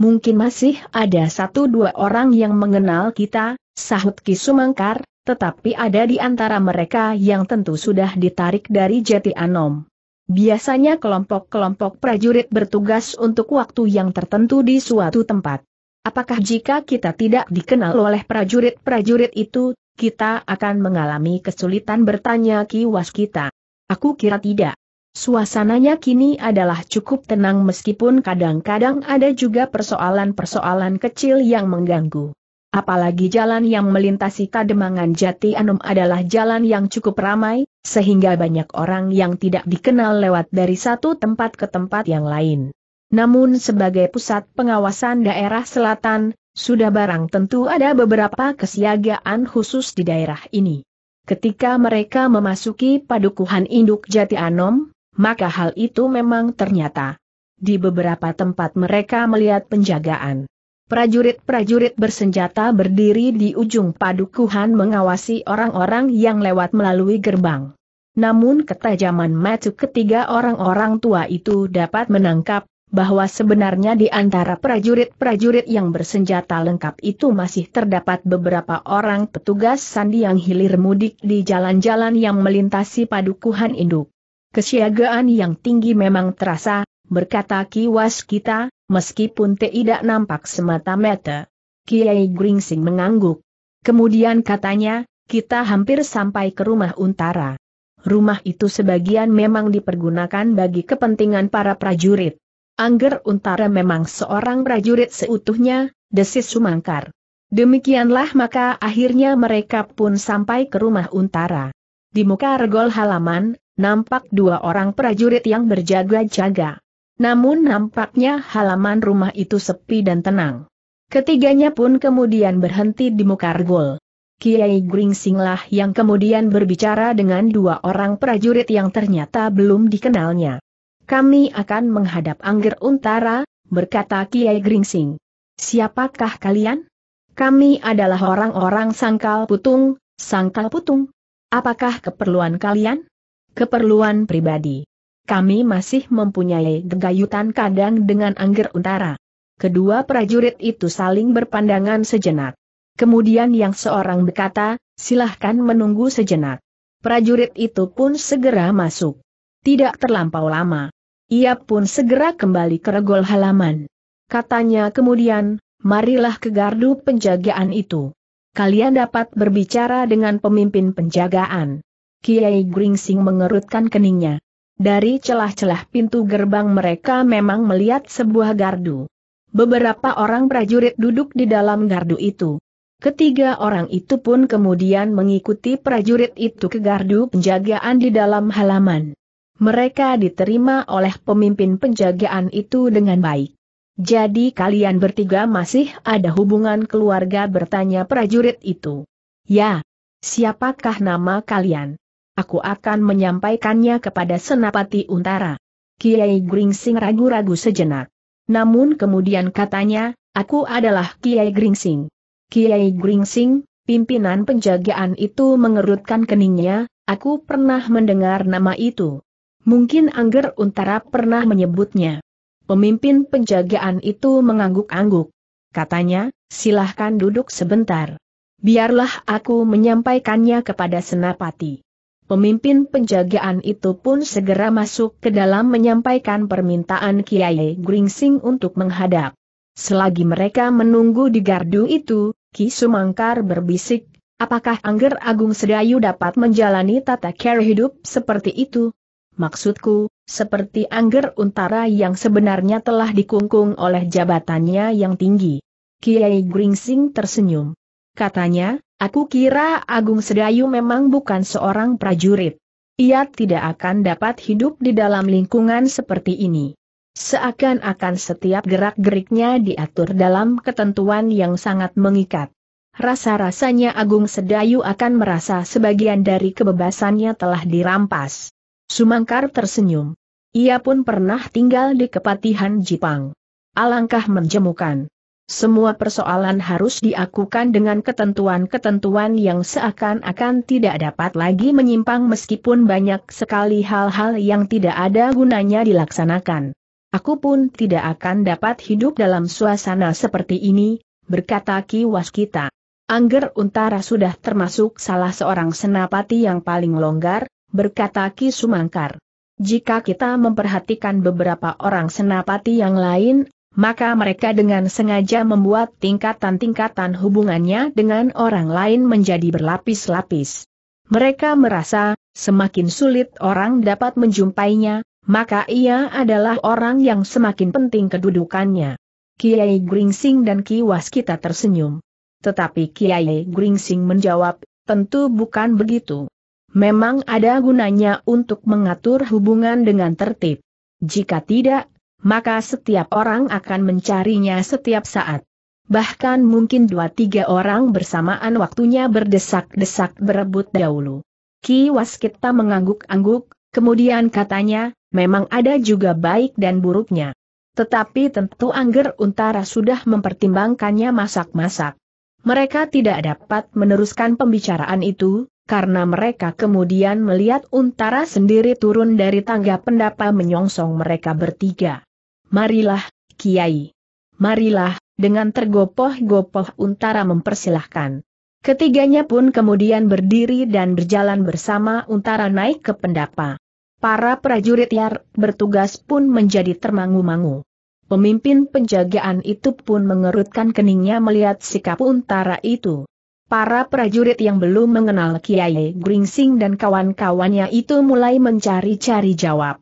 mungkin masih ada satu dua orang yang mengenal kita, sahut Ki Sumangkar, tetapi ada di antara mereka yang tentu sudah ditarik dari Jati Anom. Biasanya kelompok-kelompok prajurit bertugas untuk waktu yang tertentu di suatu tempat. Apakah jika kita tidak dikenal oleh prajurit-prajurit itu, kita akan mengalami kesulitan bertanya kiwas kita? Aku kira tidak. Suasananya kini adalah cukup tenang meskipun kadang-kadang ada juga persoalan-persoalan kecil yang mengganggu. Apalagi jalan yang melintasi Kademangan Jati Anum adalah jalan yang cukup ramai, sehingga banyak orang yang tidak dikenal lewat dari satu tempat ke tempat yang lain. Namun sebagai pusat pengawasan daerah selatan, sudah barang tentu ada beberapa kesiagaan khusus di daerah ini. Ketika mereka memasuki padukuhan induk Jati Anom, maka hal itu memang ternyata. Di beberapa tempat mereka melihat penjagaan. Prajurit-prajurit bersenjata berdiri di ujung padukuhan mengawasi orang-orang yang lewat melalui gerbang. Namun ketajaman mata ketiga orang-orang tua itu dapat menangkap bahwa sebenarnya di antara prajurit-prajurit yang bersenjata lengkap itu masih terdapat beberapa orang petugas sandi yang hilir mudik di jalan-jalan yang melintasi padukuhan induk. Kesiagaan yang tinggi memang terasa, berkata kiwas kita, meskipun tidak nampak semata-mata. Kiai Gringsing mengangguk. Kemudian katanya, kita hampir sampai ke rumah Untara. Rumah itu sebagian memang dipergunakan bagi kepentingan para prajurit. Angger Untara memang seorang prajurit seutuhnya, desis Sumangkar. Demikianlah maka akhirnya mereka pun sampai ke rumah Untara. Di muka regol halaman, nampak dua orang prajurit yang berjaga-jaga. Namun nampaknya halaman rumah itu sepi dan tenang. Ketiganya pun kemudian berhenti di muka argol. Kiai Gringsinglah yang kemudian berbicara dengan dua orang prajurit yang ternyata belum dikenalnya. Kami akan menghadap Angger Untara, berkata Kiai Gringsing. Siapakah kalian? Kami adalah orang-orang sangkal putung, sangkal putung. Apakah keperluan kalian? Keperluan pribadi. Kami masih mempunyai gegayutan kadang dengan Angger Utara. Kedua prajurit itu saling berpandangan sejenak. Kemudian yang seorang berkata, silahkan menunggu sejenak. Prajurit itu pun segera masuk. Tidak terlampau lama. Ia pun segera kembali ke regol halaman. Katanya kemudian, marilah ke gardu penjagaan itu. Kalian dapat berbicara dengan pemimpin penjagaan. Kiai Gringsing mengerutkan keningnya. Dari celah-celah pintu gerbang mereka memang melihat sebuah gardu. Beberapa orang prajurit duduk di dalam gardu itu. Ketiga orang itu pun kemudian mengikuti prajurit itu ke gardu penjagaan di dalam halaman. Mereka diterima oleh pemimpin penjagaan itu dengan baik. Jadi kalian bertiga masih ada hubungan keluarga bertanya prajurit itu. Ya, siapakah nama kalian? aku akan menyampaikannya kepada Senapati Untara. Kiai Gringsing ragu-ragu sejenak. Namun kemudian katanya, aku adalah Kiai Gringsing. Kiai Gringsing, pimpinan penjagaan itu mengerutkan keningnya, aku pernah mendengar nama itu. Mungkin Angger Untara pernah menyebutnya. Pemimpin penjagaan itu mengangguk-angguk. Katanya, silahkan duduk sebentar. Biarlah aku menyampaikannya kepada Senapati. Pemimpin penjagaan itu pun segera masuk ke dalam menyampaikan permintaan Kiai Gringsing untuk menghadap. Selagi mereka menunggu di gardu itu, Ki Sumangkar berbisik, apakah Angger Agung Sedayu dapat menjalani tata care hidup seperti itu? Maksudku, seperti Angger Untara yang sebenarnya telah dikungkung oleh jabatannya yang tinggi. Kiai Gringsing tersenyum. Katanya, Aku kira Agung Sedayu memang bukan seorang prajurit. Ia tidak akan dapat hidup di dalam lingkungan seperti ini. Seakan-akan setiap gerak-geriknya diatur dalam ketentuan yang sangat mengikat. Rasa-rasanya Agung Sedayu akan merasa sebagian dari kebebasannya telah dirampas. Sumangkar tersenyum. Ia pun pernah tinggal di Kepatihan Jipang. Alangkah menjemukan. Semua persoalan harus diakukan dengan ketentuan-ketentuan yang seakan-akan tidak dapat lagi menyimpang meskipun banyak sekali hal-hal yang tidak ada gunanya dilaksanakan. Aku pun tidak akan dapat hidup dalam suasana seperti ini, berkata Ki Waskita. Angger Untara sudah termasuk salah seorang senapati yang paling longgar, berkata Ki Sumangkar. Jika kita memperhatikan beberapa orang senapati yang lain, maka mereka dengan sengaja membuat tingkatan-tingkatan hubungannya dengan orang lain menjadi berlapis-lapis. Mereka merasa, semakin sulit orang dapat menjumpainya, maka ia adalah orang yang semakin penting kedudukannya. Kiai Gringsing dan Ki kita tersenyum. Tetapi Kiai Gringsing menjawab, tentu bukan begitu. Memang ada gunanya untuk mengatur hubungan dengan tertib. Jika tidak, maka setiap orang akan mencarinya setiap saat. Bahkan mungkin dua tiga orang bersamaan waktunya berdesak-desak berebut dahulu. Ki Waskita mengangguk-angguk, kemudian katanya, memang ada juga baik dan buruknya. Tetapi tentu Angger Untara sudah mempertimbangkannya masak-masak. Mereka tidak dapat meneruskan pembicaraan itu, karena mereka kemudian melihat Untara sendiri turun dari tangga pendapa menyongsong mereka bertiga. Marilah, Kiai. Marilah, dengan tergopoh-gopoh Untara mempersilahkan. Ketiganya pun kemudian berdiri dan berjalan bersama Untara naik ke pendapa. Para prajurit yang bertugas pun menjadi termangu-mangu. Pemimpin penjagaan itu pun mengerutkan keningnya melihat sikap Untara itu. Para prajurit yang belum mengenal Kiai Gringsing dan kawan-kawannya itu mulai mencari-cari jawab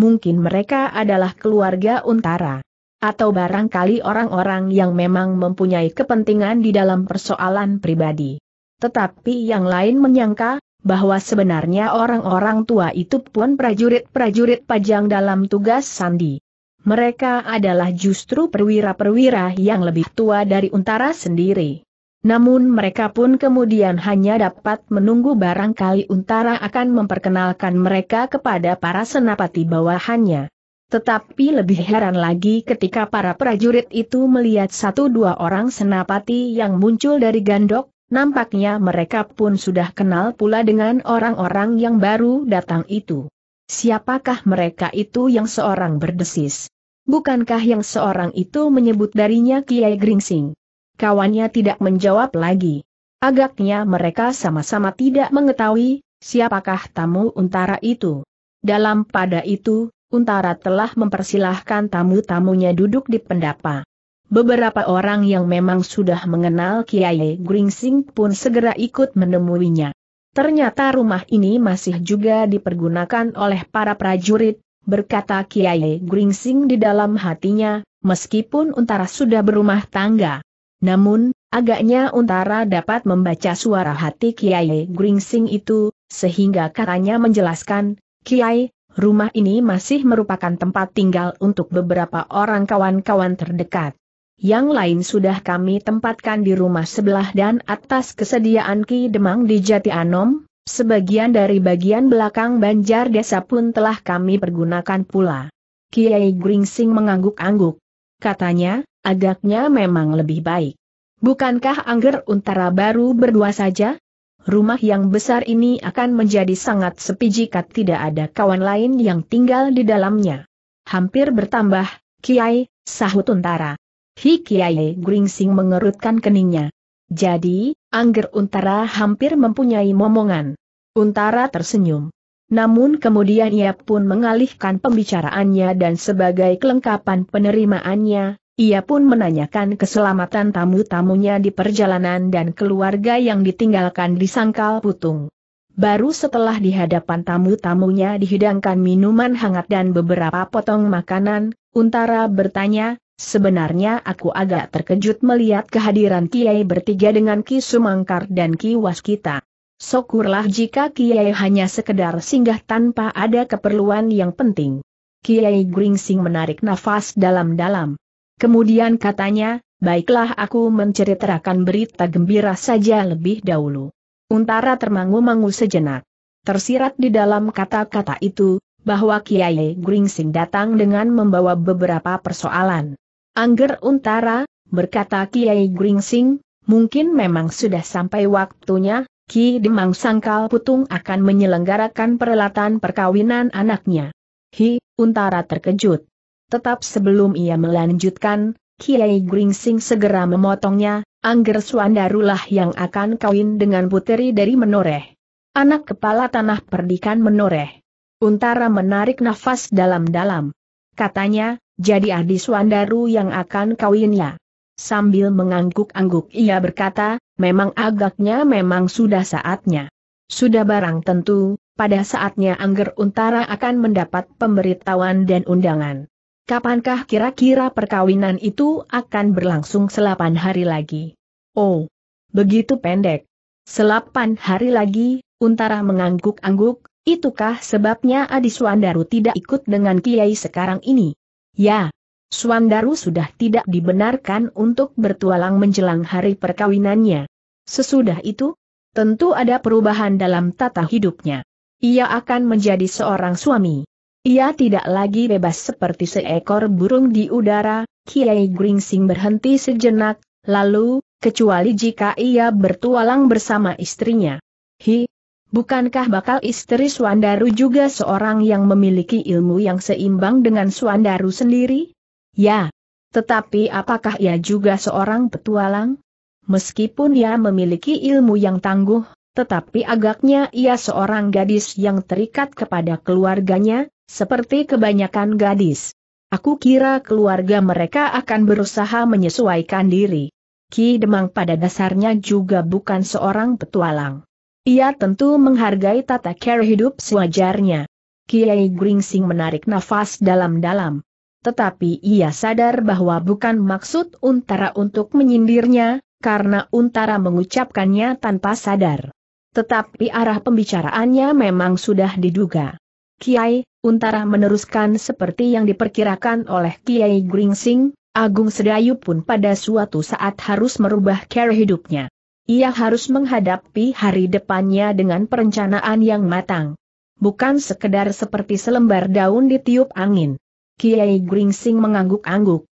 mungkin mereka adalah keluarga Untara. Atau barangkali orang-orang yang memang mempunyai kepentingan di dalam persoalan pribadi. Tetapi yang lain menyangka, bahwa sebenarnya orang-orang tua itu pun prajurit-prajurit pajang dalam tugas sandi. Mereka adalah justru perwira-perwira yang lebih tua dari Untara sendiri. Namun mereka pun kemudian hanya dapat menunggu barangkali Untara akan memperkenalkan mereka kepada para senapati bawahannya. Tetapi lebih heran lagi ketika para prajurit itu melihat satu dua orang senapati yang muncul dari gandok, nampaknya mereka pun sudah kenal pula dengan orang-orang yang baru datang itu. Siapakah mereka itu yang seorang berdesis? Bukankah yang seorang itu menyebut darinya Kiai Gringsing? Kawannya tidak menjawab lagi. Agaknya mereka sama-sama tidak mengetahui, siapakah tamu untara itu. Dalam pada itu, Untara telah mempersilahkan tamu-tamunya duduk di pendapa. Beberapa orang yang memang sudah mengenal Kiai Gringsing pun segera ikut menemuinya. Ternyata rumah ini masih juga dipergunakan oleh para prajurit, berkata Kiai Gringsing di dalam hatinya, meskipun Untara sudah berumah tangga. Namun, agaknya Untara dapat membaca suara hati Kiai Gringsing itu, sehingga katanya menjelaskan, Kiai, rumah ini masih merupakan tempat tinggal untuk beberapa orang kawan-kawan terdekat. Yang lain sudah kami tempatkan di rumah sebelah dan atas kesediaan Ki Demang di Jati Anom, Sebagian dari bagian belakang banjar desa pun telah kami pergunakan pula. Kiai Gringsing mengangguk-angguk. Katanya, Agaknya memang lebih baik. Bukankah Angger Untara baru berdua saja? Rumah yang besar ini akan menjadi sangat sepi jika tidak ada kawan lain yang tinggal di dalamnya. Hampir bertambah, Kiai, sahut Untara. Hi Kiai Gringsing mengerutkan keningnya. Jadi, Angger Untara hampir mempunyai momongan. Untara tersenyum. Namun kemudian ia pun mengalihkan pembicaraannya dan sebagai kelengkapan penerimaannya, ia pun menanyakan keselamatan tamu-tamunya di perjalanan dan keluarga yang ditinggalkan di Sangkal Putung. Baru setelah di hadapan tamu-tamunya dihidangkan minuman hangat dan beberapa potong makanan, Untara bertanya, Sebenarnya aku agak terkejut melihat kehadiran Kiai bertiga dengan Ki Sumangkar dan Ki Waskita. Syukurlah jika Kiai hanya sekedar singgah tanpa ada keperluan yang penting. Kiai Gringsing menarik nafas dalam-dalam. Kemudian katanya, baiklah aku menceritakan berita gembira saja lebih dahulu. Untara termangu-mangu sejenak. Tersirat di dalam kata-kata itu, bahwa Kiai Gringsing datang dengan membawa beberapa persoalan. Angger Untara, berkata Kiai Gringsing, mungkin memang sudah sampai waktunya, Ki Demang Sangkal Putung akan menyelenggarakan perelatan perkawinan anaknya. Hi, Untara terkejut. Tetap sebelum ia melanjutkan, Kiai Gringsing segera memotongnya, Angger Suandarulah yang akan kawin dengan puteri dari Menoreh. Anak kepala tanah perdikan Menoreh. Untara menarik nafas dalam-dalam. Katanya, jadi Adi Suandaru yang akan kawinnya. Sambil mengangguk-angguk ia berkata, memang agaknya memang sudah saatnya. Sudah barang tentu, pada saatnya Angger Untara akan mendapat pemberitahuan dan undangan. Kapankah kira-kira perkawinan itu akan berlangsung selapan hari lagi? Oh, begitu pendek. Selapan hari lagi, Untara mengangguk-angguk, itukah sebabnya Adi Swandaru tidak ikut dengan Kiai sekarang ini? Ya, Swandaru sudah tidak dibenarkan untuk bertualang menjelang hari perkawinannya. Sesudah itu, tentu ada perubahan dalam tata hidupnya. Ia akan menjadi seorang suami. Ia tidak lagi bebas seperti seekor burung di udara, Kiai Gringsing berhenti sejenak, lalu, kecuali jika ia bertualang bersama istrinya. Hi, bukankah bakal istri Suandaru juga seorang yang memiliki ilmu yang seimbang dengan Suandaru sendiri? Ya. Tetapi apakah ia juga seorang petualang? Meskipun ia memiliki ilmu yang tangguh, tetapi agaknya ia seorang gadis yang terikat kepada keluarganya, seperti kebanyakan gadis. Aku kira keluarga mereka akan berusaha menyesuaikan diri. Ki Demang pada dasarnya juga bukan seorang petualang. Ia tentu menghargai tata cara hidup sewajarnya. Kiai Gringsing menarik nafas dalam-dalam. Tetapi ia sadar bahwa bukan maksud Untara untuk menyindirnya, karena Untara mengucapkannya tanpa sadar. Tetapi arah pembicaraannya memang sudah diduga. Kiai, Untara meneruskan seperti yang diperkirakan oleh Kiai Gringsing, Agung Sedayu pun pada suatu saat harus merubah cara hidupnya. Ia harus menghadapi hari depannya dengan perencanaan yang matang. Bukan sekedar seperti selembar daun ditiup angin. Kiai Gringsing mengangguk-angguk.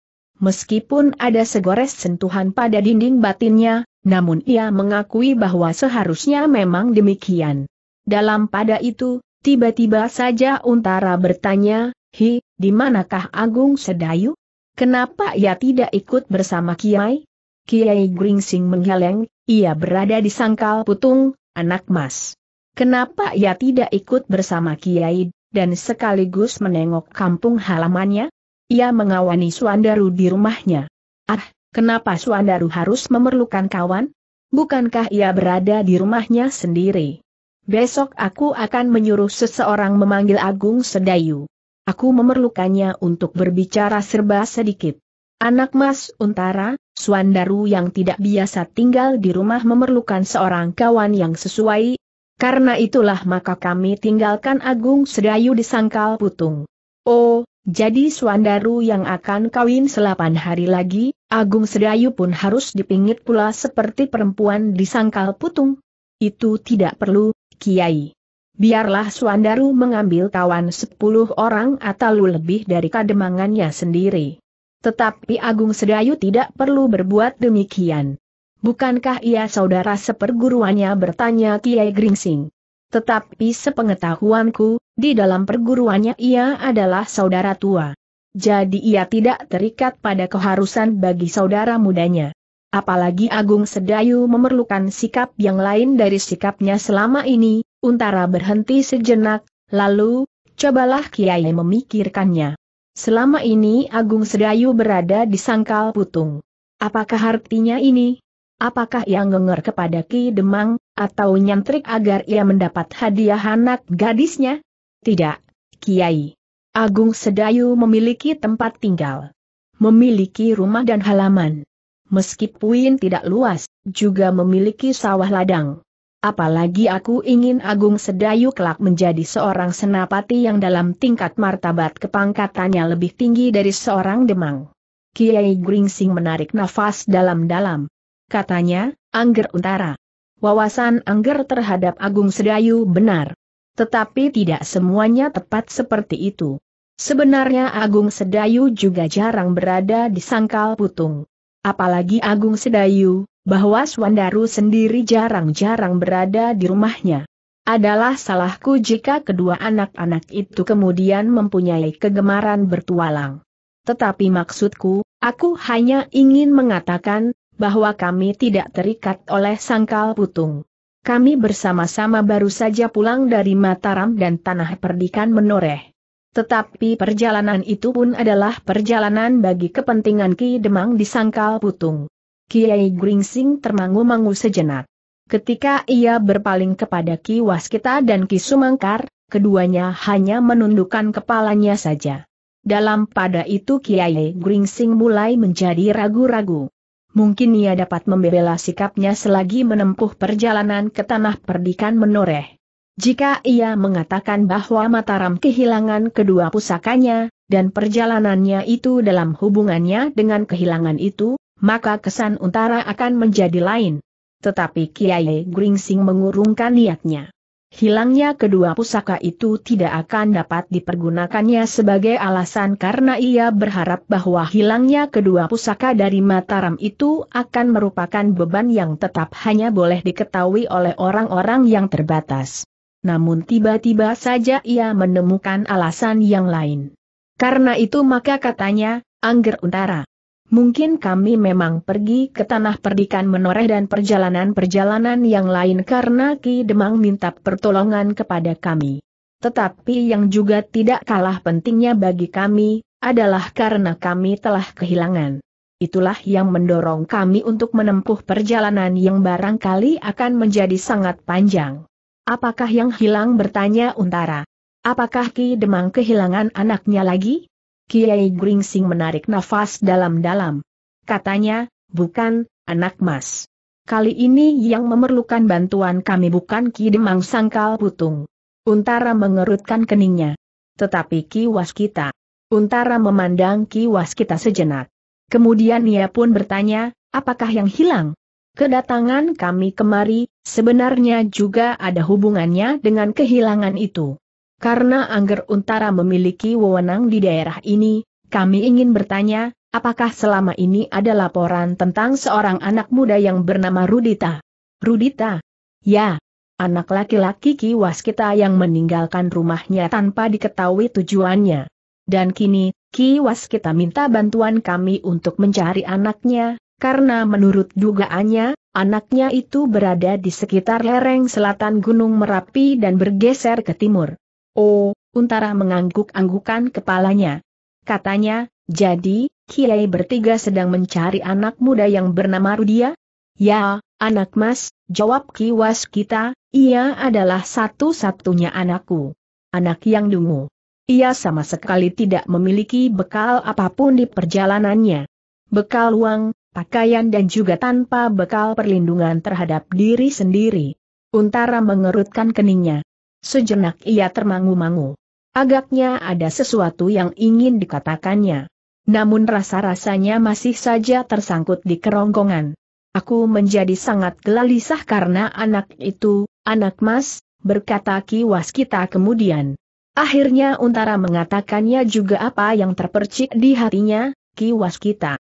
Meskipun ada segores sentuhan pada dinding batinnya, namun ia mengakui bahwa seharusnya memang demikian. Dalam pada itu, Tiba-tiba saja Untara bertanya, Hi, di manakah Agung Sedayu? Kenapa ia tidak ikut bersama Kiai? Kiai Gringsing menggeleng, ia berada di sangkal putung, anak mas. Kenapa ia tidak ikut bersama Kiai, dan sekaligus menengok kampung halamannya? Ia mengawani Suandaru di rumahnya. Ah, kenapa Suandaru harus memerlukan kawan? Bukankah ia berada di rumahnya sendiri? Besok aku akan menyuruh seseorang memanggil Agung Sedayu. Aku memerlukannya untuk berbicara serba sedikit. Anak Mas Untara, Suandaru yang tidak biasa tinggal di rumah memerlukan seorang kawan yang sesuai. Karena itulah maka kami tinggalkan Agung Sedayu di Sangkal Putung. Oh, jadi Suandaru yang akan kawin selapan hari lagi, Agung Sedayu pun harus dipingit pula seperti perempuan di Sangkal Putung. Itu tidak perlu, Kiai. Biarlah Suandaru mengambil kawan sepuluh orang atau lebih dari kademangannya sendiri. Tetapi Agung Sedayu tidak perlu berbuat demikian. Bukankah ia saudara seperguruannya bertanya Kiai Gringsing. Tetapi sepengetahuanku, di dalam perguruannya ia adalah saudara tua. Jadi ia tidak terikat pada keharusan bagi saudara mudanya. Apalagi Agung Sedayu memerlukan sikap yang lain dari sikapnya selama ini, Untara berhenti sejenak, lalu, cobalah Kiai memikirkannya. Selama ini Agung Sedayu berada di sangkal putung. Apakah artinya ini? Apakah ia ngenger kepada Ki Demang, atau nyantrik agar ia mendapat hadiah anak gadisnya? Tidak, Kiai. Agung Sedayu memiliki tempat tinggal. Memiliki rumah dan halaman meskipun tidak luas, juga memiliki sawah ladang. Apalagi aku ingin Agung Sedayu kelak menjadi seorang senapati yang dalam tingkat martabat kepangkatannya lebih tinggi dari seorang demang. Kiai Gringsing menarik nafas dalam-dalam. Katanya, Angger Utara. Wawasan Angger terhadap Agung Sedayu benar. Tetapi tidak semuanya tepat seperti itu. Sebenarnya Agung Sedayu juga jarang berada di sangkal putung. Apalagi Agung Sedayu, bahwa Swandaru sendiri jarang-jarang berada di rumahnya. Adalah salahku jika kedua anak-anak itu kemudian mempunyai kegemaran bertualang. Tetapi maksudku, aku hanya ingin mengatakan, bahwa kami tidak terikat oleh sangkal putung. Kami bersama-sama baru saja pulang dari Mataram dan Tanah Perdikan menoreh. Tetapi perjalanan itu pun adalah perjalanan bagi kepentingan Ki Demang di Sangkal Putung. Kiai Gringsing termangu-mangu sejenak. Ketika ia berpaling kepada Ki Waskita dan Ki Sumangkar, keduanya hanya menundukkan kepalanya saja. Dalam pada itu Kiai Gringsing mulai menjadi ragu-ragu. Mungkin ia dapat membela sikapnya selagi menempuh perjalanan ke tanah perdikan menoreh. Jika ia mengatakan bahwa Mataram kehilangan kedua pusakanya, dan perjalanannya itu dalam hubungannya dengan kehilangan itu, maka kesan Untara akan menjadi lain. Tetapi Kiai Gringsing mengurungkan niatnya. Hilangnya kedua pusaka itu tidak akan dapat dipergunakannya sebagai alasan karena ia berharap bahwa hilangnya kedua pusaka dari Mataram itu akan merupakan beban yang tetap hanya boleh diketahui oleh orang-orang yang terbatas. Namun tiba-tiba saja ia menemukan alasan yang lain. Karena itu maka katanya, Angger Utara. Mungkin kami memang pergi ke tanah perdikan menoreh dan perjalanan-perjalanan yang lain karena Ki Demang minta pertolongan kepada kami. Tetapi yang juga tidak kalah pentingnya bagi kami, adalah karena kami telah kehilangan. Itulah yang mendorong kami untuk menempuh perjalanan yang barangkali akan menjadi sangat panjang. Apakah yang hilang bertanya Untara? Apakah Ki Demang kehilangan anaknya lagi? Kiai Gringsing menarik nafas dalam-dalam. Katanya, bukan, anak mas. Kali ini yang memerlukan bantuan kami bukan Ki Demang Sangkal Putung. Untara mengerutkan keningnya. Tetapi Ki Waskita. Untara memandang Ki Waskita sejenak. Kemudian ia pun bertanya, apakah yang hilang? Kedatangan kami kemari, sebenarnya juga ada hubungannya dengan kehilangan itu. Karena Angger Untara memiliki wewenang di daerah ini, kami ingin bertanya, apakah selama ini ada laporan tentang seorang anak muda yang bernama Rudita? Rudita? Ya, anak laki-laki Ki Waskita yang meninggalkan rumahnya tanpa diketahui tujuannya. Dan kini, Ki Waskita minta bantuan kami untuk mencari anaknya, karena menurut dugaannya, anaknya itu berada di sekitar lereng selatan Gunung Merapi dan bergeser ke timur. Oh, Untara mengangguk-anggukan kepalanya. Katanya, jadi, Kiai bertiga sedang mencari anak muda yang bernama Rudia? Ya, anak mas, jawab Kiwas kita, ia adalah satu-satunya anakku. Anak yang dungu. Ia sama sekali tidak memiliki bekal apapun di perjalanannya. Bekal uang, pakaian dan juga tanpa bekal perlindungan terhadap diri sendiri. Untara mengerutkan keningnya. Sejenak ia termangu-mangu. Agaknya ada sesuatu yang ingin dikatakannya. Namun rasa-rasanya masih saja tersangkut di kerongkongan. Aku menjadi sangat gelisah karena anak itu, anak mas, berkata Ki Waskita kemudian. Akhirnya Untara mengatakannya juga apa yang terpercik di hatinya, Ki Waskita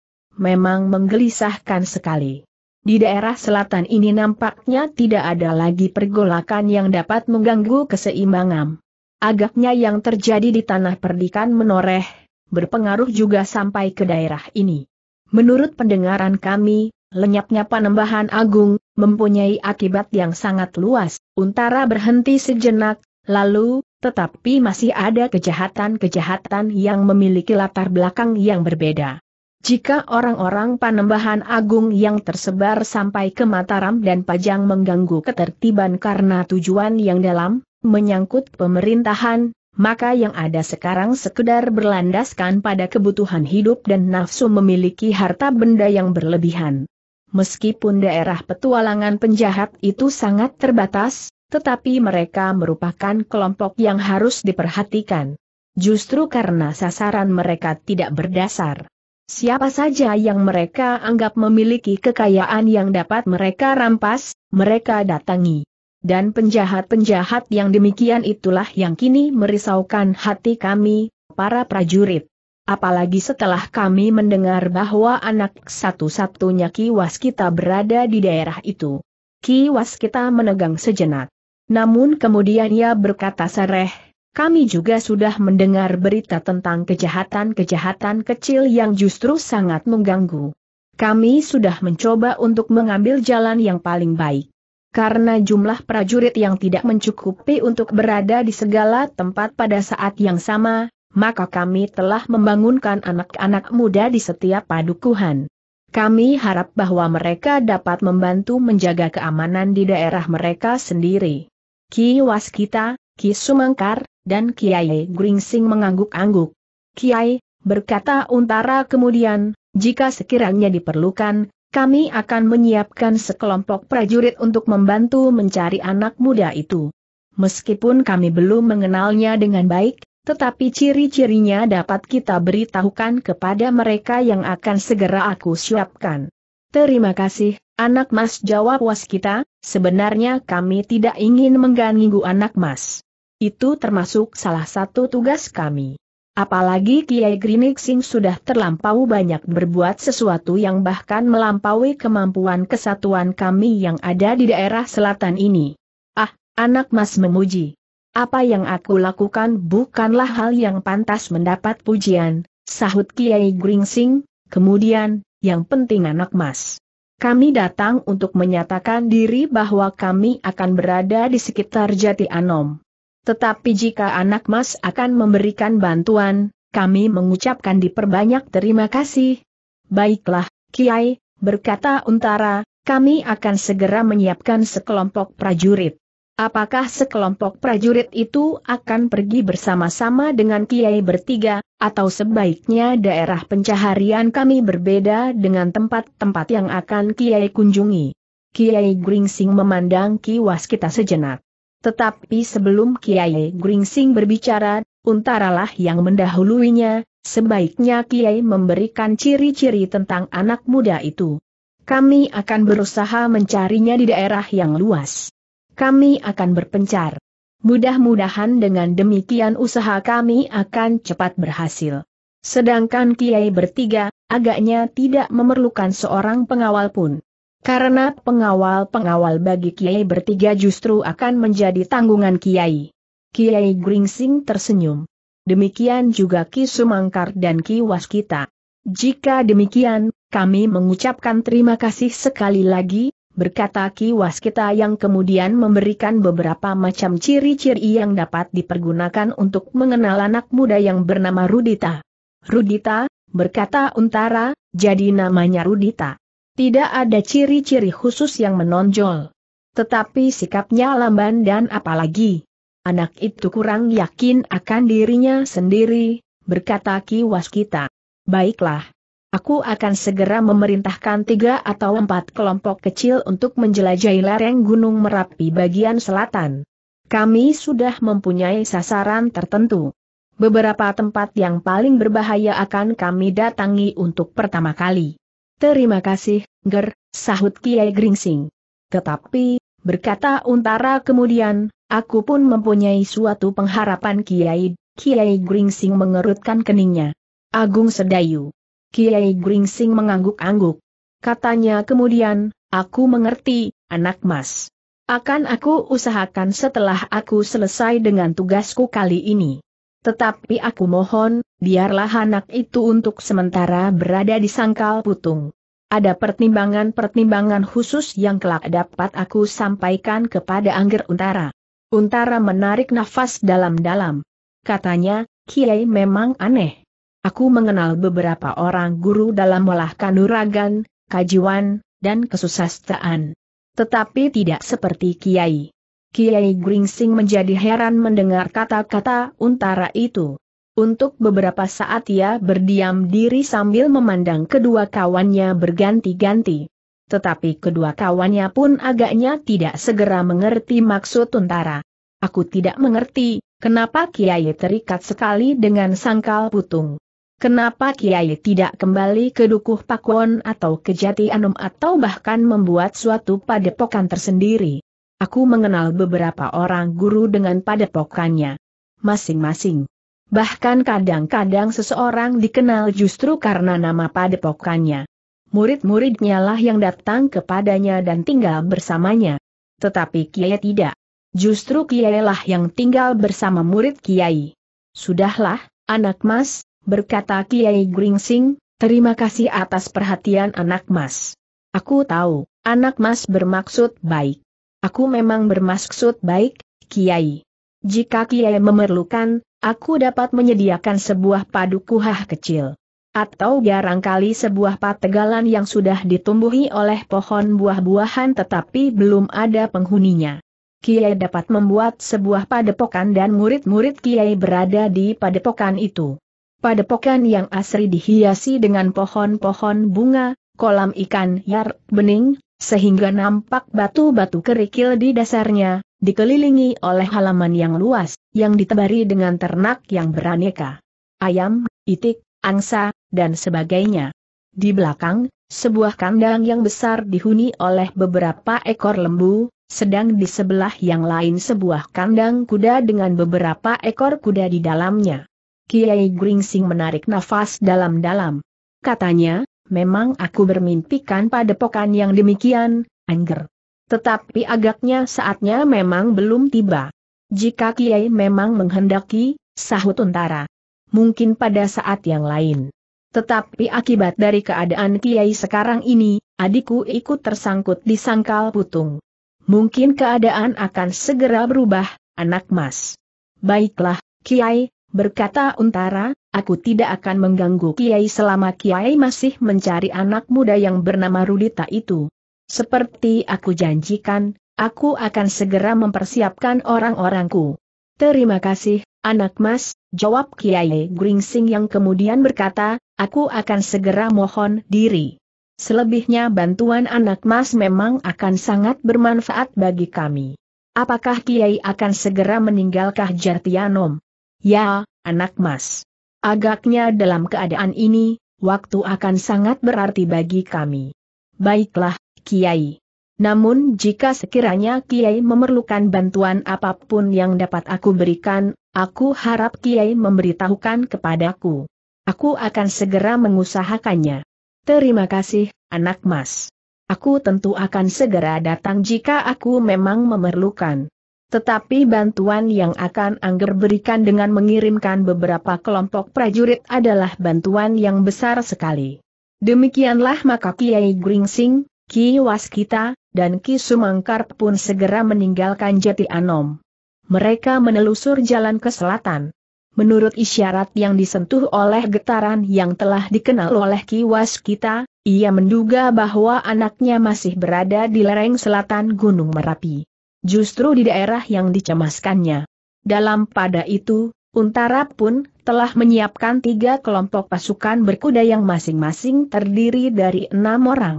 memang menggelisahkan sekali. Di daerah selatan ini nampaknya tidak ada lagi pergolakan yang dapat mengganggu keseimbangan. Agaknya yang terjadi di tanah perdikan menoreh, berpengaruh juga sampai ke daerah ini. Menurut pendengaran kami, lenyapnya panembahan agung, mempunyai akibat yang sangat luas, untara berhenti sejenak, lalu, tetapi masih ada kejahatan-kejahatan yang memiliki latar belakang yang berbeda. Jika orang-orang panembahan agung yang tersebar sampai ke Mataram dan Pajang mengganggu ketertiban karena tujuan yang dalam, menyangkut pemerintahan, maka yang ada sekarang sekedar berlandaskan pada kebutuhan hidup dan nafsu memiliki harta benda yang berlebihan. Meskipun daerah petualangan penjahat itu sangat terbatas, tetapi mereka merupakan kelompok yang harus diperhatikan. Justru karena sasaran mereka tidak berdasar. Siapa saja yang mereka anggap memiliki kekayaan yang dapat mereka rampas, mereka datangi. Dan penjahat-penjahat yang demikian itulah yang kini merisaukan hati kami, para prajurit. Apalagi setelah kami mendengar bahwa anak satu-satunya Ki Waskita berada di daerah itu. Ki Waskita menegang sejenak. Namun kemudian ia berkata sereh, kami juga sudah mendengar berita tentang kejahatan-kejahatan kecil yang justru sangat mengganggu. Kami sudah mencoba untuk mengambil jalan yang paling baik. Karena jumlah prajurit yang tidak mencukupi untuk berada di segala tempat pada saat yang sama, maka kami telah membangunkan anak-anak muda di setiap padukuhan. Kami harap bahwa mereka dapat membantu menjaga keamanan di daerah mereka sendiri. Ki Waskita, Ki Sumangkar, dan Kiai Gringsing mengangguk-angguk. Kiai, berkata Untara kemudian, jika sekiranya diperlukan, kami akan menyiapkan sekelompok prajurit untuk membantu mencari anak muda itu. Meskipun kami belum mengenalnya dengan baik, tetapi ciri-cirinya dapat kita beritahukan kepada mereka yang akan segera aku siapkan. Terima kasih, anak mas jawab kita, sebenarnya kami tidak ingin mengganggu anak mas. Itu termasuk salah satu tugas kami. Apalagi Kiai Grinixing sudah terlampau banyak berbuat sesuatu yang bahkan melampaui kemampuan kesatuan kami yang ada di daerah selatan ini. Ah, anak mas memuji. Apa yang aku lakukan bukanlah hal yang pantas mendapat pujian, sahut Kiai Gringsing, kemudian, yang penting anak mas. Kami datang untuk menyatakan diri bahwa kami akan berada di sekitar Jati Anom. Tetapi jika anak mas akan memberikan bantuan, kami mengucapkan diperbanyak terima kasih. Baiklah, Kiai, berkata Untara, kami akan segera menyiapkan sekelompok prajurit. Apakah sekelompok prajurit itu akan pergi bersama-sama dengan Kiai bertiga, atau sebaiknya daerah pencaharian kami berbeda dengan tempat-tempat yang akan Kiai kunjungi? Kiai Gringsing memandang Ki kita sejenak. Tetapi sebelum Kiai Gringsing berbicara, Untaralah yang mendahuluinya, sebaiknya Kiai memberikan ciri-ciri tentang anak muda itu. Kami akan berusaha mencarinya di daerah yang luas. Kami akan berpencar. Mudah-mudahan dengan demikian usaha kami akan cepat berhasil. Sedangkan Kiai bertiga, agaknya tidak memerlukan seorang pengawal pun karena pengawal-pengawal bagi Kiai bertiga justru akan menjadi tanggungan Kiai. Kiai Gringsing tersenyum. Demikian juga Ki Sumangkar dan Ki Waskita. Jika demikian, kami mengucapkan terima kasih sekali lagi, berkata Ki Waskita yang kemudian memberikan beberapa macam ciri-ciri yang dapat dipergunakan untuk mengenal anak muda yang bernama Rudita. Rudita, berkata Untara, jadi namanya Rudita. Tidak ada ciri-ciri khusus yang menonjol. Tetapi sikapnya lamban dan apalagi. Anak itu kurang yakin akan dirinya sendiri, berkata Ki Waskita. Baiklah. Aku akan segera memerintahkan tiga atau empat kelompok kecil untuk menjelajahi lereng Gunung Merapi bagian selatan. Kami sudah mempunyai sasaran tertentu. Beberapa tempat yang paling berbahaya akan kami datangi untuk pertama kali. Terima kasih, Ger, sahut Kiai Gringsing. Tetapi, berkata Untara kemudian, aku pun mempunyai suatu pengharapan Kiai, Kiai Gringsing mengerutkan keningnya. Agung Sedayu. Kiai Gringsing mengangguk-angguk. Katanya kemudian, aku mengerti, anak mas. Akan aku usahakan setelah aku selesai dengan tugasku kali ini. Tetapi aku mohon, biarlah anak itu untuk sementara berada di sangkal putung. Ada pertimbangan-pertimbangan khusus yang kelak dapat aku sampaikan kepada Angger Untara. Untara menarik nafas dalam-dalam. Katanya, Kiai memang aneh. Aku mengenal beberapa orang guru dalam olah kanuragan, kajiwan, dan kesusastraan. Tetapi tidak seperti Kiai. Kiai Gringsing menjadi heran mendengar kata-kata untara itu. Untuk beberapa saat ia berdiam diri sambil memandang kedua kawannya berganti-ganti. Tetapi kedua kawannya pun agaknya tidak segera mengerti maksud Untara. Aku tidak mengerti, kenapa Kiai terikat sekali dengan sangkal putung. Kenapa Kiai tidak kembali ke Dukuh Pakwon atau ke Jati Anum atau bahkan membuat suatu padepokan tersendiri. Aku mengenal beberapa orang guru dengan padepokannya. Masing-masing. Bahkan kadang-kadang seseorang dikenal justru karena nama padepokannya. Murid-muridnya lah yang datang kepadanya dan tinggal bersamanya. Tetapi Kiai tidak. Justru Kiai lah yang tinggal bersama murid Kiai. Sudahlah, anak mas, berkata Kiai Gringsing, terima kasih atas perhatian anak mas. Aku tahu, anak mas bermaksud baik. Aku memang bermaksud baik, Kiai. Jika Kiai memerlukan, aku dapat menyediakan sebuah padukuhah kecil. Atau barangkali sebuah pategalan yang sudah ditumbuhi oleh pohon buah-buahan tetapi belum ada penghuninya. Kiai dapat membuat sebuah padepokan dan murid-murid Kiai berada di padepokan itu. Padepokan yang asri dihiasi dengan pohon-pohon bunga, kolam ikan yar bening, sehingga nampak batu-batu kerikil di dasarnya, dikelilingi oleh halaman yang luas, yang ditebari dengan ternak yang beraneka. Ayam, itik, angsa, dan sebagainya. Di belakang, sebuah kandang yang besar dihuni oleh beberapa ekor lembu, sedang di sebelah yang lain sebuah kandang kuda dengan beberapa ekor kuda di dalamnya. Kiai Gringsing menarik nafas dalam-dalam. Katanya, memang aku bermimpikan pada pokan yang demikian, Angger. Tetapi agaknya saatnya memang belum tiba. Jika Kiai memang menghendaki, sahut Untara. Mungkin pada saat yang lain. Tetapi akibat dari keadaan Kiai sekarang ini, adikku ikut tersangkut di sangkal putung. Mungkin keadaan akan segera berubah, anak mas. Baiklah, Kiai, berkata Untara, Aku tidak akan mengganggu Kiai selama Kiai masih mencari anak muda yang bernama Rudita itu. Seperti aku janjikan, aku akan segera mempersiapkan orang-orangku. Terima kasih, anak mas, jawab Kiai Gringsing yang kemudian berkata, aku akan segera mohon diri. Selebihnya bantuan anak mas memang akan sangat bermanfaat bagi kami. Apakah Kiai akan segera meninggalkah Jartianom? Ya, anak mas. Agaknya dalam keadaan ini, waktu akan sangat berarti bagi kami. Baiklah, Kiai. Namun jika sekiranya Kiai memerlukan bantuan apapun yang dapat aku berikan, aku harap Kiai memberitahukan kepadaku. Aku akan segera mengusahakannya. Terima kasih, anak mas. Aku tentu akan segera datang jika aku memang memerlukan. Tetapi bantuan yang akan Angger berikan dengan mengirimkan beberapa kelompok prajurit adalah bantuan yang besar sekali. Demikianlah maka Kiai Gringsing, Ki Waskita, dan Ki Sumangkar pun segera meninggalkan Jati Anom. Mereka menelusur jalan ke selatan. Menurut isyarat yang disentuh oleh getaran yang telah dikenal oleh Ki Waskita, ia menduga bahwa anaknya masih berada di lereng selatan Gunung Merapi justru di daerah yang dicemaskannya. Dalam pada itu, Untara pun telah menyiapkan tiga kelompok pasukan berkuda yang masing-masing terdiri dari enam orang.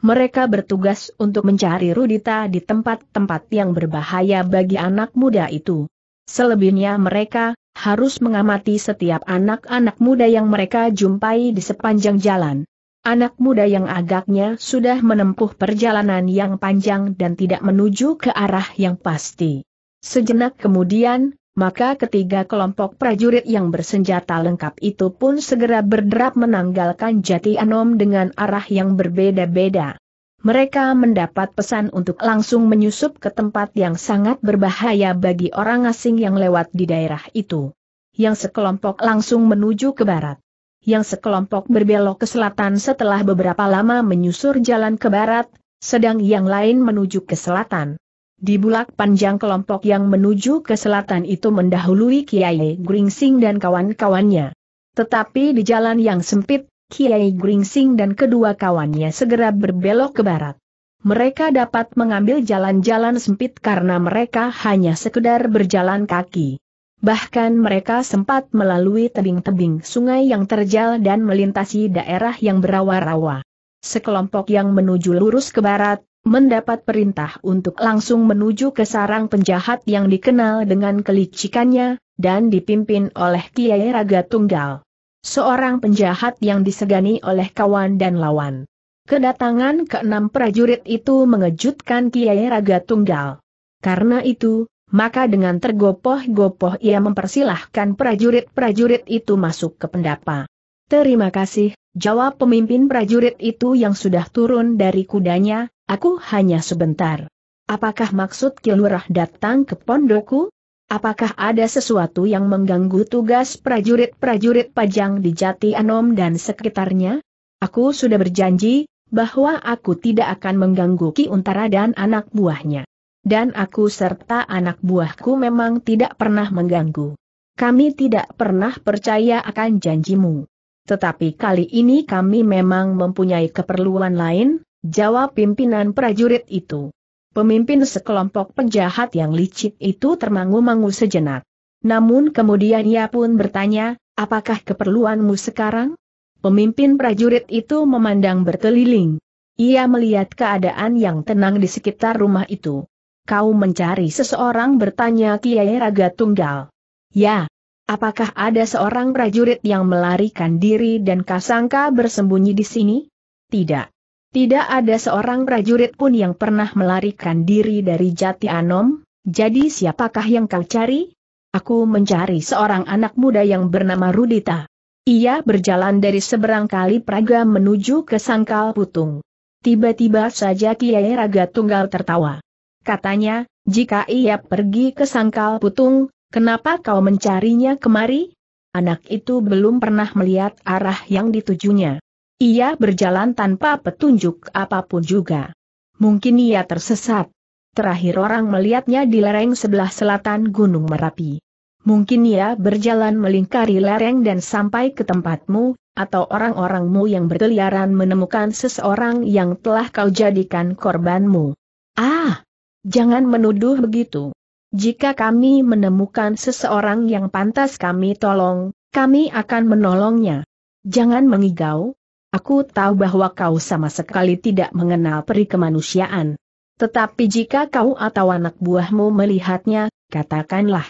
Mereka bertugas untuk mencari Rudita di tempat-tempat yang berbahaya bagi anak muda itu. Selebihnya mereka harus mengamati setiap anak-anak muda yang mereka jumpai di sepanjang jalan. Anak muda yang agaknya sudah menempuh perjalanan yang panjang dan tidak menuju ke arah yang pasti. Sejenak kemudian, maka ketiga kelompok prajurit yang bersenjata lengkap itu pun segera berderap menanggalkan jati anom dengan arah yang berbeda-beda. Mereka mendapat pesan untuk langsung menyusup ke tempat yang sangat berbahaya bagi orang asing yang lewat di daerah itu. Yang sekelompok langsung menuju ke barat yang sekelompok berbelok ke selatan setelah beberapa lama menyusur jalan ke barat, sedang yang lain menuju ke selatan. Di bulak panjang kelompok yang menuju ke selatan itu mendahului Kiai Gringsing dan kawan-kawannya. Tetapi di jalan yang sempit, Kiai Gringsing dan kedua kawannya segera berbelok ke barat. Mereka dapat mengambil jalan-jalan sempit karena mereka hanya sekedar berjalan kaki. Bahkan mereka sempat melalui tebing-tebing sungai yang terjal dan melintasi daerah yang berawa-rawa. Sekelompok yang menuju lurus ke barat, mendapat perintah untuk langsung menuju ke sarang penjahat yang dikenal dengan kelicikannya, dan dipimpin oleh Kiai Raga Tunggal. Seorang penjahat yang disegani oleh kawan dan lawan. Kedatangan keenam prajurit itu mengejutkan Kiai Raga Tunggal. Karena itu, maka dengan tergopoh-gopoh ia mempersilahkan prajurit-prajurit itu masuk ke pendapa. Terima kasih, jawab pemimpin prajurit itu yang sudah turun dari kudanya, aku hanya sebentar. Apakah maksud Kilurah datang ke pondokku? Apakah ada sesuatu yang mengganggu tugas prajurit-prajurit pajang di Jati Anom dan sekitarnya? Aku sudah berjanji, bahwa aku tidak akan mengganggu Ki Untara dan anak buahnya dan aku serta anak buahku memang tidak pernah mengganggu. Kami tidak pernah percaya akan janjimu. Tetapi kali ini kami memang mempunyai keperluan lain, jawab pimpinan prajurit itu. Pemimpin sekelompok penjahat yang licik itu termangu-mangu sejenak. Namun kemudian ia pun bertanya, apakah keperluanmu sekarang? Pemimpin prajurit itu memandang berkeliling. Ia melihat keadaan yang tenang di sekitar rumah itu. Kau mencari seseorang bertanya Kiai Raga Tunggal. Ya. Apakah ada seorang prajurit yang melarikan diri dan kasangka bersembunyi di sini? Tidak. Tidak ada seorang prajurit pun yang pernah melarikan diri dari Jati Anom, jadi siapakah yang kau cari? Aku mencari seorang anak muda yang bernama Rudita. Ia berjalan dari seberang kali Praga menuju ke Sangkal Putung. Tiba-tiba saja Kiai Raga Tunggal tertawa. Katanya, jika ia pergi ke sangkal putung, kenapa kau mencarinya kemari? Anak itu belum pernah melihat arah yang ditujunya. Ia berjalan tanpa petunjuk apapun juga. Mungkin ia tersesat. Terakhir orang melihatnya di lereng sebelah selatan Gunung Merapi. Mungkin ia berjalan melingkari lereng dan sampai ke tempatmu, atau orang-orangmu yang berkeliaran menemukan seseorang yang telah kau jadikan korbanmu. Ah! Jangan menuduh begitu. Jika kami menemukan seseorang yang pantas kami tolong, kami akan menolongnya. Jangan mengigau. Aku tahu bahwa kau sama sekali tidak mengenal peri kemanusiaan. Tetapi jika kau atau anak buahmu melihatnya, katakanlah.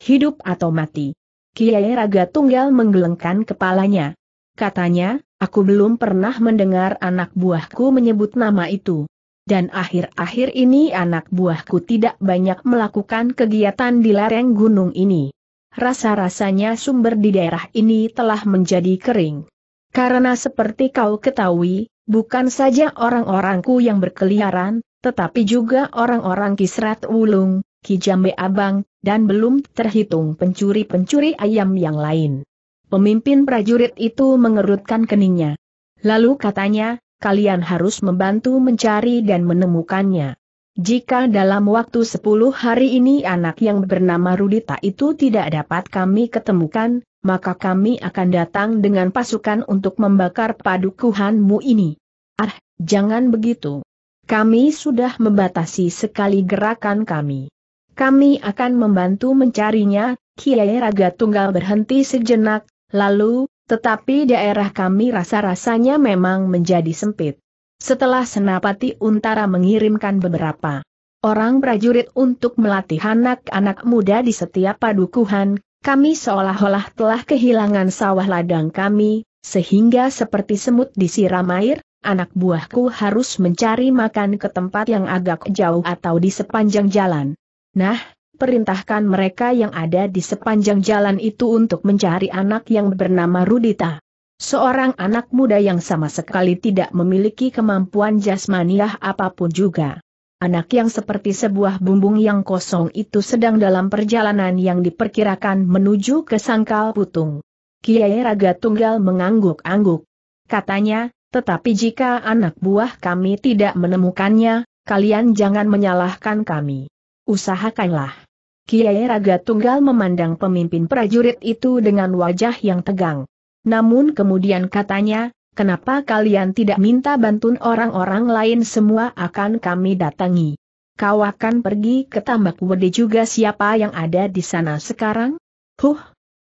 Hidup atau mati. Kiai Raga Tunggal menggelengkan kepalanya. Katanya, aku belum pernah mendengar anak buahku menyebut nama itu dan akhir-akhir ini anak buahku tidak banyak melakukan kegiatan di lereng gunung ini. Rasa-rasanya sumber di daerah ini telah menjadi kering. Karena seperti kau ketahui, bukan saja orang-orangku yang berkeliaran, tetapi juga orang-orang Kisrat Wulung, Kijambe Abang, dan belum terhitung pencuri-pencuri ayam yang lain. Pemimpin prajurit itu mengerutkan keningnya. Lalu katanya, kalian harus membantu mencari dan menemukannya. Jika dalam waktu 10 hari ini anak yang bernama Rudita itu tidak dapat kami ketemukan, maka kami akan datang dengan pasukan untuk membakar padukuhanmu ini. Ah, jangan begitu. Kami sudah membatasi sekali gerakan kami. Kami akan membantu mencarinya, Kiai Raga Tunggal berhenti sejenak, lalu, tetapi daerah kami rasa-rasanya memang menjadi sempit. Setelah Senapati Untara mengirimkan beberapa orang prajurit untuk melatih anak-anak muda di setiap padukuhan, kami seolah-olah telah kehilangan sawah ladang kami, sehingga seperti semut disiram air, anak buahku harus mencari makan ke tempat yang agak jauh atau di sepanjang jalan. Nah, perintahkan mereka yang ada di sepanjang jalan itu untuk mencari anak yang bernama Rudita. Seorang anak muda yang sama sekali tidak memiliki kemampuan jasmaniah apapun juga. Anak yang seperti sebuah bumbung yang kosong itu sedang dalam perjalanan yang diperkirakan menuju ke sangkal putung. Kiai Raga Tunggal mengangguk-angguk. Katanya, tetapi jika anak buah kami tidak menemukannya, kalian jangan menyalahkan kami. Usahakanlah. Kiai Raga Tunggal memandang pemimpin prajurit itu dengan wajah yang tegang. Namun kemudian katanya, kenapa kalian tidak minta bantuan orang-orang lain semua akan kami datangi. Kau akan pergi ke tambak wede juga siapa yang ada di sana sekarang? Huh,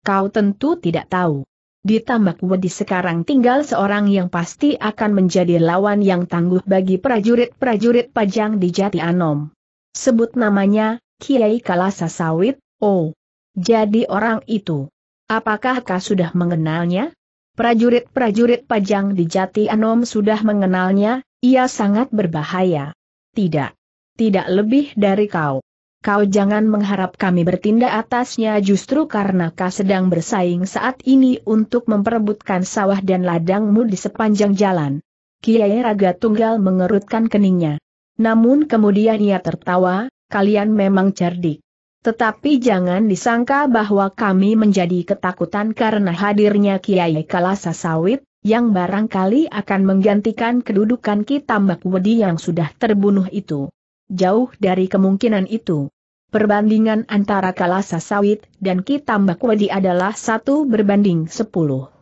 kau tentu tidak tahu. Di tambak wedi sekarang tinggal seorang yang pasti akan menjadi lawan yang tangguh bagi prajurit-prajurit pajang di Jati Anom. Sebut namanya, Kiai Kalasa Sawit, oh. Jadi orang itu. Apakah kau sudah mengenalnya? Prajurit-prajurit pajang di Jati Anom sudah mengenalnya, ia sangat berbahaya. Tidak. Tidak lebih dari kau. Kau jangan mengharap kami bertindak atasnya justru karena kau sedang bersaing saat ini untuk memperebutkan sawah dan ladangmu di sepanjang jalan. Kiai Raga Tunggal mengerutkan keningnya. Namun kemudian ia tertawa, kalian memang cerdik. Tetapi jangan disangka bahwa kami menjadi ketakutan karena hadirnya Kiai Kalasa Sawit, yang barangkali akan menggantikan kedudukan Ki Tambak Wedi yang sudah terbunuh itu. Jauh dari kemungkinan itu. Perbandingan antara Kalasa Sawit dan Ki Tambak Wedi adalah satu berbanding sepuluh.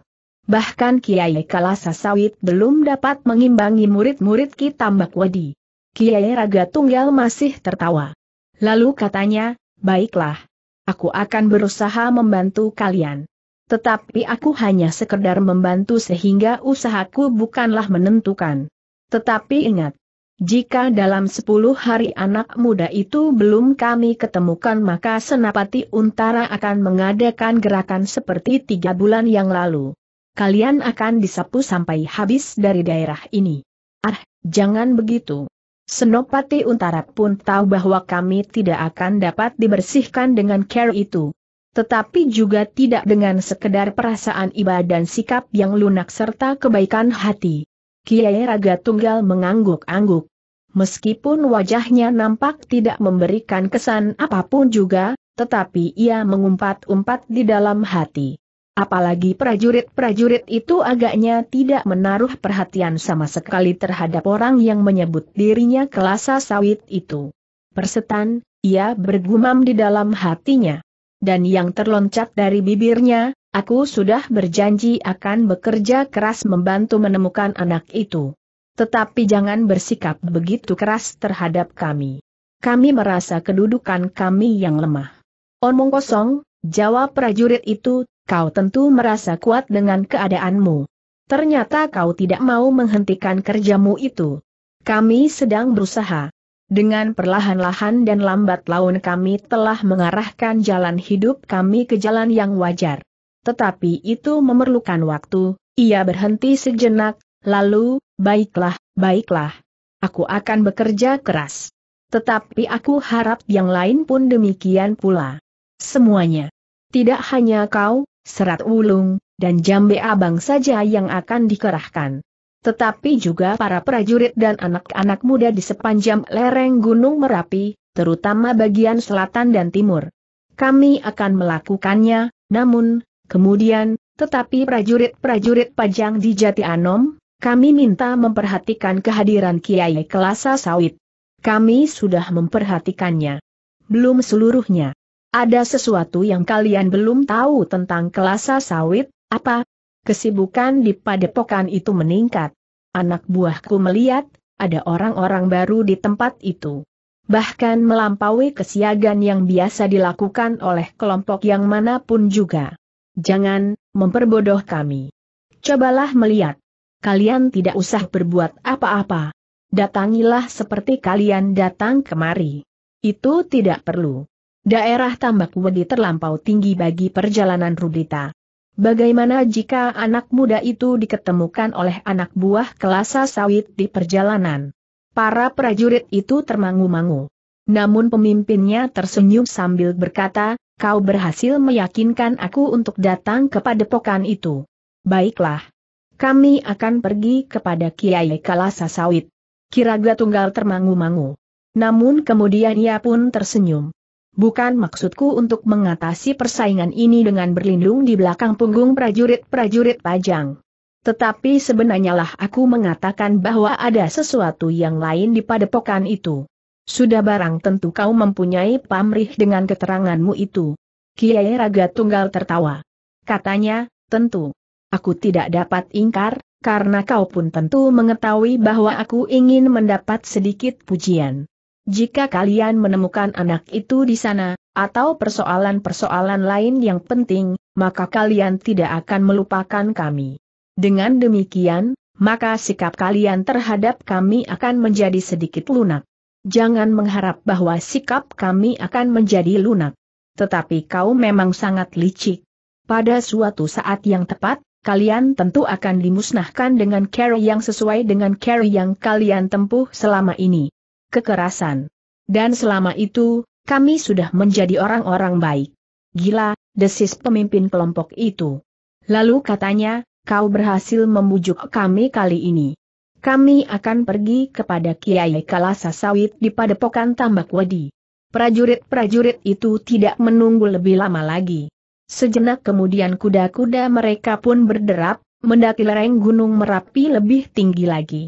Bahkan Kiai Kalasa Sawit belum dapat mengimbangi murid-murid Ki Tambak Wedi. Kiai Raga Tunggal masih tertawa. Lalu katanya, baiklah. Aku akan berusaha membantu kalian. Tetapi aku hanya sekedar membantu sehingga usahaku bukanlah menentukan. Tetapi ingat, jika dalam sepuluh hari anak muda itu belum kami ketemukan maka Senapati Untara akan mengadakan gerakan seperti tiga bulan yang lalu. Kalian akan disapu sampai habis dari daerah ini. Ah, jangan begitu. Senopati Untara pun tahu bahwa kami tidak akan dapat dibersihkan dengan care itu. Tetapi juga tidak dengan sekedar perasaan iba dan sikap yang lunak serta kebaikan hati. Kiai Raga Tunggal mengangguk-angguk. Meskipun wajahnya nampak tidak memberikan kesan apapun juga, tetapi ia mengumpat-umpat di dalam hati. Apalagi prajurit-prajurit itu agaknya tidak menaruh perhatian sama sekali terhadap orang yang menyebut dirinya kelasa sawit itu. Persetan, ia bergumam di dalam hatinya. Dan yang terloncat dari bibirnya, aku sudah berjanji akan bekerja keras membantu menemukan anak itu. Tetapi jangan bersikap begitu keras terhadap kami. Kami merasa kedudukan kami yang lemah. Omong kosong, jawab prajurit itu kau tentu merasa kuat dengan keadaanmu. Ternyata kau tidak mau menghentikan kerjamu itu. Kami sedang berusaha. Dengan perlahan-lahan dan lambat laun kami telah mengarahkan jalan hidup kami ke jalan yang wajar. Tetapi itu memerlukan waktu, ia berhenti sejenak, lalu, baiklah, baiklah. Aku akan bekerja keras. Tetapi aku harap yang lain pun demikian pula. Semuanya. Tidak hanya kau, serat ulung dan jambe abang saja yang akan dikerahkan. Tetapi juga para prajurit dan anak-anak muda di sepanjang lereng Gunung Merapi, terutama bagian selatan dan timur. Kami akan melakukannya, namun, kemudian, tetapi prajurit-prajurit pajang di Jati Anom, kami minta memperhatikan kehadiran Kiai Kelasa Sawit. Kami sudah memperhatikannya. Belum seluruhnya. Ada sesuatu yang kalian belum tahu tentang kelasa sawit, apa? Kesibukan di padepokan itu meningkat. Anak buahku melihat, ada orang-orang baru di tempat itu. Bahkan melampaui kesiagan yang biasa dilakukan oleh kelompok yang manapun juga. Jangan, memperbodoh kami. Cobalah melihat. Kalian tidak usah berbuat apa-apa. Datangilah seperti kalian datang kemari. Itu tidak perlu. Daerah tambak wedi terlampau tinggi bagi perjalanan Rudita. Bagaimana jika anak muda itu diketemukan oleh anak buah kelasa sawit di perjalanan? Para prajurit itu termangu-mangu. Namun pemimpinnya tersenyum sambil berkata, kau berhasil meyakinkan aku untuk datang kepada pokan itu. Baiklah. Kami akan pergi kepada Kiai Kalasa Sawit. Kiraga Tunggal termangu-mangu. Namun kemudian ia pun tersenyum. Bukan maksudku untuk mengatasi persaingan ini dengan berlindung di belakang punggung prajurit-prajurit pajang. Tetapi sebenarnya aku mengatakan bahwa ada sesuatu yang lain di padepokan itu. Sudah barang tentu kau mempunyai pamrih dengan keteranganmu itu. Kiai Raga Tunggal tertawa. Katanya, tentu. Aku tidak dapat ingkar, karena kau pun tentu mengetahui bahwa aku ingin mendapat sedikit pujian. Jika kalian menemukan anak itu di sana, atau persoalan-persoalan lain yang penting, maka kalian tidak akan melupakan kami. Dengan demikian, maka sikap kalian terhadap kami akan menjadi sedikit lunak. Jangan mengharap bahwa sikap kami akan menjadi lunak. Tetapi kau memang sangat licik. Pada suatu saat yang tepat, kalian tentu akan dimusnahkan dengan cara yang sesuai dengan cara yang kalian tempuh selama ini kekerasan. Dan selama itu, kami sudah menjadi orang-orang baik. Gila, desis pemimpin kelompok itu. Lalu katanya, kau berhasil membujuk kami kali ini. Kami akan pergi kepada Kiai Kalasa Sawit di Padepokan Tambak wadi Prajurit-prajurit itu tidak menunggu lebih lama lagi. Sejenak kemudian kuda-kuda mereka pun berderap, mendaki lereng Gunung Merapi lebih tinggi lagi.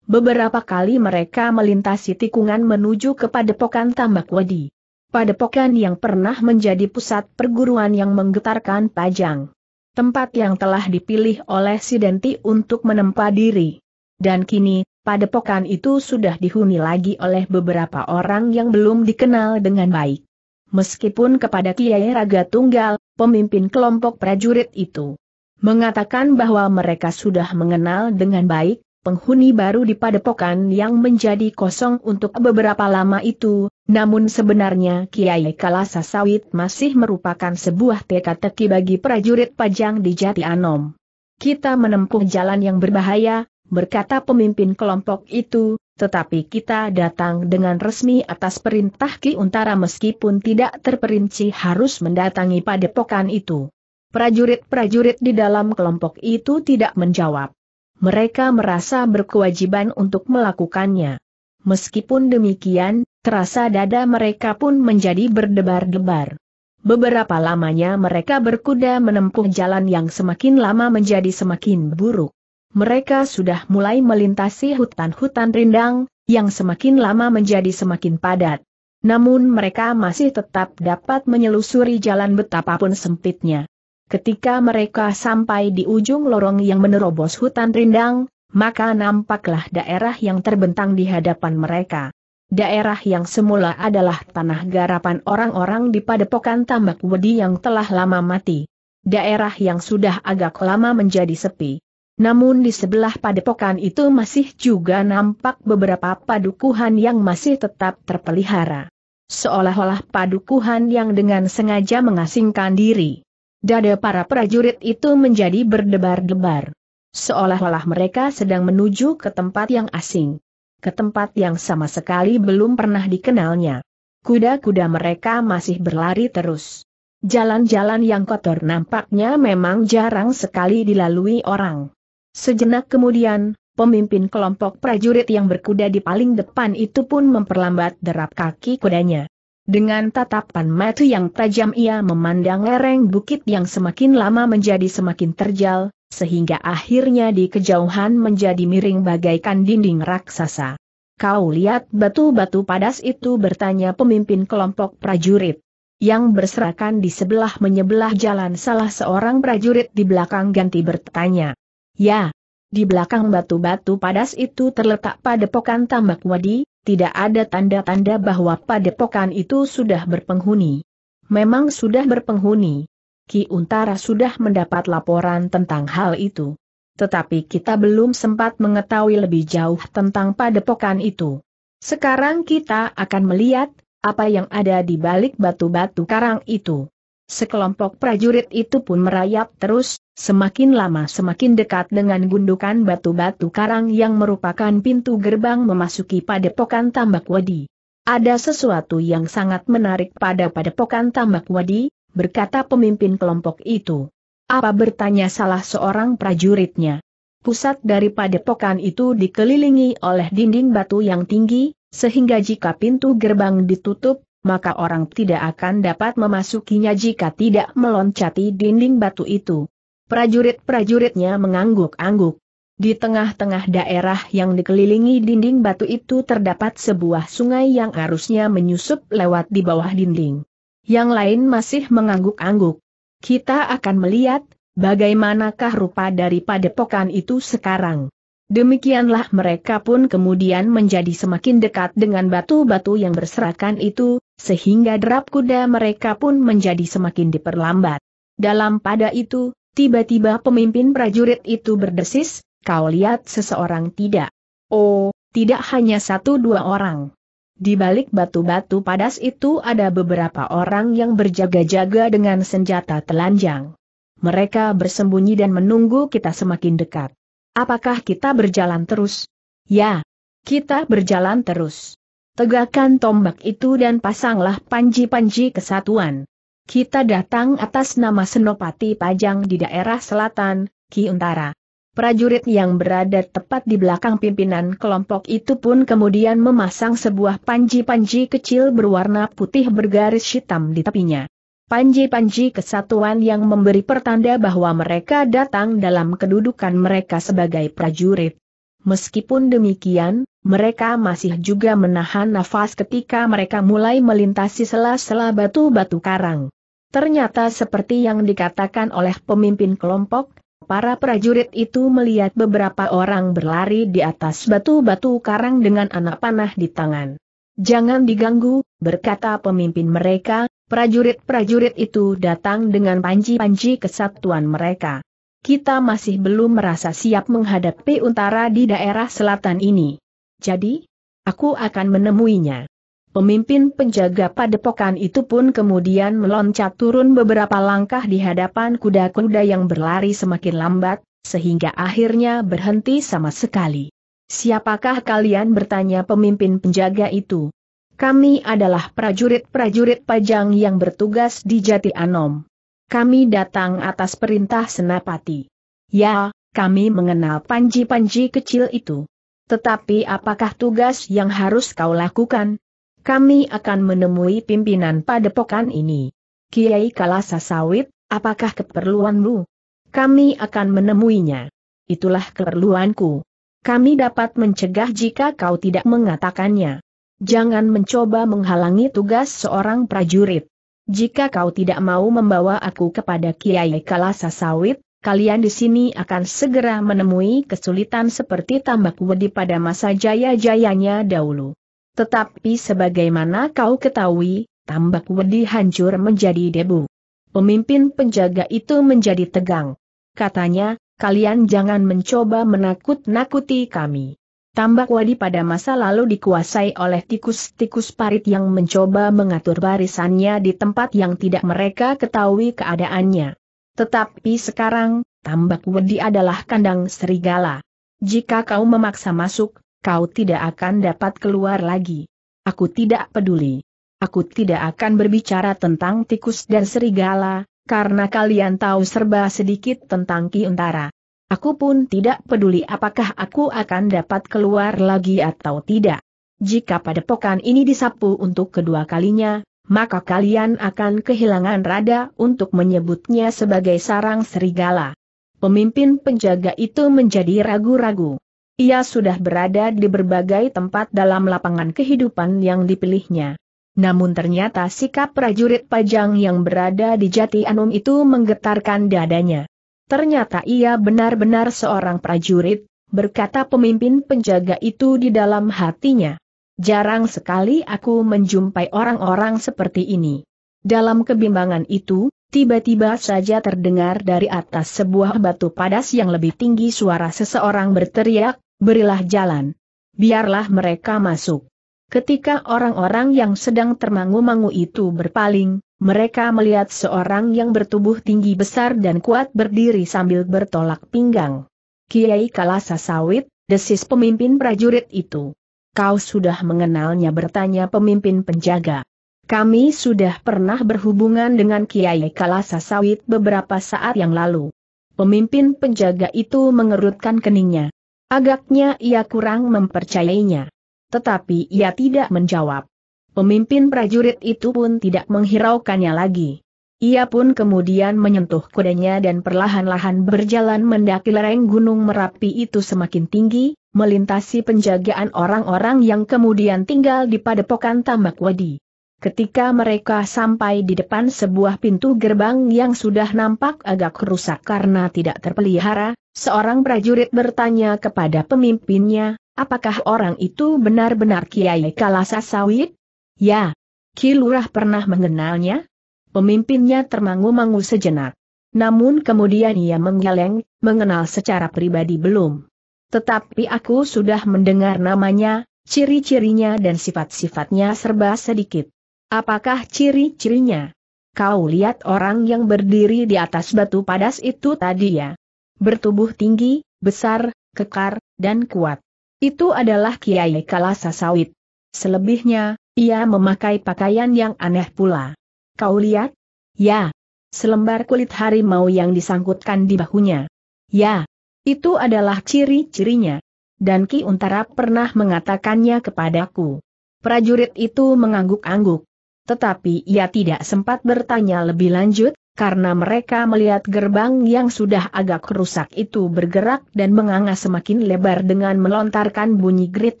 Beberapa kali mereka melintasi tikungan menuju ke padepokan tambak wedi. Padepokan yang pernah menjadi pusat perguruan yang menggetarkan Pajang. Tempat yang telah dipilih oleh Sidenti untuk menempa diri. Dan kini, padepokan itu sudah dihuni lagi oleh beberapa orang yang belum dikenal dengan baik. Meskipun kepada Kiai Raga Tunggal, pemimpin kelompok prajurit itu, mengatakan bahwa mereka sudah mengenal dengan baik, penghuni baru di padepokan yang menjadi kosong untuk beberapa lama itu, namun sebenarnya Kiai Kalasa Sawit masih merupakan sebuah teka-teki bagi prajurit pajang di Jati Anom. Kita menempuh jalan yang berbahaya, berkata pemimpin kelompok itu, tetapi kita datang dengan resmi atas perintah Ki Untara meskipun tidak terperinci harus mendatangi padepokan itu. Prajurit-prajurit di dalam kelompok itu tidak menjawab mereka merasa berkewajiban untuk melakukannya. Meskipun demikian, terasa dada mereka pun menjadi berdebar-debar. Beberapa lamanya mereka berkuda menempuh jalan yang semakin lama menjadi semakin buruk. Mereka sudah mulai melintasi hutan-hutan rindang, yang semakin lama menjadi semakin padat. Namun mereka masih tetap dapat menyelusuri jalan betapapun sempitnya. Ketika mereka sampai di ujung lorong yang menerobos hutan rindang, maka nampaklah daerah yang terbentang di hadapan mereka. Daerah yang semula adalah tanah garapan orang-orang di padepokan tambak wedi yang telah lama mati. Daerah yang sudah agak lama menjadi sepi. Namun di sebelah padepokan itu masih juga nampak beberapa padukuhan yang masih tetap terpelihara. Seolah-olah padukuhan yang dengan sengaja mengasingkan diri. Dada para prajurit itu menjadi berdebar-debar. Seolah-olah mereka sedang menuju ke tempat yang asing. Ke tempat yang sama sekali belum pernah dikenalnya. Kuda-kuda mereka masih berlari terus. Jalan-jalan yang kotor nampaknya memang jarang sekali dilalui orang. Sejenak kemudian, pemimpin kelompok prajurit yang berkuda di paling depan itu pun memperlambat derap kaki kudanya. Dengan tatapan mata yang tajam ia memandang lereng bukit yang semakin lama menjadi semakin terjal, sehingga akhirnya di kejauhan menjadi miring bagaikan dinding raksasa. Kau lihat batu-batu padas itu bertanya pemimpin kelompok prajurit. Yang berserakan di sebelah menyebelah jalan salah seorang prajurit di belakang ganti bertanya. Ya, di belakang batu-batu padas itu terletak padepokan tambak wadi, tidak ada tanda-tanda bahwa padepokan itu sudah berpenghuni. Memang sudah berpenghuni. Ki Untara sudah mendapat laporan tentang hal itu. Tetapi kita belum sempat mengetahui lebih jauh tentang padepokan itu. Sekarang kita akan melihat apa yang ada di balik batu-batu karang itu. Sekelompok prajurit itu pun merayap terus, Semakin lama semakin dekat dengan gundukan batu-batu karang yang merupakan pintu gerbang memasuki padepokan tambak wadi. Ada sesuatu yang sangat menarik pada padepokan tambak wadi, berkata pemimpin kelompok itu. Apa bertanya salah seorang prajuritnya. Pusat dari padepokan itu dikelilingi oleh dinding batu yang tinggi, sehingga jika pintu gerbang ditutup, maka orang tidak akan dapat memasukinya jika tidak meloncati dinding batu itu. Prajurit-prajuritnya mengangguk-angguk. Di tengah-tengah daerah yang dikelilingi dinding batu itu terdapat sebuah sungai yang arusnya menyusup lewat di bawah dinding. Yang lain masih mengangguk-angguk. Kita akan melihat, bagaimanakah rupa dari padepokan itu sekarang. Demikianlah mereka pun kemudian menjadi semakin dekat dengan batu-batu yang berserakan itu, sehingga derap kuda mereka pun menjadi semakin diperlambat. Dalam pada itu, Tiba-tiba pemimpin prajurit itu berdesis, kau lihat seseorang tidak? Oh, tidak hanya satu dua orang. Di balik batu-batu padas itu ada beberapa orang yang berjaga-jaga dengan senjata telanjang. Mereka bersembunyi dan menunggu kita semakin dekat. Apakah kita berjalan terus? Ya, kita berjalan terus. Tegakkan tombak itu dan pasanglah panji-panji kesatuan. Kita datang atas nama Senopati Pajang di daerah selatan, Ki Untara. Prajurit yang berada tepat di belakang pimpinan kelompok itu pun kemudian memasang sebuah panji-panji kecil berwarna putih bergaris hitam di tepinya. Panji-panji kesatuan yang memberi pertanda bahwa mereka datang dalam kedudukan mereka sebagai prajurit. Meskipun demikian, mereka masih juga menahan nafas ketika mereka mulai melintasi sela-sela batu-batu karang. Ternyata seperti yang dikatakan oleh pemimpin kelompok, para prajurit itu melihat beberapa orang berlari di atas batu-batu karang dengan anak panah di tangan. Jangan diganggu, berkata pemimpin mereka, prajurit-prajurit itu datang dengan panji-panji kesatuan mereka. Kita masih belum merasa siap menghadapi untara di daerah selatan ini. Jadi, aku akan menemuinya. Pemimpin penjaga padepokan itu pun kemudian meloncat turun beberapa langkah di hadapan kuda-kuda yang berlari semakin lambat, sehingga akhirnya berhenti sama sekali. Siapakah kalian bertanya pemimpin penjaga itu? Kami adalah prajurit-prajurit pajang yang bertugas di Jati Anom. Kami datang atas perintah Senapati. Ya, kami mengenal panji-panji kecil itu. Tetapi apakah tugas yang harus kau lakukan? kami akan menemui pimpinan padepokan ini. Kiai Kalasa Sawit, apakah keperluanmu? Kami akan menemuinya. Itulah keperluanku. Kami dapat mencegah jika kau tidak mengatakannya. Jangan mencoba menghalangi tugas seorang prajurit. Jika kau tidak mau membawa aku kepada Kiai Kalasa Sawit, kalian di sini akan segera menemui kesulitan seperti tambak wedi pada masa jaya-jayanya dahulu. Tetapi sebagaimana kau ketahui, tambak wedi hancur menjadi debu. Pemimpin penjaga itu menjadi tegang. Katanya, kalian jangan mencoba menakut-nakuti kami. Tambak wadi pada masa lalu dikuasai oleh tikus-tikus parit yang mencoba mengatur barisannya di tempat yang tidak mereka ketahui keadaannya. Tetapi sekarang, tambak wadi adalah kandang serigala. Jika kau memaksa masuk, kau tidak akan dapat keluar lagi. Aku tidak peduli. Aku tidak akan berbicara tentang tikus dan serigala, karena kalian tahu serba sedikit tentang Ki Untara. Aku pun tidak peduli apakah aku akan dapat keluar lagi atau tidak. Jika padepokan ini disapu untuk kedua kalinya, maka kalian akan kehilangan rada untuk menyebutnya sebagai sarang serigala. Pemimpin penjaga itu menjadi ragu-ragu. Ia sudah berada di berbagai tempat dalam lapangan kehidupan yang dipilihnya. Namun ternyata sikap prajurit pajang yang berada di Jati Anum itu menggetarkan dadanya. Ternyata ia benar-benar seorang prajurit, berkata pemimpin penjaga itu di dalam hatinya. Jarang sekali aku menjumpai orang-orang seperti ini. Dalam kebimbangan itu, tiba-tiba saja terdengar dari atas sebuah batu padas yang lebih tinggi suara seseorang berteriak, Berilah jalan. Biarlah mereka masuk. Ketika orang-orang yang sedang termangu-mangu itu berpaling, mereka melihat seorang yang bertubuh tinggi besar dan kuat berdiri sambil bertolak pinggang. Kiai Kalasa Sawit, desis pemimpin prajurit itu. Kau sudah mengenalnya bertanya pemimpin penjaga. Kami sudah pernah berhubungan dengan Kiai Kalasa Sawit beberapa saat yang lalu. Pemimpin penjaga itu mengerutkan keningnya. Agaknya ia kurang mempercayainya. Tetapi ia tidak menjawab. Pemimpin prajurit itu pun tidak menghiraukannya lagi. Ia pun kemudian menyentuh kudanya dan perlahan-lahan berjalan mendaki lereng Gunung Merapi itu semakin tinggi, melintasi penjagaan orang-orang yang kemudian tinggal di padepokan Tambak Wadi. Ketika mereka sampai di depan sebuah pintu gerbang yang sudah nampak agak rusak karena tidak terpelihara, seorang prajurit bertanya kepada pemimpinnya, apakah orang itu benar-benar Kiai Kalasa Sawit? Ya. Ki Lurah pernah mengenalnya? Pemimpinnya termangu-mangu sejenak. Namun kemudian ia menggeleng, mengenal secara pribadi belum. Tetapi aku sudah mendengar namanya, ciri-cirinya dan sifat-sifatnya serba sedikit Apakah ciri-cirinya? Kau lihat orang yang berdiri di atas batu padas itu tadi ya? Bertubuh tinggi, besar, kekar, dan kuat. Itu adalah Kiai Kalasa Sawit. Selebihnya, ia memakai pakaian yang aneh pula. Kau lihat? Ya. Selembar kulit harimau yang disangkutkan di bahunya. Ya. Itu adalah ciri-cirinya. Dan Ki Untara pernah mengatakannya kepadaku. Prajurit itu mengangguk-angguk. Tetapi ia tidak sempat bertanya lebih lanjut, karena mereka melihat gerbang yang sudah agak rusak itu bergerak dan menganga semakin lebar dengan melontarkan bunyi grit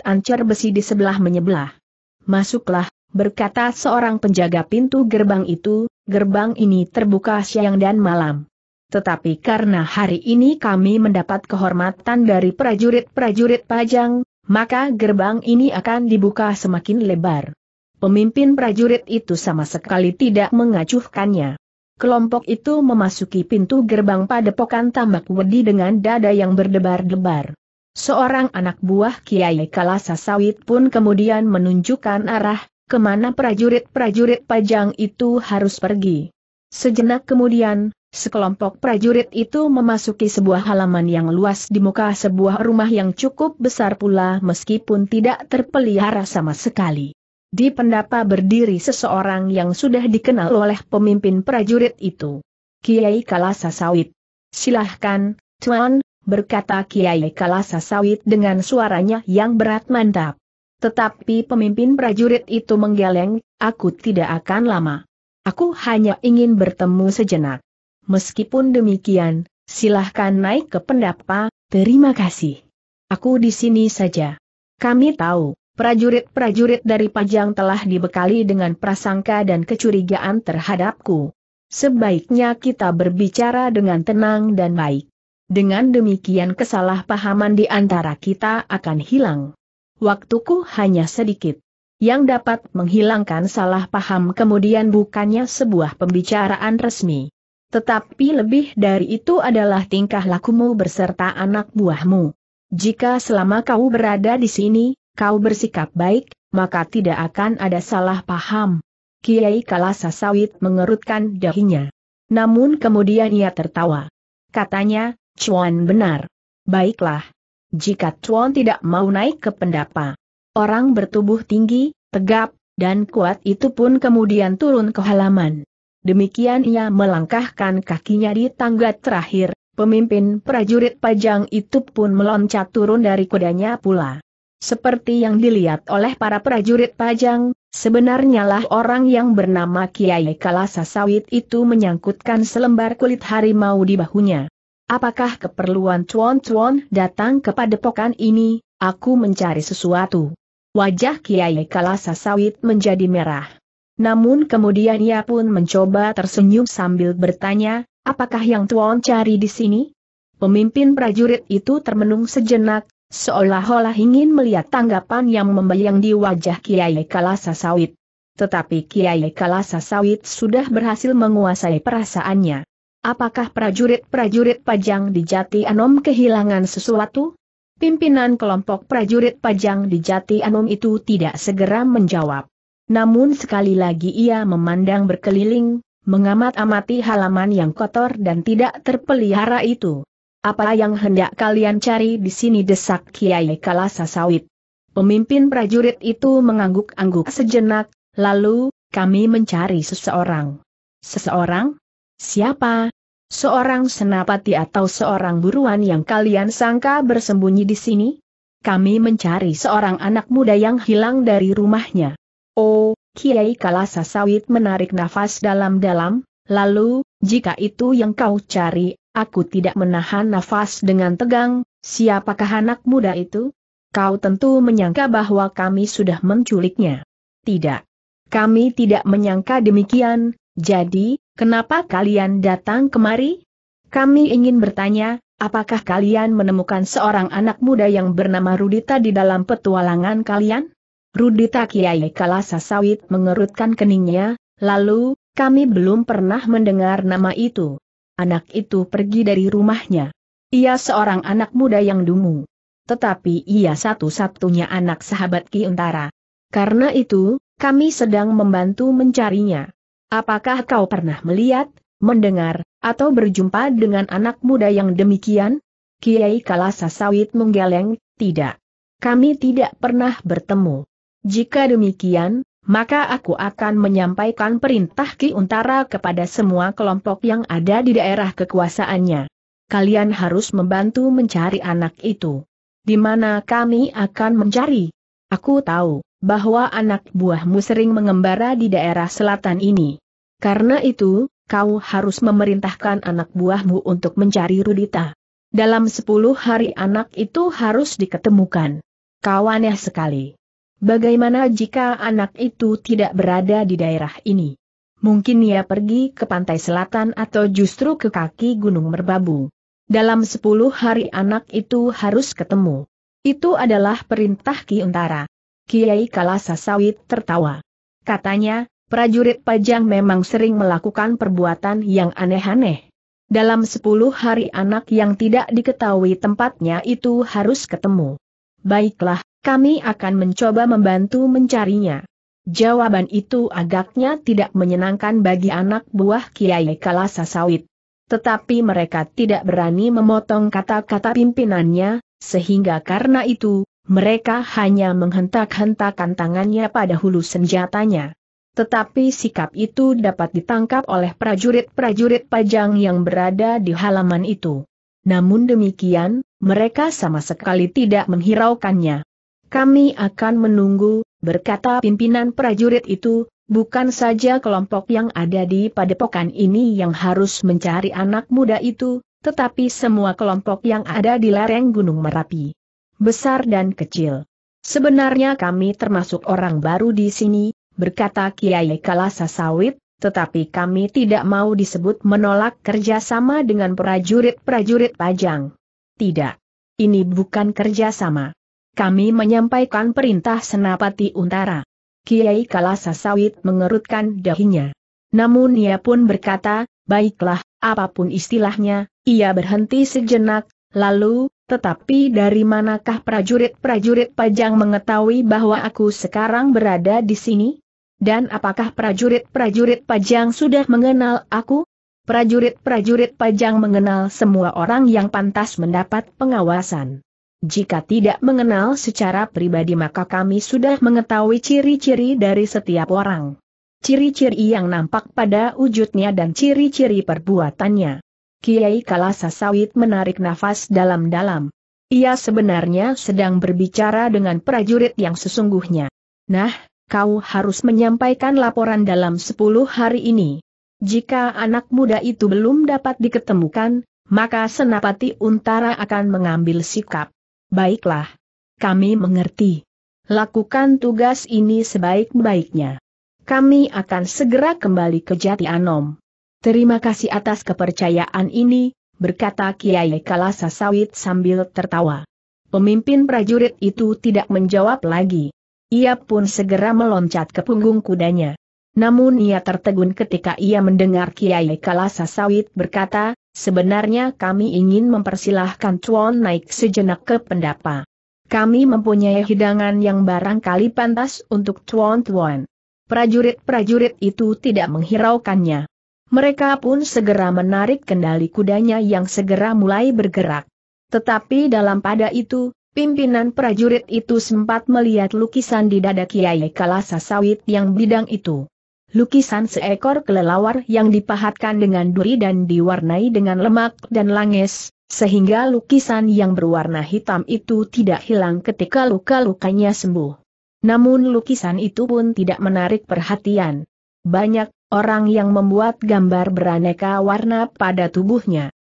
ancer besi di sebelah menyebelah. Masuklah, berkata seorang penjaga pintu gerbang itu, gerbang ini terbuka siang dan malam. Tetapi karena hari ini kami mendapat kehormatan dari prajurit-prajurit pajang, maka gerbang ini akan dibuka semakin lebar. Pemimpin prajurit itu sama sekali tidak mengacuhkannya. Kelompok itu memasuki pintu gerbang padepokan tambak wedi dengan dada yang berdebar-debar. Seorang anak buah Kiai Kalasa Sawit pun kemudian menunjukkan arah, kemana prajurit-prajurit pajang itu harus pergi. Sejenak kemudian, sekelompok prajurit itu memasuki sebuah halaman yang luas di muka sebuah rumah yang cukup besar pula meskipun tidak terpelihara sama sekali. Di pendapa berdiri seseorang yang sudah dikenal oleh pemimpin prajurit itu. Kiai Kalasa Sawit. Silahkan, Tuan, berkata Kiai Kalasa Sawit dengan suaranya yang berat mantap. Tetapi pemimpin prajurit itu menggeleng, aku tidak akan lama. Aku hanya ingin bertemu sejenak. Meskipun demikian, silahkan naik ke pendapa, terima kasih. Aku di sini saja. Kami tahu, prajurit-prajurit dari Pajang telah dibekali dengan prasangka dan kecurigaan terhadapku. Sebaiknya kita berbicara dengan tenang dan baik. Dengan demikian kesalahpahaman di antara kita akan hilang. Waktuku hanya sedikit. Yang dapat menghilangkan salah paham kemudian bukannya sebuah pembicaraan resmi. Tetapi lebih dari itu adalah tingkah lakumu berserta anak buahmu. Jika selama kau berada di sini, kau bersikap baik, maka tidak akan ada salah paham. Kiai Kalasa Sawit mengerutkan dahinya. Namun kemudian ia tertawa. Katanya, Chuan benar. Baiklah. Jika Chuan tidak mau naik ke pendapa, orang bertubuh tinggi, tegap, dan kuat itu pun kemudian turun ke halaman. Demikian ia melangkahkan kakinya di tangga terakhir, pemimpin prajurit pajang itu pun meloncat turun dari kudanya pula. Seperti yang dilihat oleh para prajurit pajang, sebenarnya lah orang yang bernama Kiai Kalasa Sawit itu menyangkutkan selembar kulit harimau di bahunya. Apakah keperluan cuan-cuan datang kepada pokan ini, aku mencari sesuatu. Wajah Kiai Kalasa Sawit menjadi merah. Namun kemudian ia pun mencoba tersenyum sambil bertanya, apakah yang tuan cari di sini? Pemimpin prajurit itu termenung sejenak, Seolah-olah ingin melihat tanggapan yang membayang di wajah Kiai Kalasa Sawit. Tetapi Kiai Kalasa Sawit sudah berhasil menguasai perasaannya. Apakah prajurit-prajurit pajang di Jati Anom kehilangan sesuatu? Pimpinan kelompok prajurit pajang di Jati Anom itu tidak segera menjawab. Namun sekali lagi ia memandang berkeliling, mengamat-amati halaman yang kotor dan tidak terpelihara itu. Apa yang hendak kalian cari di sini desak Kiai Kalasa Sawit? Pemimpin prajurit itu mengangguk-angguk sejenak, lalu, kami mencari seseorang. Seseorang? Siapa? Seorang senapati atau seorang buruan yang kalian sangka bersembunyi di sini? Kami mencari seorang anak muda yang hilang dari rumahnya. Oh, Kiai Kalasa Sawit menarik nafas dalam-dalam, lalu, jika itu yang kau cari, Aku tidak menahan nafas dengan tegang, siapakah anak muda itu? Kau tentu menyangka bahwa kami sudah menculiknya. Tidak. Kami tidak menyangka demikian, jadi, kenapa kalian datang kemari? Kami ingin bertanya, apakah kalian menemukan seorang anak muda yang bernama Rudita di dalam petualangan kalian? Rudita Kiai Kalasa Sawit mengerutkan keningnya, lalu, kami belum pernah mendengar nama itu anak itu pergi dari rumahnya. Ia seorang anak muda yang dungu. Tetapi ia satu-satunya anak sahabat Ki Untara. Karena itu, kami sedang membantu mencarinya. Apakah kau pernah melihat, mendengar, atau berjumpa dengan anak muda yang demikian? Kiai Kalasa Sawit menggeleng, tidak. Kami tidak pernah bertemu. Jika demikian, maka aku akan menyampaikan perintah Ki Untara kepada semua kelompok yang ada di daerah kekuasaannya. Kalian harus membantu mencari anak itu. Di mana kami akan mencari? Aku tahu bahwa anak buahmu sering mengembara di daerah selatan ini. Karena itu, kau harus memerintahkan anak buahmu untuk mencari Rudita. Dalam sepuluh hari anak itu harus diketemukan. Kau aneh sekali. Bagaimana jika anak itu tidak berada di daerah ini? Mungkin ia pergi ke pantai selatan atau justru ke kaki Gunung Merbabu. Dalam sepuluh hari anak itu harus ketemu. Itu adalah perintah Ki Untara. Kiai Kalasa Sawit tertawa. Katanya, prajurit pajang memang sering melakukan perbuatan yang aneh-aneh. Dalam sepuluh hari anak yang tidak diketahui tempatnya itu harus ketemu. Baiklah, kami akan mencoba membantu mencarinya. Jawaban itu agaknya tidak menyenangkan bagi anak buah Kiai Kalasa Sawit. Tetapi mereka tidak berani memotong kata-kata pimpinannya, sehingga karena itu, mereka hanya menghentak-hentakan tangannya pada hulu senjatanya. Tetapi sikap itu dapat ditangkap oleh prajurit-prajurit pajang yang berada di halaman itu. Namun demikian, mereka sama sekali tidak menghiraukannya. Kami akan menunggu, berkata pimpinan prajurit itu, bukan saja kelompok yang ada di padepokan ini yang harus mencari anak muda itu, tetapi semua kelompok yang ada di lereng Gunung Merapi. Besar dan kecil. Sebenarnya kami termasuk orang baru di sini, berkata Kiai Kalasa Sawit, tetapi kami tidak mau disebut menolak kerjasama dengan prajurit-prajurit Pajang. Tidak. Ini bukan kerjasama. Kami menyampaikan perintah Senapati Untara. Kiai Kalasa Sawit mengerutkan dahinya. Namun ia pun berkata, baiklah, apapun istilahnya, ia berhenti sejenak, lalu, tetapi dari manakah prajurit-prajurit pajang mengetahui bahwa aku sekarang berada di sini? Dan apakah prajurit-prajurit pajang sudah mengenal aku? Prajurit-prajurit pajang mengenal semua orang yang pantas mendapat pengawasan. Jika tidak mengenal secara pribadi maka kami sudah mengetahui ciri-ciri dari setiap orang. Ciri-ciri yang nampak pada wujudnya dan ciri-ciri perbuatannya. Kiai Kalasa Sawit menarik nafas dalam-dalam. Ia sebenarnya sedang berbicara dengan prajurit yang sesungguhnya. Nah, kau harus menyampaikan laporan dalam 10 hari ini. Jika anak muda itu belum dapat diketemukan, maka Senapati Untara akan mengambil sikap. Baiklah. Kami mengerti. Lakukan tugas ini sebaik-baiknya. Kami akan segera kembali ke Jati Anom. Terima kasih atas kepercayaan ini, berkata Kiai Kalasa Sawit sambil tertawa. Pemimpin prajurit itu tidak menjawab lagi. Ia pun segera meloncat ke punggung kudanya. Namun ia tertegun ketika ia mendengar Kiai Kalasa Sawit berkata, sebenarnya kami ingin mempersilahkan Tuan naik sejenak ke pendapa. Kami mempunyai hidangan yang barangkali pantas untuk Tuan-Tuan. Prajurit-prajurit itu tidak menghiraukannya. Mereka pun segera menarik kendali kudanya yang segera mulai bergerak. Tetapi dalam pada itu, pimpinan prajurit itu sempat melihat lukisan di dada Kiai Kalasa Sawit yang bidang itu lukisan seekor kelelawar yang dipahatkan dengan duri dan diwarnai dengan lemak dan langis, sehingga lukisan yang berwarna hitam itu tidak hilang ketika luka-lukanya sembuh. Namun lukisan itu pun tidak menarik perhatian. Banyak orang yang membuat gambar beraneka warna pada tubuhnya.